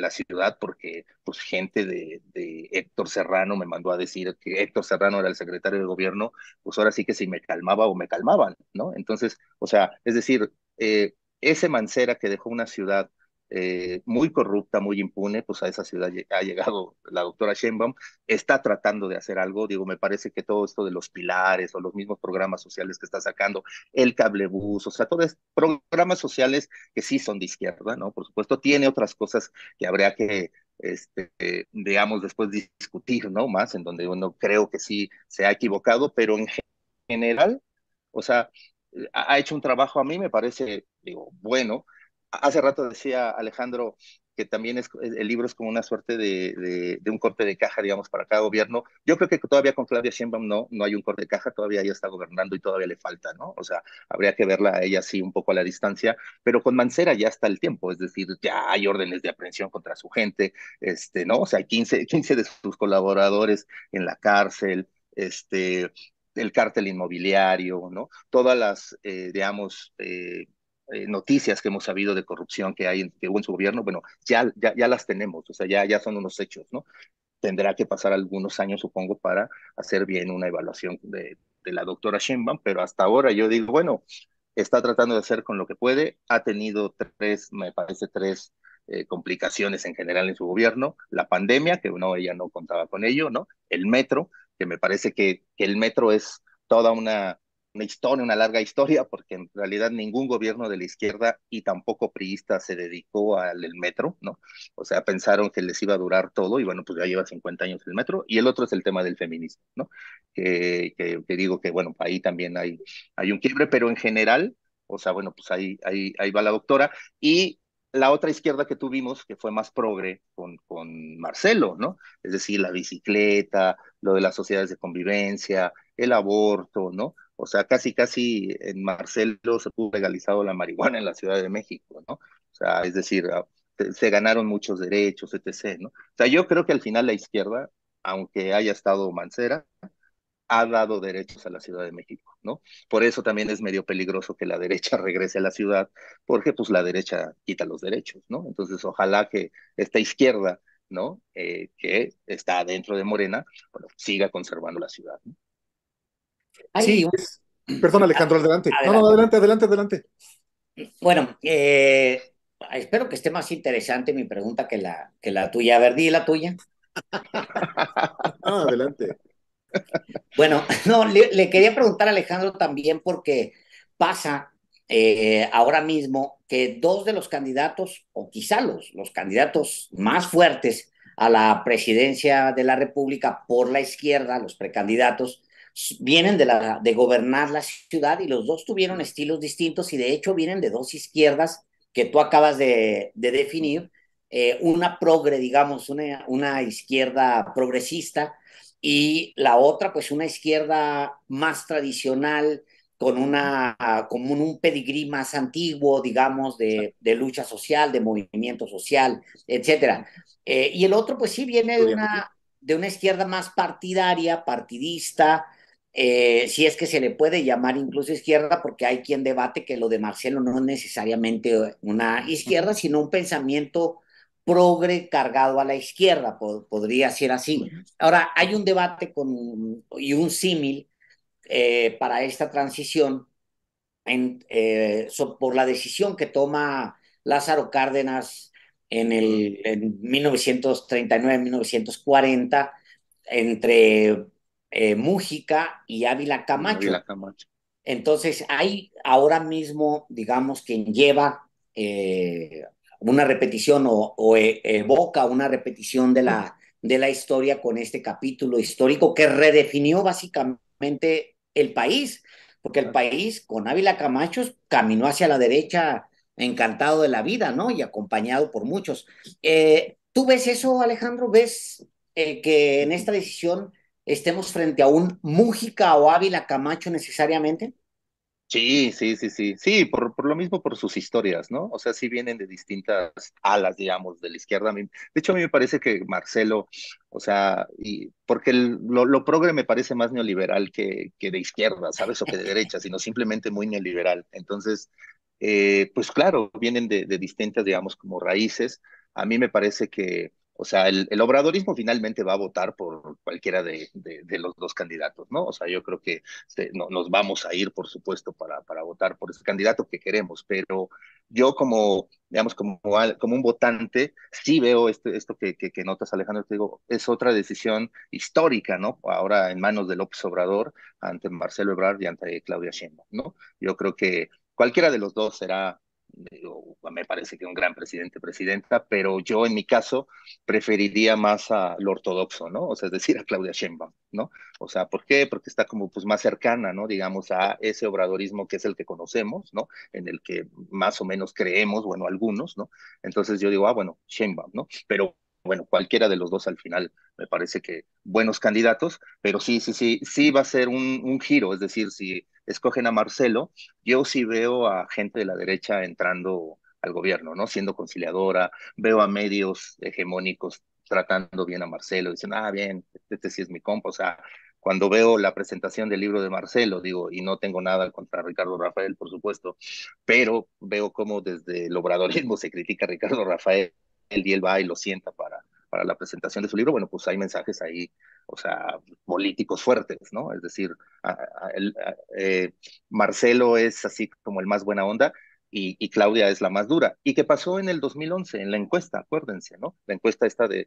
la, ciudad porque pues gente de, Héctor Serrano me mandó a decir que Héctor Serrano era el secretario de gobierno, pues ahora sí que si me calmaba o me calmaban, ¿no? Entonces, o sea, es decir, eh, ese Mancera que dejó una ciudad eh, muy corrupta, muy impune, pues a esa ciudad ha llegado la doctora Sheinbaum, está tratando de hacer algo, digo, me parece que todo esto de los pilares o los mismos programas sociales que está sacando, el cablebus, o sea, todos programas sociales que sí son de izquierda, ¿no? Por supuesto, tiene otras cosas que habría que, este, digamos, después discutir, ¿no? Más, en donde uno creo que sí se ha equivocado, pero en general, o sea, ha hecho un trabajo, a mí me parece, digo, bueno, hace rato decía Alejandro que también es, el libro es como una suerte de, un corte de caja, digamos, para cada gobierno. Yo creo que todavía con Claudia Sheinbaum no, no hay un corte de caja, todavía ella está gobernando y todavía le falta, ¿no? O sea, habría que verla a ella así un poco a la distancia, pero con Mancera ya está el tiempo, es decir, ya hay órdenes de aprehensión contra su gente, este, ¿no? O sea, hay 15, 15 de sus colaboradores en la cárcel, este, el cártel inmobiliario, ¿no? Todas las, eh, digamos, eh, eh, noticias que hemos sabido de corrupción que hay en, hubo en su gobierno, bueno, ya, ya, ya las tenemos, o sea, ya, ya son unos hechos, ¿no? Tendrá que pasar algunos años, supongo, para hacer bien una evaluación de, la doctora Sheinbaum, pero hasta ahora yo digo, bueno, está tratando de hacer con lo que puede, ha tenido tres, me parece, tres eh, complicaciones en general en su gobierno, la pandemia, que no, ella no contaba con ello, ¿no? El metro, que me parece que, que el metro es toda una una historia, una larga historia, porque en realidad ningún gobierno de la izquierda y tampoco priista se dedicó al metro, ¿no? O sea, pensaron que les iba a durar todo y bueno, pues ya lleva 50 años el metro. Y el otro es el tema del feminismo, ¿no? Que, que, que digo que, bueno, ahí también hay, hay un quiebre, pero en general, o sea, bueno, pues ahí, ahí, ahí va la doctora. Y la otra izquierda que tuvimos, que fue más progre con, con Marcelo, ¿no? Es decir, la bicicleta, lo de las sociedades de convivencia, el aborto, ¿no? O sea, casi, casi en Marcelo se pudo legalizado la marihuana en la Ciudad de México, ¿no? O sea, es decir, ah, se ganaron muchos derechos, etc., ¿no? O sea, yo creo que al final la izquierda, aunque haya estado mancera, ha dado derechos a la Ciudad de México, ¿no? Por eso también es medio peligroso que la derecha regrese a la ciudad, porque pues la derecha quita los derechos, ¿no? Entonces, ojalá que esta izquierda, ¿no? Eh, que está dentro de Morena, bueno, siga
conservando la ciudad, ¿no?
Sí, Perdón, Alejandro, adelante. adelante. No, no, adelante, adelante, adelante.
Bueno, eh, espero que esté más interesante mi pregunta que la, que la tuya. A ver, la tuya. adelante. Bueno, no, le, quería preguntar a Alejandro también porque pasa eh, ahora mismo que dos de los candidatos, o quizá los, los candidatos más fuertes a la presidencia de la República por la izquierda, los precandidatos, vienen de, la, de gobernar la ciudad y los dos tuvieron estilos distintos y de hecho vienen de dos izquierdas que tú acabas de, definir, eh, una progre, digamos, una, una izquierda progresista y la otra, pues una izquierda más tradicional, con, una, un pedigrí más antiguo, digamos, de, lucha social, de movimiento social, etcétera... Eh, y el otro, pues sí, viene de una, de una izquierda más partidaria, partidista, eh, si es que se le puede llamar incluso izquierda, porque hay quien debate que lo de Marcelo no es necesariamente una izquierda, sino un pensamiento progre cargado a la izquierda, podría ser así. Ahora, hay un debate con, y un símil eh, para esta transición eh, por la decisión que toma Lázaro Cárdenas en, en 1939-1940 entre eh, Mújica y Ávila Camacho. Entonces, hay ahora mismo, digamos, quien lleva eh, una repetición o, e, evoca una repetición de la, de la historia con este capítulo histórico que redefinió básicamente el país, porque el país con Ávila Camacho caminó hacia la derecha encantado de la vida, ¿no? Y acompañado por muchos. Eh, ¿Tú ves eso, Alejandro? ¿Ves eh, que en esta decisión estemos frente a un Mújica o Ávila Camacho necesariamente?
Sí, sí, sí, sí. Sí, por, por, lo mismo por sus historias, ¿no? O sea, sí vienen de distintas alas, digamos, de la izquierda. De hecho, a mí me parece que Marcelo, o sea, y porque lo, progre me parece más neoliberal que, que de izquierda, ¿sabes? O que de derecha, sino simplemente muy neoliberal. Entonces, eh, pues claro, vienen de distintas, digamos, como raíces. A mí me parece que o sea, el, obradorismo finalmente va a votar por cualquiera de, los dos candidatos, ¿no? O sea, yo creo que este, no, nos vamos a ir, por supuesto, para, para votar por ese candidato que queremos, pero yo como, digamos, como, como un votante, sí veo este, esto, esto que, que, notas, Alejandro, te digo, es otra decisión histórica, ¿no? Ahora en manos de López Obrador ante Marcelo Ebrard y ante Claudia Sheinbaum, ¿no? Yo creo que cualquiera de los dos será me parece que un gran presidente, presidenta, pero yo en mi caso preferiría más al ortodoxo, ¿no? O sea, es decir, a Claudia Sheinbaum, ¿no? O sea, ¿por qué? Porque está como pues más cercana, ¿no? Digamos, a ese obradorismo que es el que conocemos, ¿no? En el que más o menos creemos, bueno, algunos, ¿no? Entonces yo digo, ah, bueno, Sheinbaum, ¿no? Pero bueno, cualquiera de los dos al final me parece que buenos candidatos, pero sí, sí, sí, sí va a ser un, un giro, es decir, si escogen a Marcelo, yo sí veo a gente de la derecha entrando al gobierno, ¿no? Siendo conciliadora, veo a medios hegemónicos tratando bien a Marcelo, dicen, ah, bien, este sí es mi compa, o sea, cuando veo la presentación del libro de Marcelo, digo, y no tengo nada contra Ricardo Rafael, por supuesto, pero veo cómo desde el obradorismo se critica a Ricardo Rafael, día él va y lo sienta para, para la presentación de su libro, bueno, pues hay mensajes ahí, o sea, políticos fuertes, ¿no? Es decir, eh, Marcelo es así como el más buena onda y, Claudia es la más dura. ¿Y qué pasó en el 2011, en la encuesta? Acuérdense, ¿no? La encuesta esta de,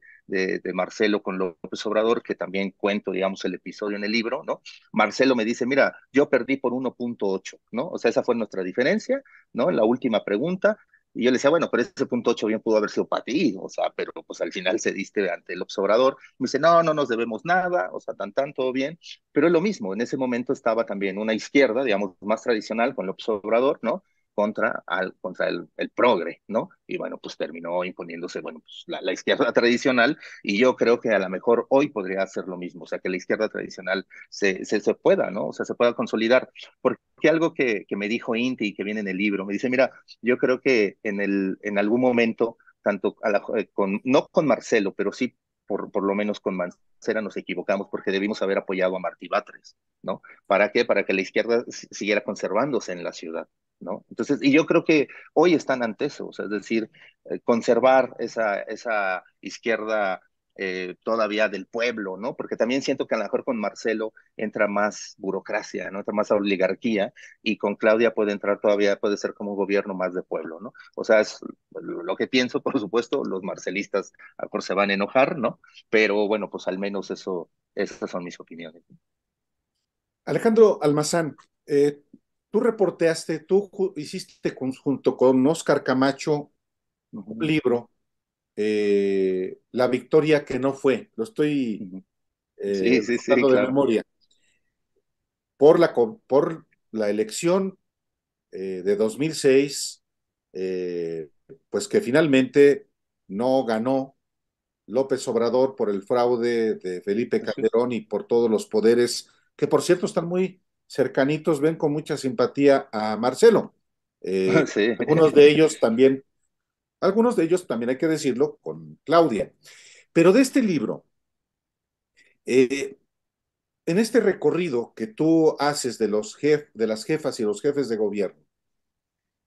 Marcelo con López Obrador, que también cuento, digamos, el episodio en el libro, ¿no? Marcelo me dice, mira, yo perdí por 1.8, ¿no? O sea, esa fue nuestra diferencia, ¿no? En la última pregunta, y yo le decía, bueno, pero ese punto 8 bien pudo haber sido para ti, o sea, pero pues al final se diste ante el observador. Me dice, no, no nos debemos nada, o sea, tan, tan, todo bien. Pero es lo mismo, en ese momento estaba también una izquierda, digamos, más tradicional con el observador, ¿no? contra, al, contra el, progre, ¿no? Y bueno, pues terminó imponiéndose, bueno, pues la, izquierda tradicional, y yo creo que a lo mejor hoy podría hacer lo mismo, o sea, que la izquierda tradicional se, se, pueda, ¿no? O sea, se pueda consolidar. Porque algo que, que me dijo Inti y que viene en el libro, me dice, mira, yo creo que en, el, en algún momento tanto eh, con, no con Marcelo, pero sí por, por lo menos con Mancera nos equivocamos porque debimos haber apoyado a Martí Batres, ¿no? ¿Para qué? Para que la izquierda siguiera conservándose en la ciudad, ¿no? Entonces, y yo creo que hoy están ante eso, o sea, es decir, eh, conservar esa, esa izquierda eh, todavía del pueblo, ¿no? Porque también siento que a lo mejor con Marcelo entra más burocracia, ¿no? Entra más oligarquía y con Claudia puede entrar todavía, puede ser como un gobierno más de pueblo, ¿no? O sea, es lo que pienso, por supuesto, los marcelistas a lo mejor se van a enojar, ¿no? Pero bueno, pues al menos eso, esas son mis opiniones.
Alejandro Almazán, eh, tú reporteaste, tú hiciste junto con Oscar Camacho un libro eh, la victoria que no fue. Lo estoy eh, de memoria. Por la, por la elección eh, de 2006, eh, pues que finalmente no ganó López Obrador por el fraude de Felipe Calderón y por todos los poderes, que por cierto están muy cercanitos, ven con mucha simpatía a Marcelo. Algunos de ellos también algunos de ellos también hay que decirlo con Claudia. Pero de este libro, eh, en este recorrido que tú haces de, los de las jefas y los jefes de gobierno,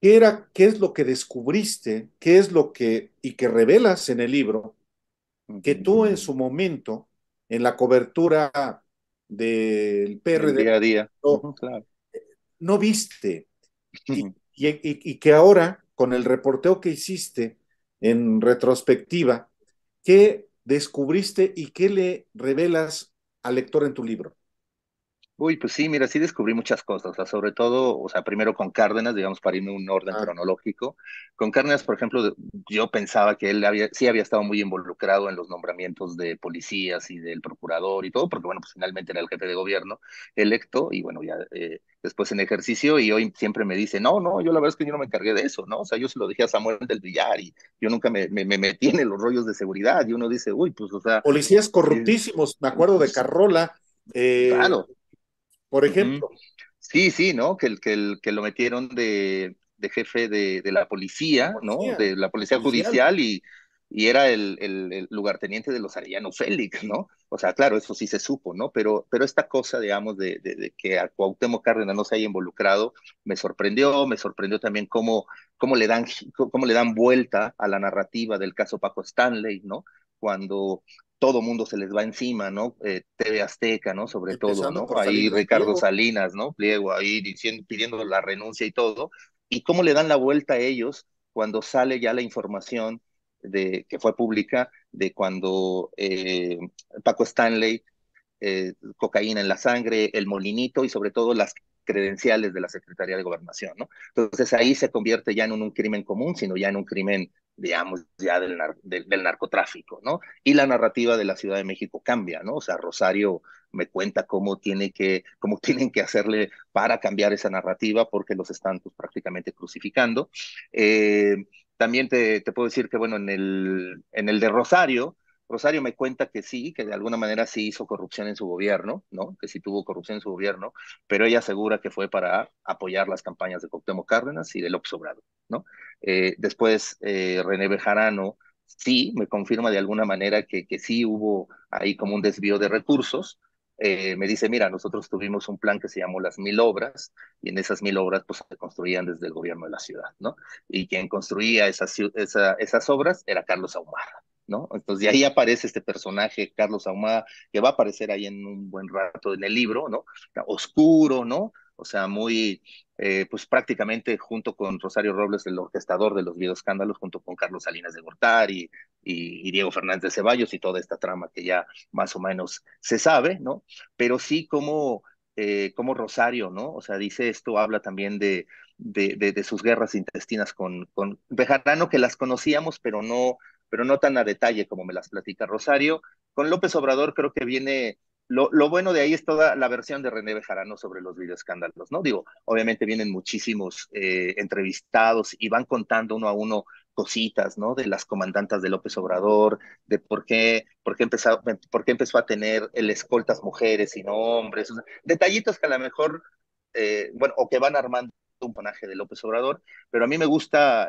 ¿qué, era, ¿qué es lo que descubriste? ¿Qué es lo que, y que revelas en el libro, que tú en su momento, en la cobertura del PRD, No, viste, y, que ahora con el reporteo que hiciste en retrospectiva, ¿qué descubriste y qué le revelas al lector en tu
libro? Uy, pues sí, mira, sí descubrí muchas cosas, o sea, sobre todo, o sea, primero con Cárdenas, digamos, para irme un orden ah. cronológico. Con Cárdenas, por ejemplo, yo pensaba que él había, sí había estado muy involucrado en los nombramientos de policías y del procurador y todo, porque bueno, pues finalmente era el jefe de gobierno electo y bueno, ya eh, después en ejercicio y hoy siempre me dice, no, no, yo la verdad es que yo no me encargué de eso, ¿no? O sea, yo se lo dije a Samuel del Villar y yo nunca me, me, metí en los rollos de seguridad y uno dice, uy, pues, o sea... Policías eh, corruptísimos, me acuerdo de pues Carrola. Eh, claro por ejemplo. Sí, sí, ¿no? Que, que, que lo metieron de, jefe de, la policía, ¿no? de la policía judicial, y, era el, lugarteniente de los Arellano Félix, ¿no? O sea, claro, eso sí se supo, ¿no? Pero, pero esta cosa, digamos, de, que a Cuauhtémoc Cárdenas no se haya involucrado, me sorprendió, me sorprendió también cómo, cómo, le dan, cómo le dan vuelta a la narrativa del caso Paco Stanley, ¿no? Cuando, todo mundo se les va encima, ¿no? Eh, TV Azteca, ¿no? Sobre todo, ¿no? Ahí Ricardo Salinas, ¿no? Pliego ahí diciendo, pidiendo la renuncia y todo. ¿Y cómo le dan la vuelta a ellos cuando sale ya la información de, que fue pública de cuando eh, Paco Stanley, eh, cocaína en la sangre, el molinito y sobre todo las credenciales de la Secretaría de Gobernación, ¿no? Entonces ahí se convierte ya en un crimen común, sino ya en un crimen digamos, ya del, del, narcotráfico, ¿no? Y la narrativa de la Ciudad de México cambia, ¿no? O sea, Rosario me cuenta cómo, tiene que, cómo tienen que hacerle para cambiar esa narrativa porque los están pues, prácticamente crucificando. Eh, también te, te, puedo decir que, bueno, en el, en el de Rosario, Rosario me cuenta que sí, que de alguna manera sí hizo corrupción en su gobierno, ¿no? Que sí tuvo corrupción en su gobierno, pero ella asegura que fue para apoyar las campañas de Cuauhtémoc Cárdenas y de López Obrador, ¿no? Eh, después, eh, René Bejarano sí me confirma de alguna manera que, que sí hubo ahí como un desvío de recursos, eh, me dice, mira, nosotros tuvimos un plan que se llamó las mil obras y en esas mil obras pues se construían desde el gobierno de la ciudad, ¿no? Y quien construía esas, obras era Carlos Ahumada, entonces, de ahí aparece este personaje, Carlos Ahumada, que va a aparecer ahí en un buen rato en el libro, ¿no? Oscuro, ¿no? O sea, muy, eh, pues prácticamente junto con Rosario Robles, el orquestador de los escándalos junto con Carlos Salinas de Gortari y, Diego Fernández de Ceballos y toda esta trama que ya más o menos se sabe, ¿no? Pero sí como, eh, como Rosario, ¿no? O sea, dice esto, habla también de, de, de, de sus guerras intestinas con, con Bejarano, que las conocíamos, pero no, pero no tan a detalle como me las platica Rosario. Con López Obrador creo que viene, lo, lo bueno de ahí es toda la versión de René Bejarano sobre los videoescándalos, ¿no? Digo, obviamente vienen muchísimos eh, entrevistados y van contando uno a uno cositas, ¿no? De las comandantas de López Obrador, de por qué, por qué, empezó, por qué empezó a tener el escoltas mujeres y no hombres, detallitos que a lo mejor, eh, bueno, o que van armando un de López Obrador, pero a mí me gusta,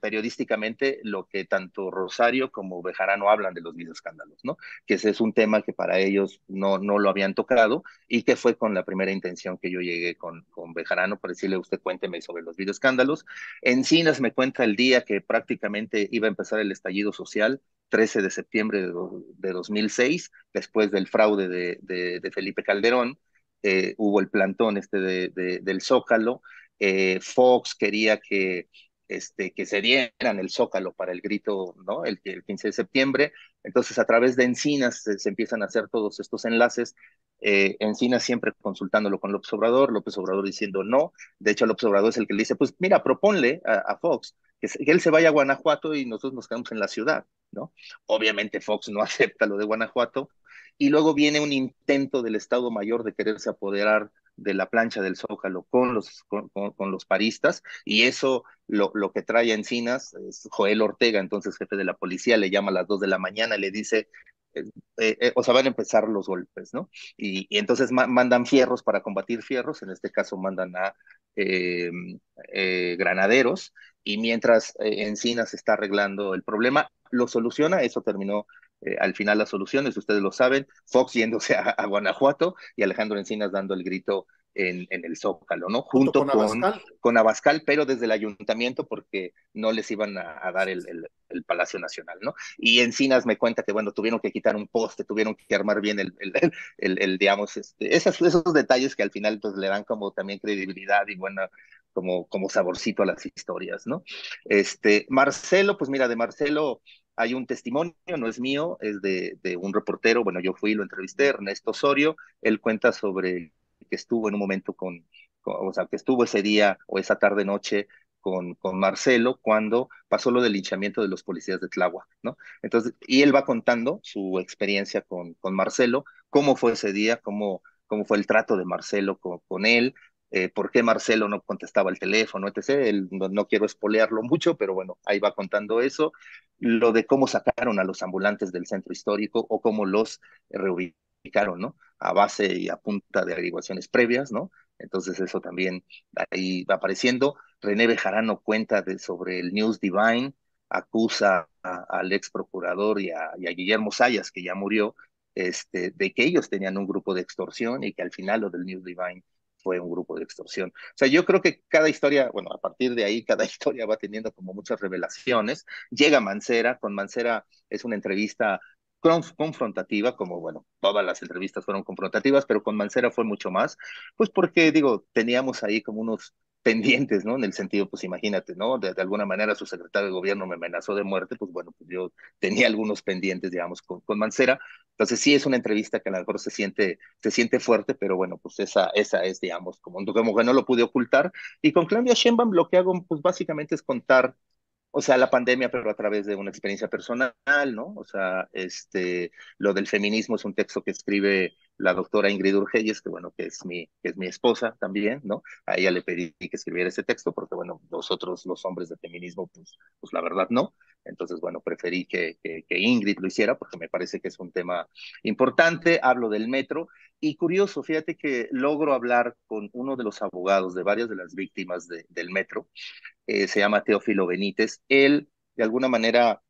periodísticamente, lo que tanto Rosario como Bejarano hablan de los videoscándalos, ¿no? Que ese es un tema que para ellos no, no lo habían tocado y que fue con la primera intención que yo llegué con, con Bejarano para decirle, usted cuénteme sobre los videoescándalos. Encinas me cuenta el día que prácticamente iba a empezar el estallido social, 13 de septiembre de, 2006, después del fraude de Felipe Calderón, eh, hubo el plantón este de, del Zócalo, eh, Fox quería que, este, que se dieran el Zócalo para el grito, ¿no? El, el 15 de septiembre. Entonces, a través de Encinas se, empiezan a hacer todos estos enlaces. Eh, Encinas siempre consultándolo con López Obrador, López Obrador diciendo no. De hecho, López Obrador es el que le dice, pues mira, proponle a, Fox que, él se vaya a Guanajuato y nosotros nos quedamos en la ciudad, ¿no? Obviamente Fox no acepta lo de Guanajuato y luego viene un intento del Estado Mayor de quererse apoderar de la plancha del Zócalo con los, con, los paristas, y eso lo, lo, que trae Encinas es Joel Ortega, entonces jefe de la policía, le llama a las dos de la mañana y le dice, eh, eh, eh, o sea, van a empezar los golpes, ¿no? Y, entonces mandan fierros para combatir fierros, en este caso mandan a em, granaderos, y mientras Encinas está arreglando el problema, lo soluciona, eso terminó eh, al final las soluciones, ustedes lo saben, Fox yéndose a, Guanajuato y Alejandro Encinas dando el grito en, en, el Zócalo, ¿no? Junto, con, Abascal. pero desde el ayuntamiento porque no les iban a, dar el, el, Palacio Nacional, ¿no? Y Encinas me cuenta que, bueno, tuvieron que quitar un poste, tuvieron que armar bien el, el digamos, esos, este, esos detalles que al final pues le dan como también credibilidad y bueno, como, como saborcito a las historias, ¿no? Este, Marcelo, pues mira, de Marcelo hay un testimonio, no es mío, es de, un reportero, bueno, yo fui, y lo entrevisté, Ernesto Osorio, él cuenta sobre que estuvo en un momento con, o sea, que estuvo ese día o esa tarde noche con, con, Marcelo cuando pasó lo del linchamiento de los policías de Tláhuac, ¿no? Entonces, y él va contando su experiencia con, con Marcelo, cómo fue ese día, cómo, cómo fue el trato de Marcelo con él, eh, por qué Marcelo no contestaba el teléfono, etc. no, quiero espolearlo mucho, pero bueno, ahí va contando eso. Lo de cómo sacaron a los ambulantes del centro histórico o cómo los reubicaron, ¿no? A base y a punta de averiguaciones previas, ¿no? Entonces eso también ahí va apareciendo. René Bejarano cuenta sobre el News Divine, acusa al ex procurador y a, Guillermo Sayas, que ya murió, este, de que ellos tenían un grupo de extorsión y que al final lo del News Divine fue un grupo de extorsión. O sea, yo creo que cada historia, bueno, a partir de ahí, cada historia va teniendo como muchas revelaciones. Llega Mancera, con Mancera es una entrevista confrontativa, como bueno, todas las entrevistas fueron confrontativas, pero con Mancera fue mucho más, pues porque digo, teníamos ahí como unos pendientes, ¿no? En el sentido, pues imagínate, ¿no? De, alguna manera su secretario de gobierno me amenazó de muerte, pues bueno, pues yo tenía algunos pendientes, digamos, con, con, Mancera. Entonces sí es una entrevista que a lo mejor se siente, se siente fuerte, pero bueno, pues esa, esa es, digamos, como, que no lo pude ocultar. Y con Claudia Sheinbaum lo que hago, pues básicamente es contar, o sea, la pandemia, pero a través de una experiencia personal, ¿no? O sea, este, lo del feminismo es un texto que escribe la doctora Ingrid Urgeyes, que bueno, que es mi, que es mi esposa también, ¿no? A ella le pedí que escribiera ese texto, porque bueno, nosotros los hombres de feminismo, pues, pues la verdad no. Entonces, bueno, preferí que, que, Ingrid lo hiciera porque me parece que es un tema importante. Hablo del metro y curioso, fíjate que logro hablar con uno de los abogados de varias de las víctimas del metro. Eh, se llama Teófilo Benítez. Él, de alguna manera,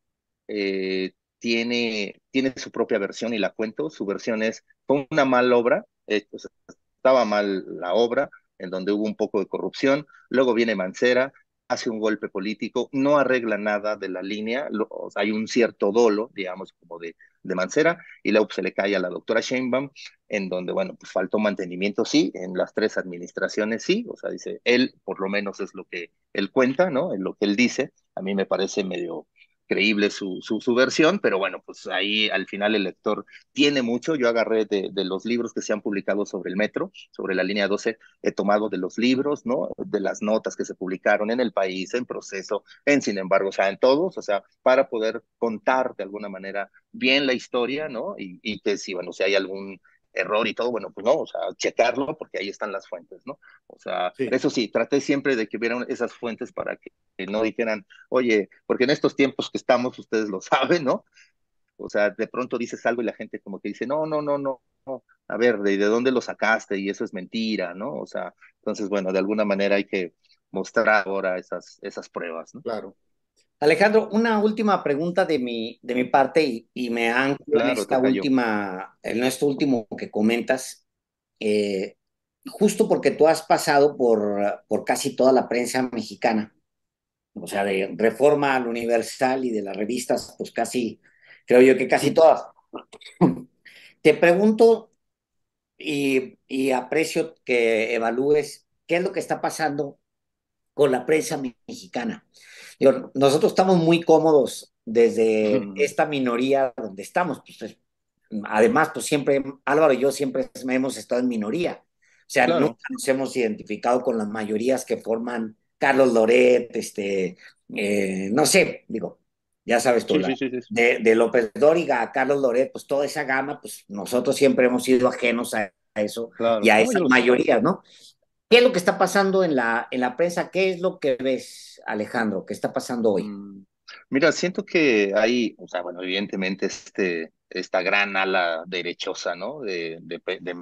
eh, tiene, tiene su propia versión y la cuento. Su versión es, con una mala obra, eh, estaba mal la obra, en donde hubo un poco de corrupción, luego viene Mancera, hace un golpe político, no arregla nada de la línea, hay un cierto dolo, digamos, como de, de Mancera, y luego se le cae a la doctora Sheinbaum, en donde, bueno, pues faltó mantenimiento, sí, en las tres administraciones, sí, o sea, dice, él por lo menos es lo que él cuenta, ¿no? Es lo que él dice, a mí me parece medio, creíble su, su, versión, pero bueno, pues ahí al final el lector tiene mucho. Yo agarré de, los libros que se han publicado sobre el metro, sobre la línea 12, he tomado de los libros, ¿no? De las notas que se publicaron en el país, en proceso, en sin embargo, o sea, en todos, o sea, para poder contar de alguna manera bien la historia, ¿no? Y, y que si, bueno, si hay algún error y todo, bueno, pues no, o sea, checarlo porque ahí están las fuentes, ¿no? O sea, eso sí, traté siempre de que hubieran esas fuentes para que, no dijeran, oye, porque en estos tiempos que estamos, ustedes lo saben, ¿no? O sea, de pronto dices algo y la gente como que dice, no, no, no, no, a ver, ¿de, ¿de, dónde lo sacaste? Y eso es mentira, ¿no? O sea, entonces, bueno, de alguna manera hay que
mostrar ahora esas, esas pruebas, ¿no? Claro. Alejandro, una última pregunta de mi, de mi parte y, me anclo en, esta última, en último que comentas. Eh, justo porque tú has pasado por, por casi toda la prensa mexicana, o sea, de Reforma al Universal y de las revistas, pues casi, creo yo que casi todas. Te pregunto y, y aprecio que evalúes qué es lo que está pasando con la prensa mexicana. nosotros estamos muy cómodos desde mm. esta minoría donde estamos. Pues, además, pues siempre, Álvaro y yo siempre hemos estado en minoría. O sea, nunca nos hemos identificado con las mayorías que forman Carlos Loret, este, eh, no sé, digo, ya sabes tú, de, López Dóriga a Carlos Loret, pues toda esa gama, pues nosotros siempre hemos sido ajenos a eso y a esas mayorías, ¿no? ¿Qué es lo que está pasando en la, en la prensa? ¿Qué es lo que ves, Alejandro, ¿Qué está pasando hoy? Mm,
mira, siento que hay, o sea, bueno, evidentemente este, esta gran ala derechosa, ¿no? De,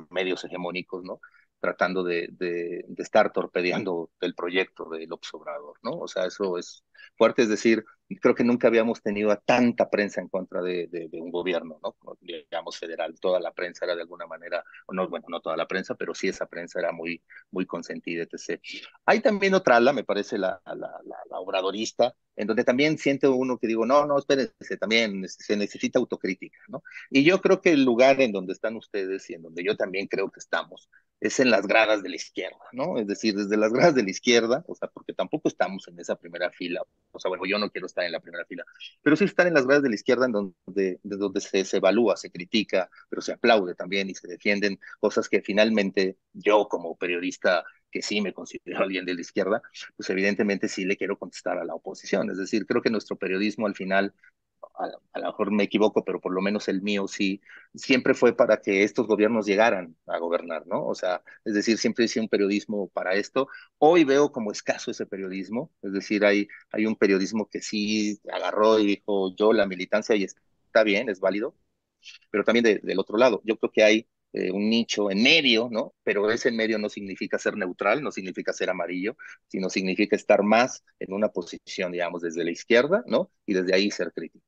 medios hegemónicos, ¿no? Tratando de, de, estar torpedeando el proyecto del observador. ¿no? O sea, eso es fuerte, es decir, creo que nunca habíamos tenido tanta prensa en contra de, un gobierno, ¿no? Digamos federal, toda la prensa era de alguna manera, no, bueno, no toda la prensa, pero sí esa prensa era muy, muy consentida, etc. Hay también otra ala, me parece, la, la, obradorista, en donde también siente uno que digo, no, no, espérense, también se necesita autocrítica, ¿no? Y yo creo que el lugar en donde están ustedes y en donde yo también creo que estamos es en las gradas de la izquierda, ¿no? Es decir, desde las gradas de la izquierda, o sea, porque tampoco estamos en esa primera fila, o sea, bueno, yo no quiero estar en la primera fila, pero sí están en las gradas de la izquierda en donde, de donde se, se, evalúa, se critica, pero se aplaude también y se defienden cosas que finalmente yo como periodista que sí me considero alguien de la izquierda, pues evidentemente sí le quiero contestar a la oposición. Es decir, creo que nuestro periodismo al final a, lo mejor me equivoco, pero por lo menos el mío sí, siempre fue para que estos gobiernos llegaran a gobernar, ¿no? O sea, es decir, siempre hice un periodismo para esto. Hoy veo como escaso ese periodismo, es decir, hay, hay un periodismo que sí agarró y dijo, yo la militancia y está bien, es válido, pero también del otro lado, yo creo que hay eh, un nicho en medio, ¿no? Pero ese en medio no significa ser neutral, no significa ser amarillo, sino significa estar más en una posición, digamos, desde la izquierda, ¿no? Y desde ahí ser crítico.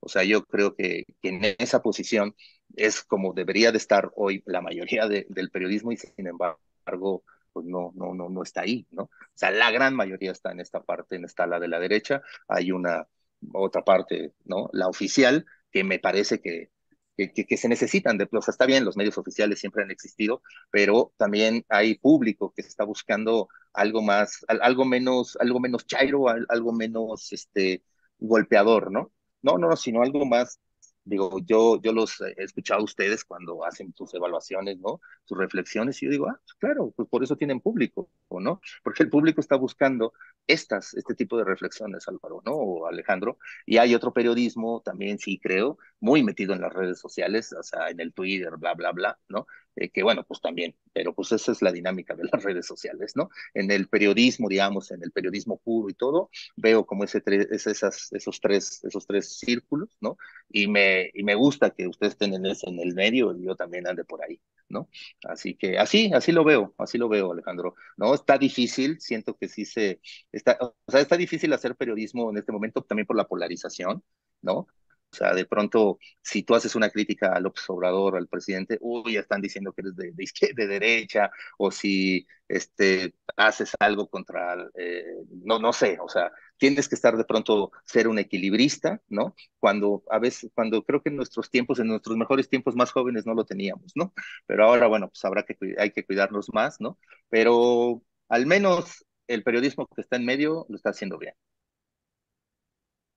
O sea, yo creo que, en esa posición es como debería de estar hoy la mayoría del periodismo y sin embargo pues no, no, no, no está ahí, ¿no? O sea, la gran mayoría está en esta parte, en esta la de la derecha, hay una otra parte, ¿no? La oficial, que me parece que, que, se necesitan, o sea, está bien, los medios oficiales siempre han existido, pero también hay público que está buscando algo más, algo menos, algo menos chairo, algo menos, este, golpeador, ¿no? No, no, no, sino algo más. Digo, yo, yo los he escuchado a ustedes cuando hacen sus evaluaciones, ¿no? Sus reflexiones, y yo digo, ah, claro, pues por eso tienen público, ¿no? Porque el público está buscando estas, este tipo de reflexiones, Álvaro, ¿no? O Alejandro. Y hay otro periodismo también, sí creo, muy metido en las redes sociales, o sea, en el Twitter, bla, bla, bla, ¿no? Eh, que bueno, pues también, pero pues esa es la dinámica de las redes sociales, ¿no? En el periodismo, digamos, en el periodismo puro y todo, veo como ese esas, esos, tres, esos tres círculos, ¿no? Y me, y me gusta que ustedes estén en, en el medio y yo también ande por ahí, ¿no? Así que así, así lo veo, así lo veo, Alejandro, ¿no? Está difícil, siento que sí se, está, o sea, está difícil hacer periodismo en este momento también por la polarización, ¿no? O sea, de pronto, si tú haces una crítica al observador, al presidente, uy, ya están diciendo que eres de, izquierda, de derecha, o si este, haces algo contra, eh, no, no sé, o sea, tienes que estar de pronto, ser un equilibrista, ¿no? Cuando a veces, cuando creo que en nuestros tiempos, en nuestros mejores tiempos más jóvenes no lo teníamos, ¿no? Pero ahora, bueno, pues habrá que, hay que cuidarnos más, ¿no? Pero al menos el periodismo que está en medio lo está haciendo bien.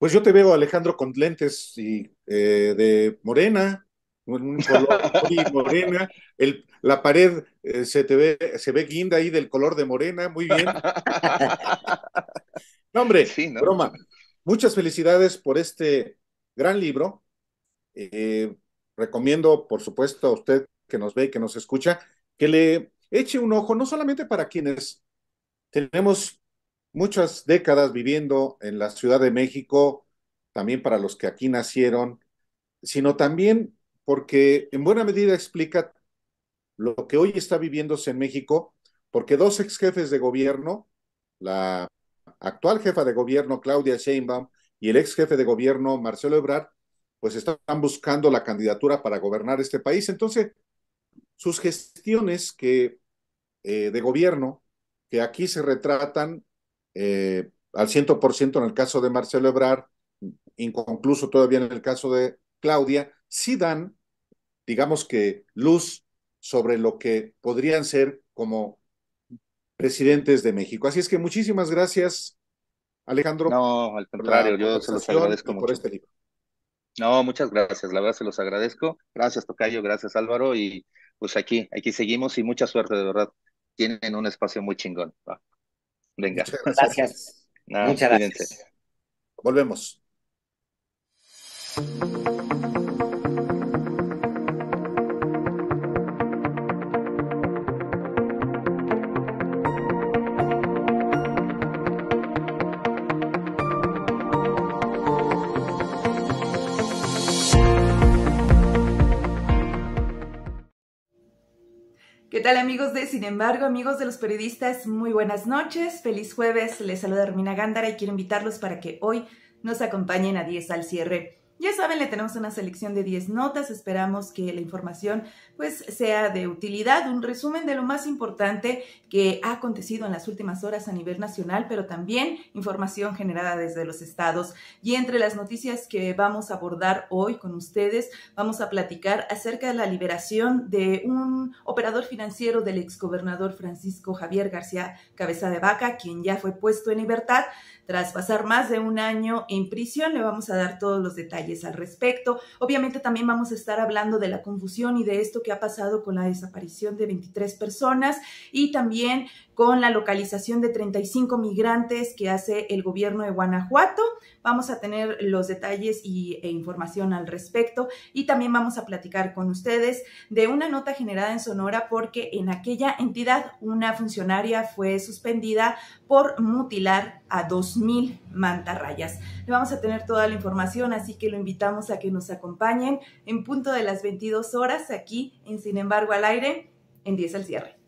Pues yo te veo, Alejandro, con lentes y, eh, de morena, un color morena, la pared eh, se te ve, se ve guinda ahí del color de morena, muy bien. no, hombre, broma. Muchas felicidades por este gran libro. Eh, recomiendo, por supuesto, a usted que nos ve y que nos escucha, que le eche un ojo, no solamente para quienes tenemos muchas décadas viviendo en la Ciudad de México, también para los que aquí nacieron, sino también porque en buena medida explica lo que hoy está viviéndose en México, porque dos ex jefes de gobierno, la actual jefa de gobierno Claudia Sheinbaum y el ex jefe de gobierno Marcelo Ebrard, pues están buscando la candidatura para gobernar este país. Entonces, sus gestiones que, eh, de gobierno que aquí se retratan eh, al 100% en el caso de Marcelo Ebrar, inconcluso todavía en el caso de Claudia, sí dan, digamos que, luz sobre lo que podrían ser como presidentes de México. Así es que muchísimas gracias, Alejandro. No, al contrario, yo se los agradezco por este
No, muchas gracias, la verdad se los agradezco. Gracias, Tocayo, gracias, Álvaro, y pues aquí, aquí seguimos y mucha suerte, de verdad. Tienen un espacio muy chingón. Venga.
Muchas gracias. Muchas
gracias. Volvemos.
amigos de Sin embargo, amigos de los periodistas? Muy buenas noches, feliz jueves, les saluda Hermina Gándara y quiero invitarlos para que hoy nos acompañen a 10 al cierre ya saben, le tenemos una selección de 10 notas, esperamos que la información pues, sea de utilidad, un resumen de lo más importante que ha acontecido en las últimas horas a nivel nacional, pero también información generada desde los estados. Y entre las noticias que vamos a abordar hoy con ustedes, vamos a platicar acerca de la liberación de un operador financiero del exgobernador Francisco Javier García Cabeza de Vaca, quien ya fue puesto en libertad tras pasar más de un año en prisión, le vamos a dar todos los detalles al respecto. Obviamente también vamos a estar hablando de la confusión y de esto que ha pasado con la desaparición de 23 personas y también con la localización de 35 migrantes que hace el gobierno de Guanajuato. Vamos a tener los detalles y, e información al respecto y también vamos a platicar con ustedes de una nota generada en Sonora porque en aquella entidad una funcionaria fue suspendida por mutilar a 2.000 mantarrayas. Le vamos a tener toda la información, así que lo invitamos a que nos acompañen en punto de las 22 horas aquí en Sin embargo al aire en 10 al cierre.